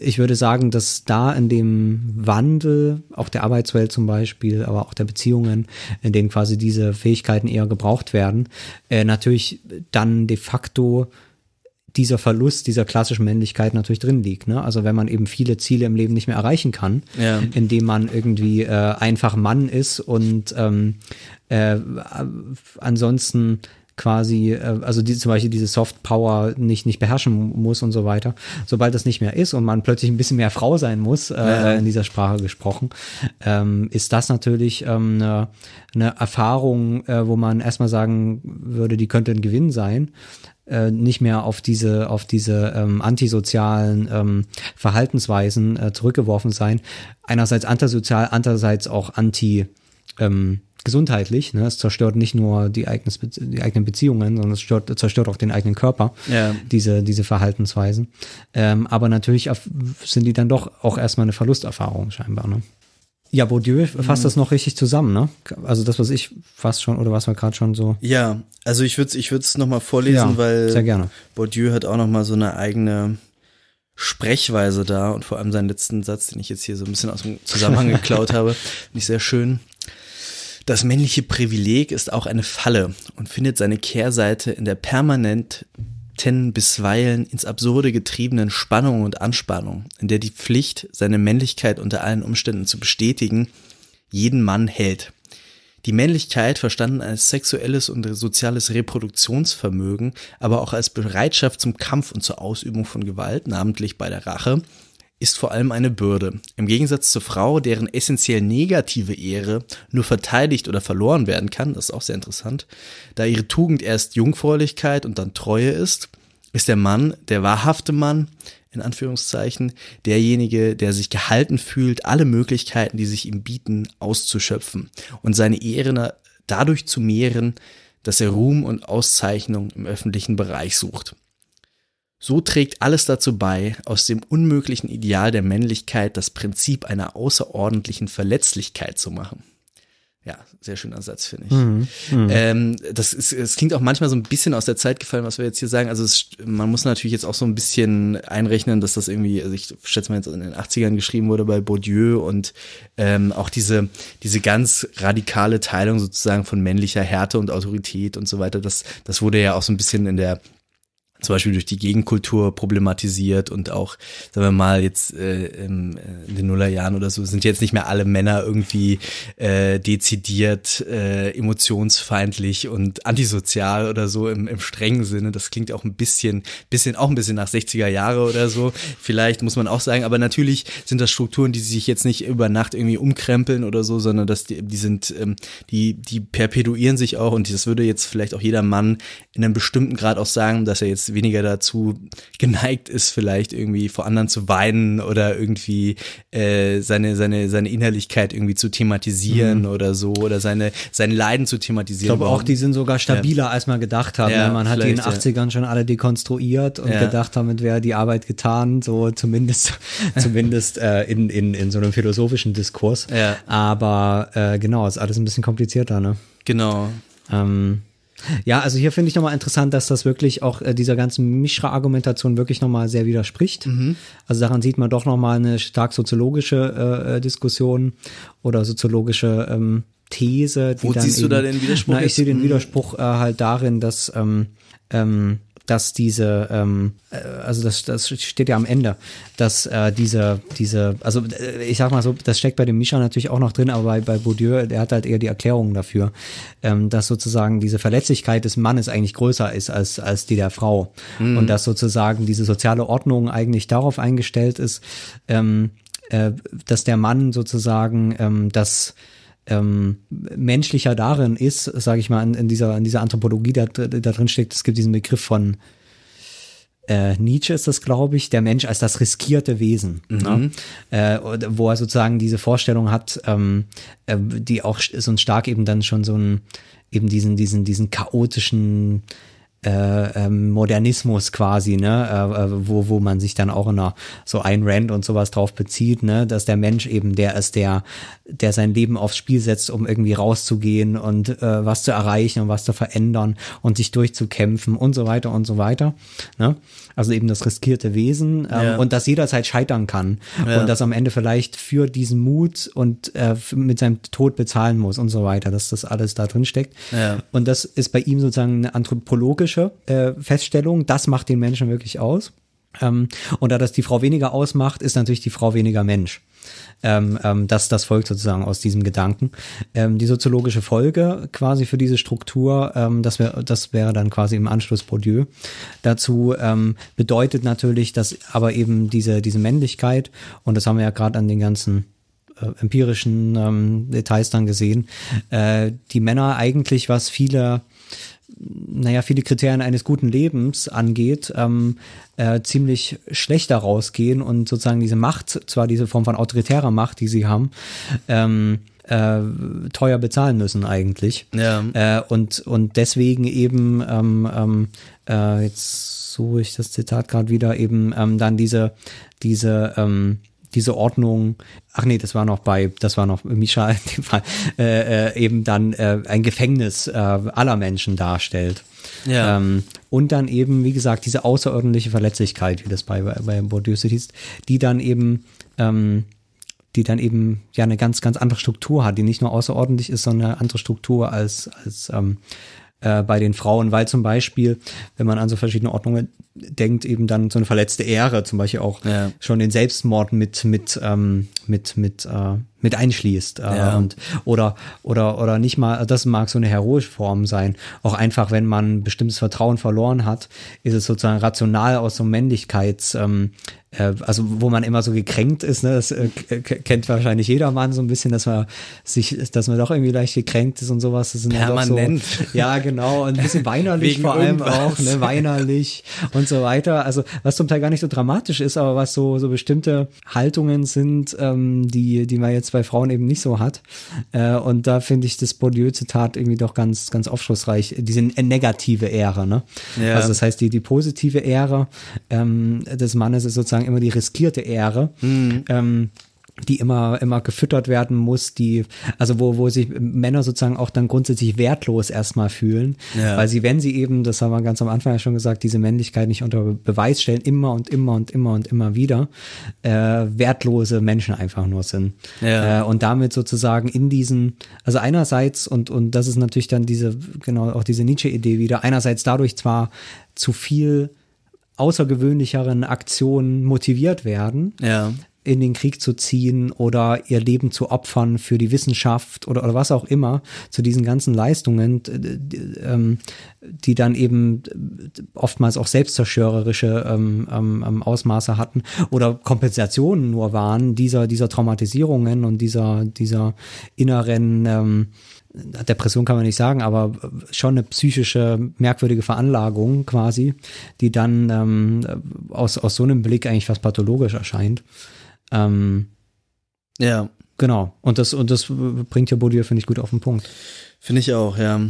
ich würde sagen, dass da in dem Wandel, auch der Arbeitswelt zum Beispiel, aber auch der Beziehungen, in denen quasi diese Fähigkeiten eher gebraucht werden, äh, natürlich dann de facto dieser Verlust dieser klassischen Männlichkeit natürlich drin liegt. Ne? Also wenn man eben viele Ziele im Leben nicht mehr erreichen kann, ja. indem man irgendwie äh, einfach Mann ist und ähm, äh, ansonsten quasi, äh, also die, zum Beispiel diese Soft Power nicht, nicht beherrschen muss und so weiter. Sobald das nicht mehr ist und man plötzlich ein bisschen mehr Frau sein muss, äh, ja. in dieser Sprache gesprochen, ähm, ist das natürlich ähm, eine, eine Erfahrung, äh, wo man erstmal sagen würde, die könnte ein Gewinn sein äh, nicht mehr auf diese, auf diese ähm, antisozialen ähm, Verhaltensweisen äh, zurückgeworfen sein. Einerseits antisozial, andererseits auch anti, ähm, gesundheitlich. Ne? Es zerstört nicht nur die, eigenes, die eigenen Beziehungen, sondern es stört, zerstört auch den eigenen Körper, ja. diese, diese Verhaltensweisen. Ähm, aber natürlich sind die dann doch auch erstmal eine Verlusterfahrung scheinbar. Ne? Ja, Bourdieu fasst mhm. das noch richtig zusammen, ne? Also das, was ich fast schon oder was man gerade schon so. Ja, also ich würde es ich würd's nochmal vorlesen, ja, weil sehr gerne. Bourdieu hat auch nochmal so eine eigene Sprechweise da und vor allem seinen letzten Satz, den ich jetzt hier so ein bisschen aus dem Zusammenhang geklaut habe, finde ich sehr schön. Das männliche Privileg ist auch eine Falle und findet seine Kehrseite in der permanent bisweilen ins Absurde getriebenen Spannung und Anspannung, in der die Pflicht, seine Männlichkeit unter allen Umständen zu bestätigen, jeden Mann hält. Die Männlichkeit, verstanden als sexuelles und soziales Reproduktionsvermögen, aber auch als Bereitschaft zum Kampf und zur Ausübung von Gewalt, namentlich bei der Rache, ist vor allem eine Bürde. Im Gegensatz zur Frau, deren essentiell negative Ehre nur verteidigt oder verloren werden kann, das ist auch sehr interessant, da ihre Tugend erst Jungfräulichkeit und dann Treue ist, ist der Mann, der wahrhafte Mann, in Anführungszeichen, derjenige, der sich gehalten fühlt, alle Möglichkeiten, die sich ihm bieten, auszuschöpfen und seine Ehre dadurch zu mehren, dass er Ruhm und Auszeichnung im öffentlichen Bereich sucht. So trägt alles dazu bei, aus dem unmöglichen Ideal der Männlichkeit das Prinzip einer außerordentlichen Verletzlichkeit zu machen. Ja, sehr schöner Satz, finde ich. Mhm, mhm. ähm, das, ist, das klingt auch manchmal so ein bisschen aus der Zeit gefallen, was wir jetzt hier sagen. Also es, man muss natürlich jetzt auch so ein bisschen einrechnen, dass das irgendwie, also ich schätze mal jetzt in den 80ern geschrieben wurde bei Bourdieu und ähm, auch diese, diese ganz radikale Teilung sozusagen von männlicher Härte und Autorität und so weiter, das, das wurde ja auch so ein bisschen in der zum Beispiel durch die Gegenkultur problematisiert und auch, sagen wir mal, jetzt äh, äh, in den Nullerjahren oder so sind jetzt nicht mehr alle Männer irgendwie äh, dezidiert, äh, emotionsfeindlich und antisozial oder so im, im strengen Sinne. Das klingt auch ein bisschen, bisschen, auch ein bisschen nach 60er Jahre oder so. Vielleicht muss man auch sagen, aber natürlich sind das Strukturen, die sich jetzt nicht über Nacht irgendwie umkrempeln oder so, sondern dass die, die sind, ähm, die, die perpetuieren sich auch und das würde jetzt vielleicht auch jeder Mann in einem bestimmten Grad auch sagen, dass er jetzt weniger dazu geneigt ist, vielleicht irgendwie vor anderen zu weinen oder irgendwie äh, seine, seine, seine Innerlichkeit irgendwie zu thematisieren mhm. oder so oder seine, sein Leiden zu thematisieren. Ich glaube auch, die sind sogar stabiler, ja. als man gedacht hat. Ja, ne? man hat die in den 80ern schon alle dekonstruiert und ja. gedacht, damit wäre die Arbeit getan, so zumindest, zumindest äh, in, in, in so einem philosophischen Diskurs. Aber äh, genau, ist alles ein bisschen komplizierter, ne? Genau. Ähm, ja, also hier finde ich nochmal interessant, dass das wirklich auch äh, dieser ganzen mischra argumentation wirklich nochmal sehr widerspricht. Mhm. Also daran sieht man doch nochmal eine stark soziologische äh, äh, Diskussion oder soziologische ähm, These. Wo siehst eben, du da den Widerspruch? Na, ich sehe den mhm. Widerspruch äh, halt darin, dass ähm, ähm, dass diese, ähm, äh, also das, das steht ja am Ende, dass äh, diese, diese, also äh, ich sag mal so, das steckt bei dem Mischa natürlich auch noch drin, aber bei, bei Bourdieu, der hat halt eher die Erklärung dafür, ähm, dass sozusagen diese Verletzlichkeit des Mannes eigentlich größer ist als, als die der Frau. Mhm. Und dass sozusagen diese soziale Ordnung eigentlich darauf eingestellt ist, ähm, äh, dass der Mann sozusagen ähm, das ähm, menschlicher darin ist, sage ich mal, in, in, dieser, in dieser Anthropologie da, da drin steckt. Es gibt diesen Begriff von äh, Nietzsche ist das, glaube ich, der Mensch als das riskierte Wesen, mhm. ne? äh, wo er sozusagen diese Vorstellung hat, ähm, äh, die auch so ein stark eben dann schon so ein eben diesen diesen diesen chaotischen äh, ähm, Modernismus quasi, ne, äh, äh, wo, wo man sich dann auch in einer, so ein Rand und sowas drauf bezieht, ne, dass der Mensch eben der ist, der, der sein Leben aufs Spiel setzt, um irgendwie rauszugehen und äh, was zu erreichen und was zu verändern und sich durchzukämpfen und so weiter und so weiter, ne, also eben das riskierte Wesen ähm, ja. und das jederzeit scheitern kann ja. und das am Ende vielleicht für diesen Mut und äh, mit seinem Tod bezahlen muss und so weiter, dass das alles da drin steckt ja. und das ist bei ihm sozusagen eine anthropologische empirische äh, Feststellung, das macht den Menschen wirklich aus. Ähm, und da das die Frau weniger ausmacht, ist natürlich die Frau weniger Mensch. Ähm, ähm, das, das folgt sozusagen aus diesem Gedanken. Ähm, die soziologische Folge quasi für diese Struktur, ähm, das, wär, das wäre dann quasi im Anschluss Bourdieu. Dazu ähm, bedeutet natürlich, dass aber eben diese, diese Männlichkeit, und das haben wir ja gerade an den ganzen äh, empirischen ähm, Details dann gesehen, äh, die Männer eigentlich, was viele naja, viele Kriterien eines guten Lebens angeht, ähm, äh, ziemlich schlecht daraus gehen und sozusagen diese Macht, zwar diese Form von autoritärer Macht, die sie haben, ähm, äh, teuer bezahlen müssen eigentlich. Ja. Äh, und, und deswegen eben, ähm, ähm, äh, jetzt suche ich das Zitat gerade wieder, eben ähm, dann diese, diese ähm, diese Ordnung, ach nee, das war noch bei, das war noch Misha in dem Fall, äh, äh, eben dann äh, ein Gefängnis äh, aller Menschen darstellt. Ja. Ähm, und dann eben, wie gesagt, diese außerordentliche Verletzlichkeit, wie das bei, bei Bordeaux City ist, die dann eben, ähm, die dann eben ja eine ganz, ganz andere Struktur hat, die nicht nur außerordentlich ist, sondern eine andere Struktur als, als ähm, äh, bei den Frauen, weil zum Beispiel, wenn man an so verschiedene Ordnungen denkt eben dann so eine verletzte Ehre zum Beispiel auch ja. schon den Selbstmord mit mit ähm, mit mit äh, mit einschließt äh, ja. und oder oder oder nicht mal also das mag so eine heroische Form sein auch einfach wenn man bestimmtes Vertrauen verloren hat ist es sozusagen rational aus so Männlichkeits ähm, äh, also wo man immer so gekränkt ist ne? das äh, kennt wahrscheinlich jedermann so ein bisschen dass man sich dass man doch irgendwie leicht gekränkt ist und sowas das sind permanent so, ja genau ein bisschen weinerlich vor allem irgendwas. auch ne? weinerlich und so weiter. Also was zum Teil gar nicht so dramatisch ist, aber was so, so bestimmte Haltungen sind, ähm, die, die man jetzt bei Frauen eben nicht so hat. Äh, und da finde ich das Bourdieu-Zitat irgendwie doch ganz, ganz aufschlussreich. Diese negative Ära, ne? Ja. Also das heißt, die, die positive Ära ähm, des Mannes ist sozusagen immer die riskierte Ehre. Mhm. Ähm, die immer immer gefüttert werden muss, die also wo wo sich Männer sozusagen auch dann grundsätzlich wertlos erstmal fühlen, ja. weil sie wenn sie eben, das haben wir ganz am Anfang ja schon gesagt, diese Männlichkeit nicht unter Beweis stellen, immer und immer und immer und immer wieder äh, wertlose Menschen einfach nur sind ja. äh, und damit sozusagen in diesen also einerseits und und das ist natürlich dann diese genau auch diese Nietzsche-Idee wieder einerseits dadurch zwar zu viel außergewöhnlicheren Aktionen motiviert werden. Ja in den Krieg zu ziehen oder ihr Leben zu opfern für die Wissenschaft oder, oder was auch immer, zu diesen ganzen Leistungen, die, ähm, die dann eben oftmals auch selbstzerstörerische ähm, ähm, ähm, Ausmaße hatten oder Kompensationen nur waren dieser, dieser Traumatisierungen und dieser, dieser inneren ähm, Depression kann man nicht sagen, aber schon eine psychische, merkwürdige Veranlagung quasi, die dann ähm, aus, aus so einem Blick eigentlich fast pathologisch erscheint. Ähm, ja. Genau. Und das, und das bringt ja Bodier, finde ich, gut auf den Punkt. Finde ich auch, ja.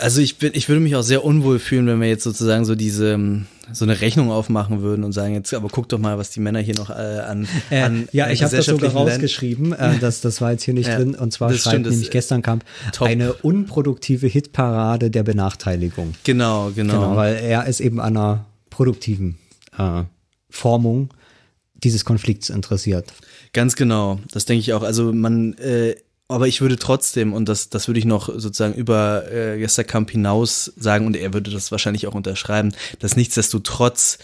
Also ich bin, ich würde mich auch sehr unwohl fühlen, wenn wir jetzt sozusagen so diese ähm, so eine Rechnung aufmachen würden und sagen jetzt, aber guck doch mal, was die Männer hier noch äh, an, äh, an ja, ich habe das sogar rausgeschrieben, äh, das, das war jetzt hier nicht ja, drin und zwar schreibt stimmt, nämlich gestern kam top. eine unproduktive Hitparade der Benachteiligung. Genau, genau, genau, weil er ist eben an einer produktiven äh, Formung dieses Konflikts interessiert. Ganz genau, das denke ich auch. Also man, äh, aber ich würde trotzdem, und das, das würde ich noch sozusagen über äh, Yesterkamp hinaus sagen, und er würde das wahrscheinlich auch unterschreiben, dass nichtsdestotrotz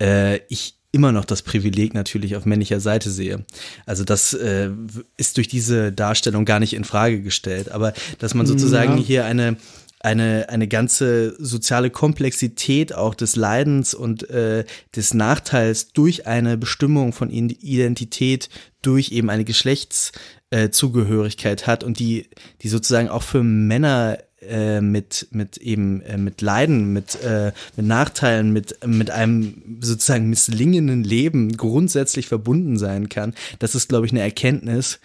äh, ich immer noch das Privileg natürlich auf männlicher Seite sehe. Also das äh, ist durch diese Darstellung gar nicht in Frage gestellt, aber dass man sozusagen ja. hier eine eine, eine ganze soziale Komplexität auch des Leidens und äh, des Nachteils durch eine Bestimmung von Identität, durch eben eine Geschlechtszugehörigkeit äh, hat und die, die sozusagen auch für Männer äh, mit, mit eben äh, mit Leiden, mit, äh, mit Nachteilen, mit, mit einem sozusagen misslingenden Leben grundsätzlich verbunden sein kann. Das ist, glaube ich, eine Erkenntnis,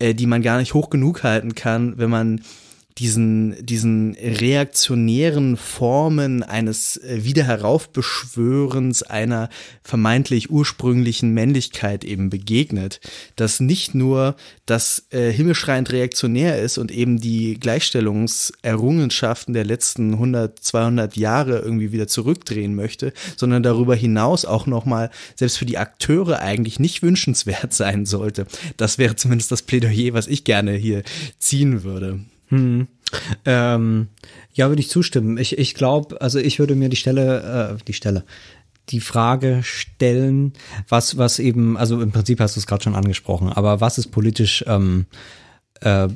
äh, die man gar nicht hoch genug halten kann, wenn man diesen, diesen reaktionären Formen eines äh, Wiederheraufbeschwörens einer vermeintlich ursprünglichen Männlichkeit eben begegnet, dass nicht nur das äh, himmelschreiend reaktionär ist und eben die Gleichstellungserrungenschaften der letzten 100, 200 Jahre irgendwie wieder zurückdrehen möchte, sondern darüber hinaus auch nochmal selbst für die Akteure eigentlich nicht wünschenswert sein sollte. Das wäre zumindest das Plädoyer, was ich gerne hier ziehen würde. Hm. Ähm, ja, würde ich zustimmen. Ich, ich glaube, also ich würde mir die Stelle, äh, die Stelle, die Frage stellen, was, was eben, also im Prinzip hast du es gerade schon angesprochen, aber was ist politisch ähm, äh, äh,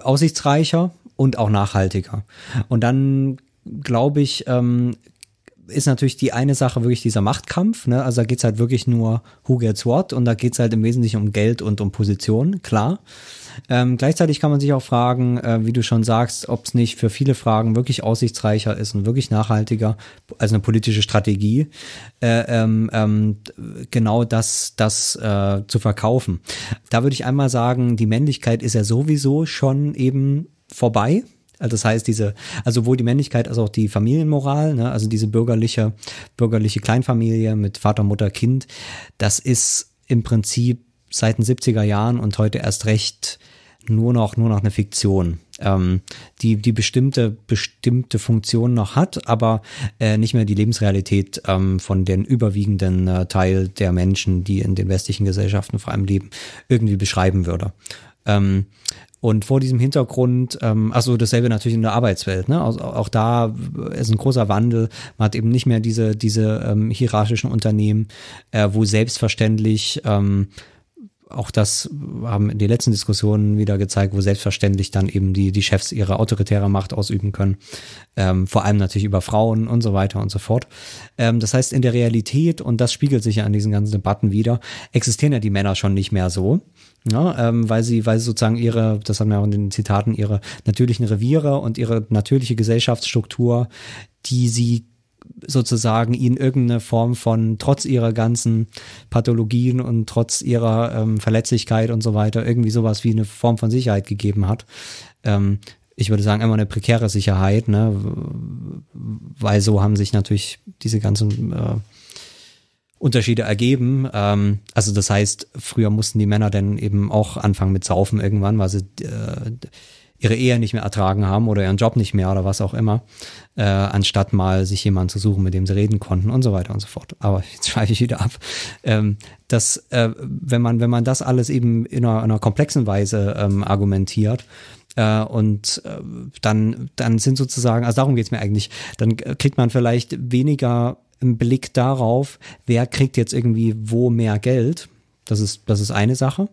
aussichtsreicher und auch nachhaltiger? Und dann glaube ich, ähm, ist natürlich die eine Sache wirklich dieser Machtkampf. Ne? Also da geht's halt wirklich nur who gets what und da geht's halt im Wesentlichen um Geld und um Position, klar. Ähm, gleichzeitig kann man sich auch fragen, äh, wie du schon sagst, ob es nicht für viele Fragen wirklich aussichtsreicher ist und wirklich nachhaltiger, als eine politische Strategie, äh, ähm, ähm, genau das, das äh, zu verkaufen. Da würde ich einmal sagen, die Männlichkeit ist ja sowieso schon eben vorbei. Also das heißt, diese, also sowohl die Männlichkeit als auch die Familienmoral, ne, also diese bürgerliche, bürgerliche Kleinfamilie mit Vater, Mutter, Kind, das ist im Prinzip seit den 70er Jahren und heute erst recht nur noch, nur noch eine Fiktion, ähm, die, die bestimmte, bestimmte Funktion noch hat, aber äh, nicht mehr die Lebensrealität ähm, von den überwiegenden äh, Teil der Menschen, die in den westlichen Gesellschaften vor allem leben, irgendwie beschreiben würde. Ähm, und vor diesem Hintergrund, ähm, also dasselbe natürlich in der Arbeitswelt, ne? Auch, also, auch da ist ein großer Wandel. Man hat eben nicht mehr diese, diese ähm, hierarchischen Unternehmen, äh, wo selbstverständlich ähm, auch das haben die letzten Diskussionen wieder gezeigt, wo selbstverständlich dann eben die, die Chefs ihre autoritäre Macht ausüben können. Ähm, vor allem natürlich über Frauen und so weiter und so fort. Ähm, das heißt, in der Realität, und das spiegelt sich ja an diesen ganzen Debatten wieder, existieren ja die Männer schon nicht mehr so. Ja, ähm, weil sie, weil sie sozusagen ihre, das haben wir auch in den Zitaten, ihre natürlichen Reviere und ihre natürliche Gesellschaftsstruktur, die sie sozusagen ihnen irgendeine Form von, trotz ihrer ganzen Pathologien und trotz ihrer ähm, Verletzlichkeit und so weiter, irgendwie sowas wie eine Form von Sicherheit gegeben hat. Ähm, ich würde sagen, immer eine prekäre Sicherheit, ne? weil so haben sich natürlich diese ganzen äh, Unterschiede ergeben. Ähm, also das heißt, früher mussten die Männer dann eben auch anfangen mit Saufen irgendwann, weil sie äh, ihre Ehe nicht mehr ertragen haben oder ihren Job nicht mehr oder was auch immer, äh, anstatt mal sich jemanden zu suchen, mit dem sie reden konnten und so weiter und so fort. Aber jetzt schreibe ich wieder ab. Ähm, das, äh, wenn man, wenn man das alles eben in einer, einer komplexen Weise ähm, argumentiert, äh, und äh, dann, dann sind sozusagen, also darum geht es mir eigentlich, dann kriegt man vielleicht weniger einen Blick darauf, wer kriegt jetzt irgendwie wo mehr Geld, das ist, das ist eine Sache.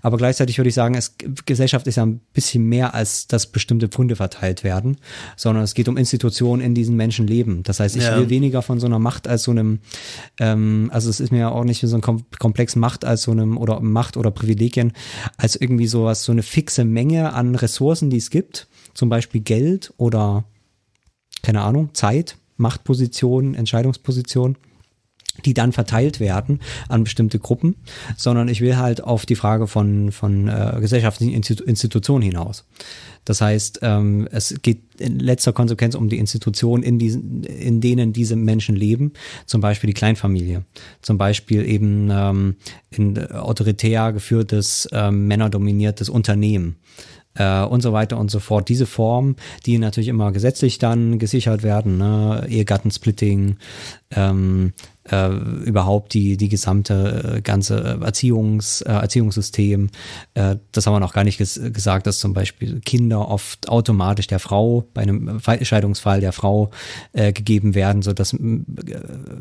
Aber gleichzeitig würde ich sagen, es, Gesellschaft ist ja ein bisschen mehr als dass bestimmte Pfunde verteilt werden, sondern es geht um Institutionen, in diesen Menschen leben. Das heißt, ich ja. will weniger von so einer Macht als so einem, ähm, also es ist mir ja auch nicht so ein komplex Macht als so einem, oder Macht oder Privilegien, als irgendwie sowas, so eine fixe Menge an Ressourcen, die es gibt. Zum Beispiel Geld oder, keine Ahnung, Zeit, Machtposition, Entscheidungsposition die dann verteilt werden an bestimmte Gruppen, sondern ich will halt auf die Frage von, von äh, gesellschaftlichen Institu Institutionen hinaus. Das heißt, ähm, es geht in letzter Konsequenz um die Institutionen, in, diesen, in denen diese Menschen leben, zum Beispiel die Kleinfamilie, zum Beispiel eben ähm, in autoritär geführtes, äh, männerdominiertes Unternehmen äh, und so weiter und so fort. Diese Form die natürlich immer gesetzlich dann gesichert werden, ne? Ehegattensplitting, ähm, äh, überhaupt die, die gesamte äh, ganze Erziehungs, äh, Erziehungssystem. Äh, das haben wir noch gar nicht ges gesagt, dass zum Beispiel Kinder oft automatisch der Frau, bei einem Scheidungsfall der Frau äh, gegeben werden, so dass äh,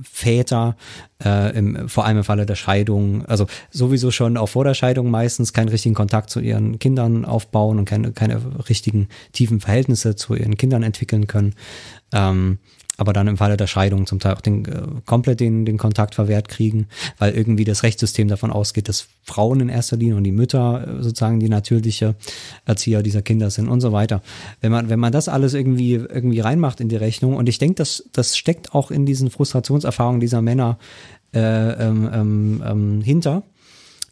Väter äh, im, vor allem im Falle der Scheidung, also sowieso schon auch vor der Scheidung meistens keinen richtigen Kontakt zu ihren Kindern aufbauen und keine, keine richtigen tiefen Verhältnisse zu ihren Kindern entwickeln können. Ähm, aber dann im Falle der Scheidung zum Teil auch den, äh, komplett den, den Kontakt verwehrt kriegen, weil irgendwie das Rechtssystem davon ausgeht, dass Frauen in erster Linie und die Mütter äh, sozusagen die natürliche Erzieher dieser Kinder sind und so weiter. Wenn man, wenn man das alles irgendwie, irgendwie reinmacht in die Rechnung, und ich denke, das, das steckt auch in diesen Frustrationserfahrungen dieser Männer äh, ähm, ähm, ähm, hinter,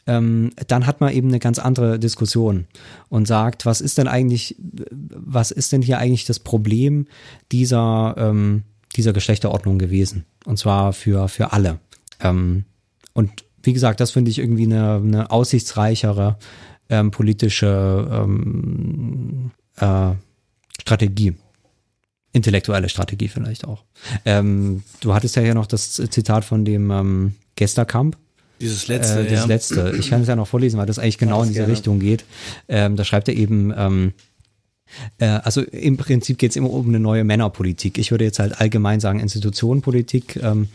Ähm, dann hat man eben eine ganz andere Diskussion und sagt, was ist denn eigentlich, was ist denn hier eigentlich das Problem dieser, ähm, dieser Geschlechterordnung gewesen. Und zwar für, für alle. Ähm, und wie gesagt, das finde ich irgendwie eine, eine aussichtsreichere ähm, politische ähm, äh, Strategie. Intellektuelle Strategie vielleicht auch. Ähm, du hattest ja hier noch das Zitat von dem ähm, Gesterkamp. Dieses letzte. Äh, das ja. letzte. Ich kann es ja noch vorlesen, weil das eigentlich genau das in diese gerne. Richtung geht. Ähm, da schreibt er eben, ähm, äh, also im Prinzip geht es immer um eine neue Männerpolitik. Ich würde jetzt halt allgemein sagen Institutionenpolitik. Ähm,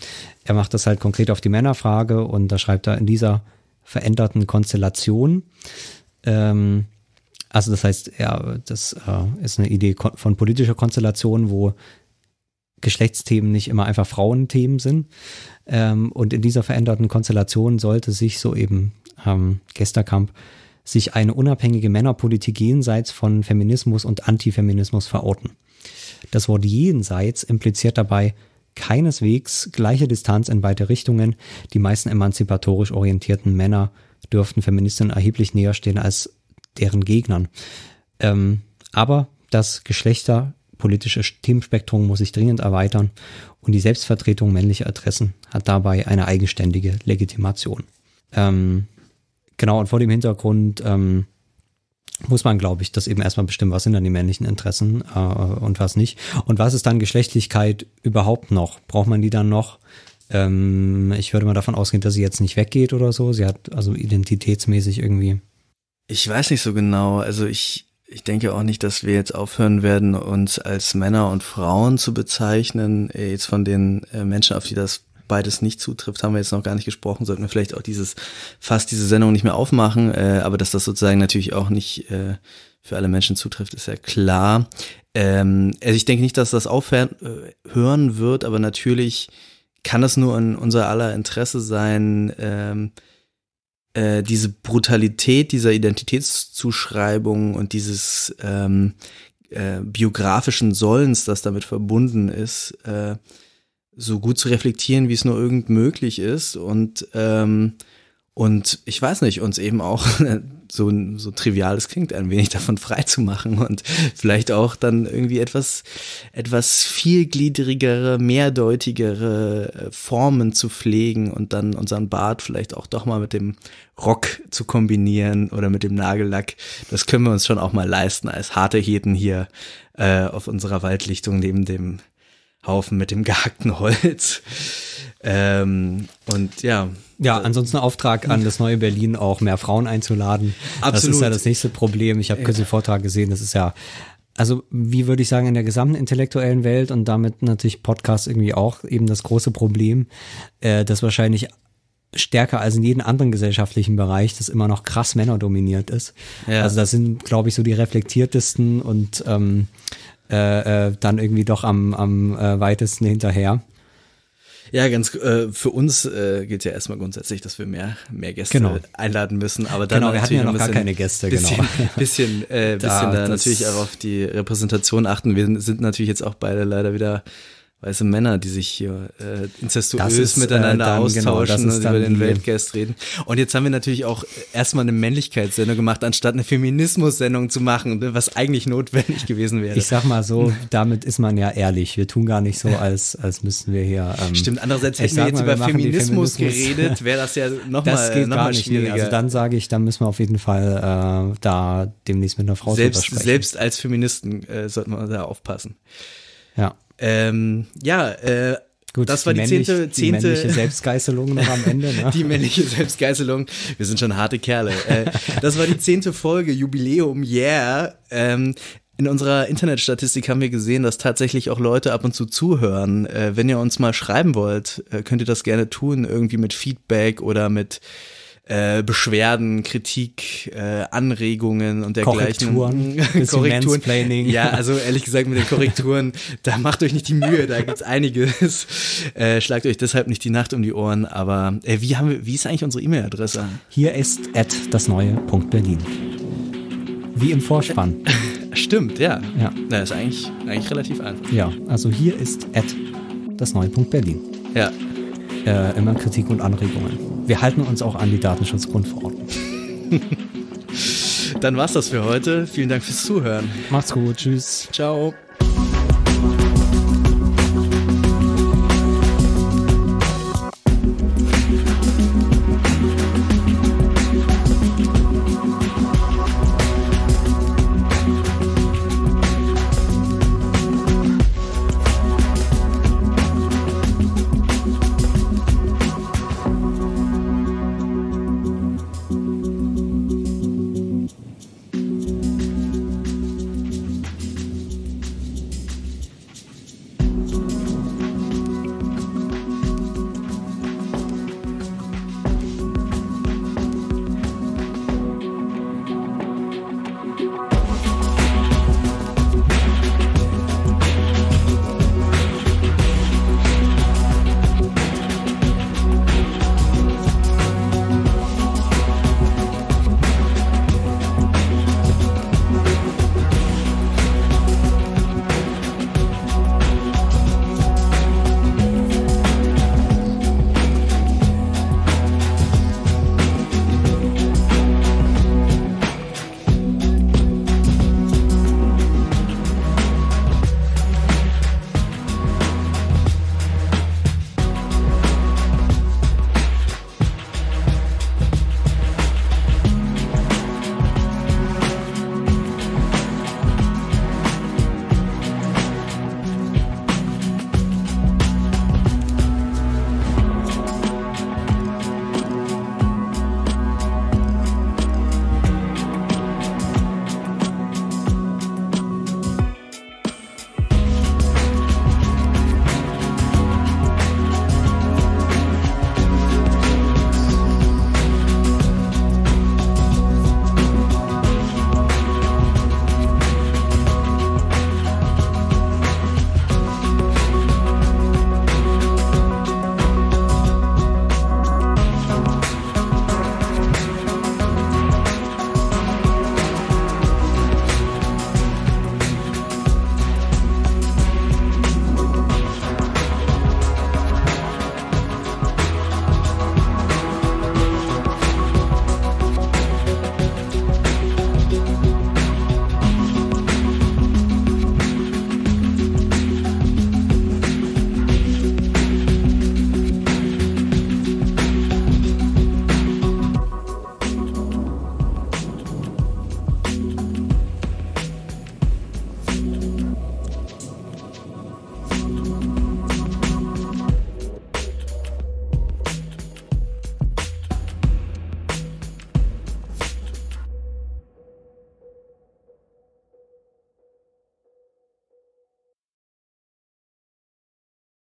er macht das halt konkret auf die Männerfrage und da schreibt er in dieser veränderten Konstellation. Ähm, also das heißt, ja, das äh, ist eine Idee von politischer Konstellation, wo Geschlechtsthemen nicht immer einfach Frauenthemen sind. Ähm, und in dieser veränderten Konstellation sollte sich so eben ähm, Gesterkamp sich eine unabhängige Männerpolitik jenseits von Feminismus und Antifeminismus verorten. Das Wort jenseits impliziert dabei keineswegs gleiche Distanz in beide Richtungen. Die meisten emanzipatorisch orientierten Männer dürften Feministinnen erheblich näher stehen als deren Gegnern. Ähm, aber das geschlechterpolitische Themenspektrum muss sich dringend erweitern und die Selbstvertretung männlicher Adressen hat dabei eine eigenständige Legitimation. Ähm, Genau, und vor dem Hintergrund ähm, muss man, glaube ich, das eben erstmal bestimmen, was sind dann die männlichen Interessen äh, und was nicht. Und was ist dann Geschlechtlichkeit überhaupt noch? Braucht man die dann noch? Ähm, ich würde mal davon ausgehen, dass sie jetzt nicht weggeht oder so. Sie hat also identitätsmäßig irgendwie. Ich weiß nicht so genau. Also ich, ich denke auch nicht, dass wir jetzt aufhören werden, uns als Männer und Frauen zu bezeichnen, äh, jetzt von den äh, Menschen, auf die das beides nicht zutrifft, haben wir jetzt noch gar nicht gesprochen, sollten wir vielleicht auch dieses fast diese Sendung nicht mehr aufmachen, äh, aber dass das sozusagen natürlich auch nicht äh, für alle Menschen zutrifft, ist ja klar. Ähm, also ich denke nicht, dass das aufhören äh, wird, aber natürlich kann es nur in unser aller Interesse sein, ähm, äh, diese Brutalität dieser Identitätszuschreibung und dieses ähm, äh, biografischen Sollens, das damit verbunden ist, äh, so gut zu reflektieren, wie es nur irgend möglich ist und ähm, und ich weiß nicht, uns eben auch so, so trivial es klingt, ein wenig davon frei zu machen und vielleicht auch dann irgendwie etwas, etwas vielgliedrigere, mehrdeutigere äh, Formen zu pflegen und dann unseren Bart vielleicht auch doch mal mit dem Rock zu kombinieren oder mit dem Nagellack. Das können wir uns schon auch mal leisten als harte Heten hier äh, auf unserer Waldlichtung neben dem Haufen mit dem gehackten Holz. Ähm, und ja. Ja, ansonsten Auftrag an das neue Berlin, auch mehr Frauen einzuladen. Absolut. Das ist ja das nächste Problem. Ich habe kürzlich den Vortrag gesehen, das ist ja, also wie würde ich sagen, in der gesamten intellektuellen Welt und damit natürlich Podcast irgendwie auch eben das große Problem, äh, dass wahrscheinlich stärker als in jedem anderen gesellschaftlichen Bereich, das immer noch krass männerdominiert ist. Ja. Also das sind, glaube ich, so die reflektiertesten und ähm, äh, äh, dann irgendwie doch am, am äh, weitesten hinterher. Ja, ganz äh, für uns äh, gilt ja erstmal grundsätzlich, dass wir mehr mehr Gäste genau. einladen müssen, aber dann genau, wir hatten ja noch bisschen, gar keine Gäste, bisschen, genau. Bisschen bisschen, äh, bisschen da natürlich auch auf die Repräsentation achten. Wir sind natürlich jetzt auch beide leider wieder weiße Männer, die sich hier äh, incestuös ist, äh, miteinander äh, dann, genau, austauschen genau, und über den Weltgeist reden. Und jetzt haben wir natürlich auch erstmal eine Männlichkeitssendung gemacht, anstatt eine Feminismus-Sendung zu machen, was eigentlich notwendig gewesen wäre. Ich sag mal so, damit ist man ja ehrlich. Wir tun gar nicht so, als, als müssten wir hier. Ähm, Stimmt, andererseits hätten wir jetzt mal, über wir Feminismus, Feminismus, geredet, wäre das ja nochmal noch mal schwieriger. Nicht. Also dann sage ich, dann müssen wir auf jeden Fall äh, da demnächst mit einer Frau selbst, Selbst als Feministen äh, sollten wir da aufpassen. Ja. Ähm, ja, äh, Gut, das war die, männlich, zehnte, zehnte die männliche Selbstgeißelung noch am Ende. Ne? die männliche Selbstgeißelung. Wir sind schon harte Kerle. Äh, das war die zehnte Folge, Jubiläum, yeah. Ähm, in unserer Internetstatistik haben wir gesehen, dass tatsächlich auch Leute ab und zu zuhören. Äh, wenn ihr uns mal schreiben wollt, äh, könnt ihr das gerne tun, irgendwie mit Feedback oder mit äh, Beschwerden, Kritik, äh, Anregungen und dergleichen. Korrekturen, Korrekturen. Ja, also ehrlich gesagt mit den Korrekturen, da macht euch nicht die Mühe, da gibt's einiges. Äh, schlagt euch deshalb nicht die Nacht um die Ohren. Aber äh, wie haben wir, wie ist eigentlich unsere E-Mail-Adresse? Hier ist at dasneue.berlin. Wie im Vorspann. Stimmt, ja. Ja. Na, ist eigentlich, eigentlich relativ einfach. Ja, also hier ist at dasneue.berlin. Ja äh, immer Kritik und Anregungen. Wir halten uns auch an die Datenschutzgrundverordnung. Dann war's das für heute. Vielen Dank fürs Zuhören. Macht's gut. Tschüss. Ciao.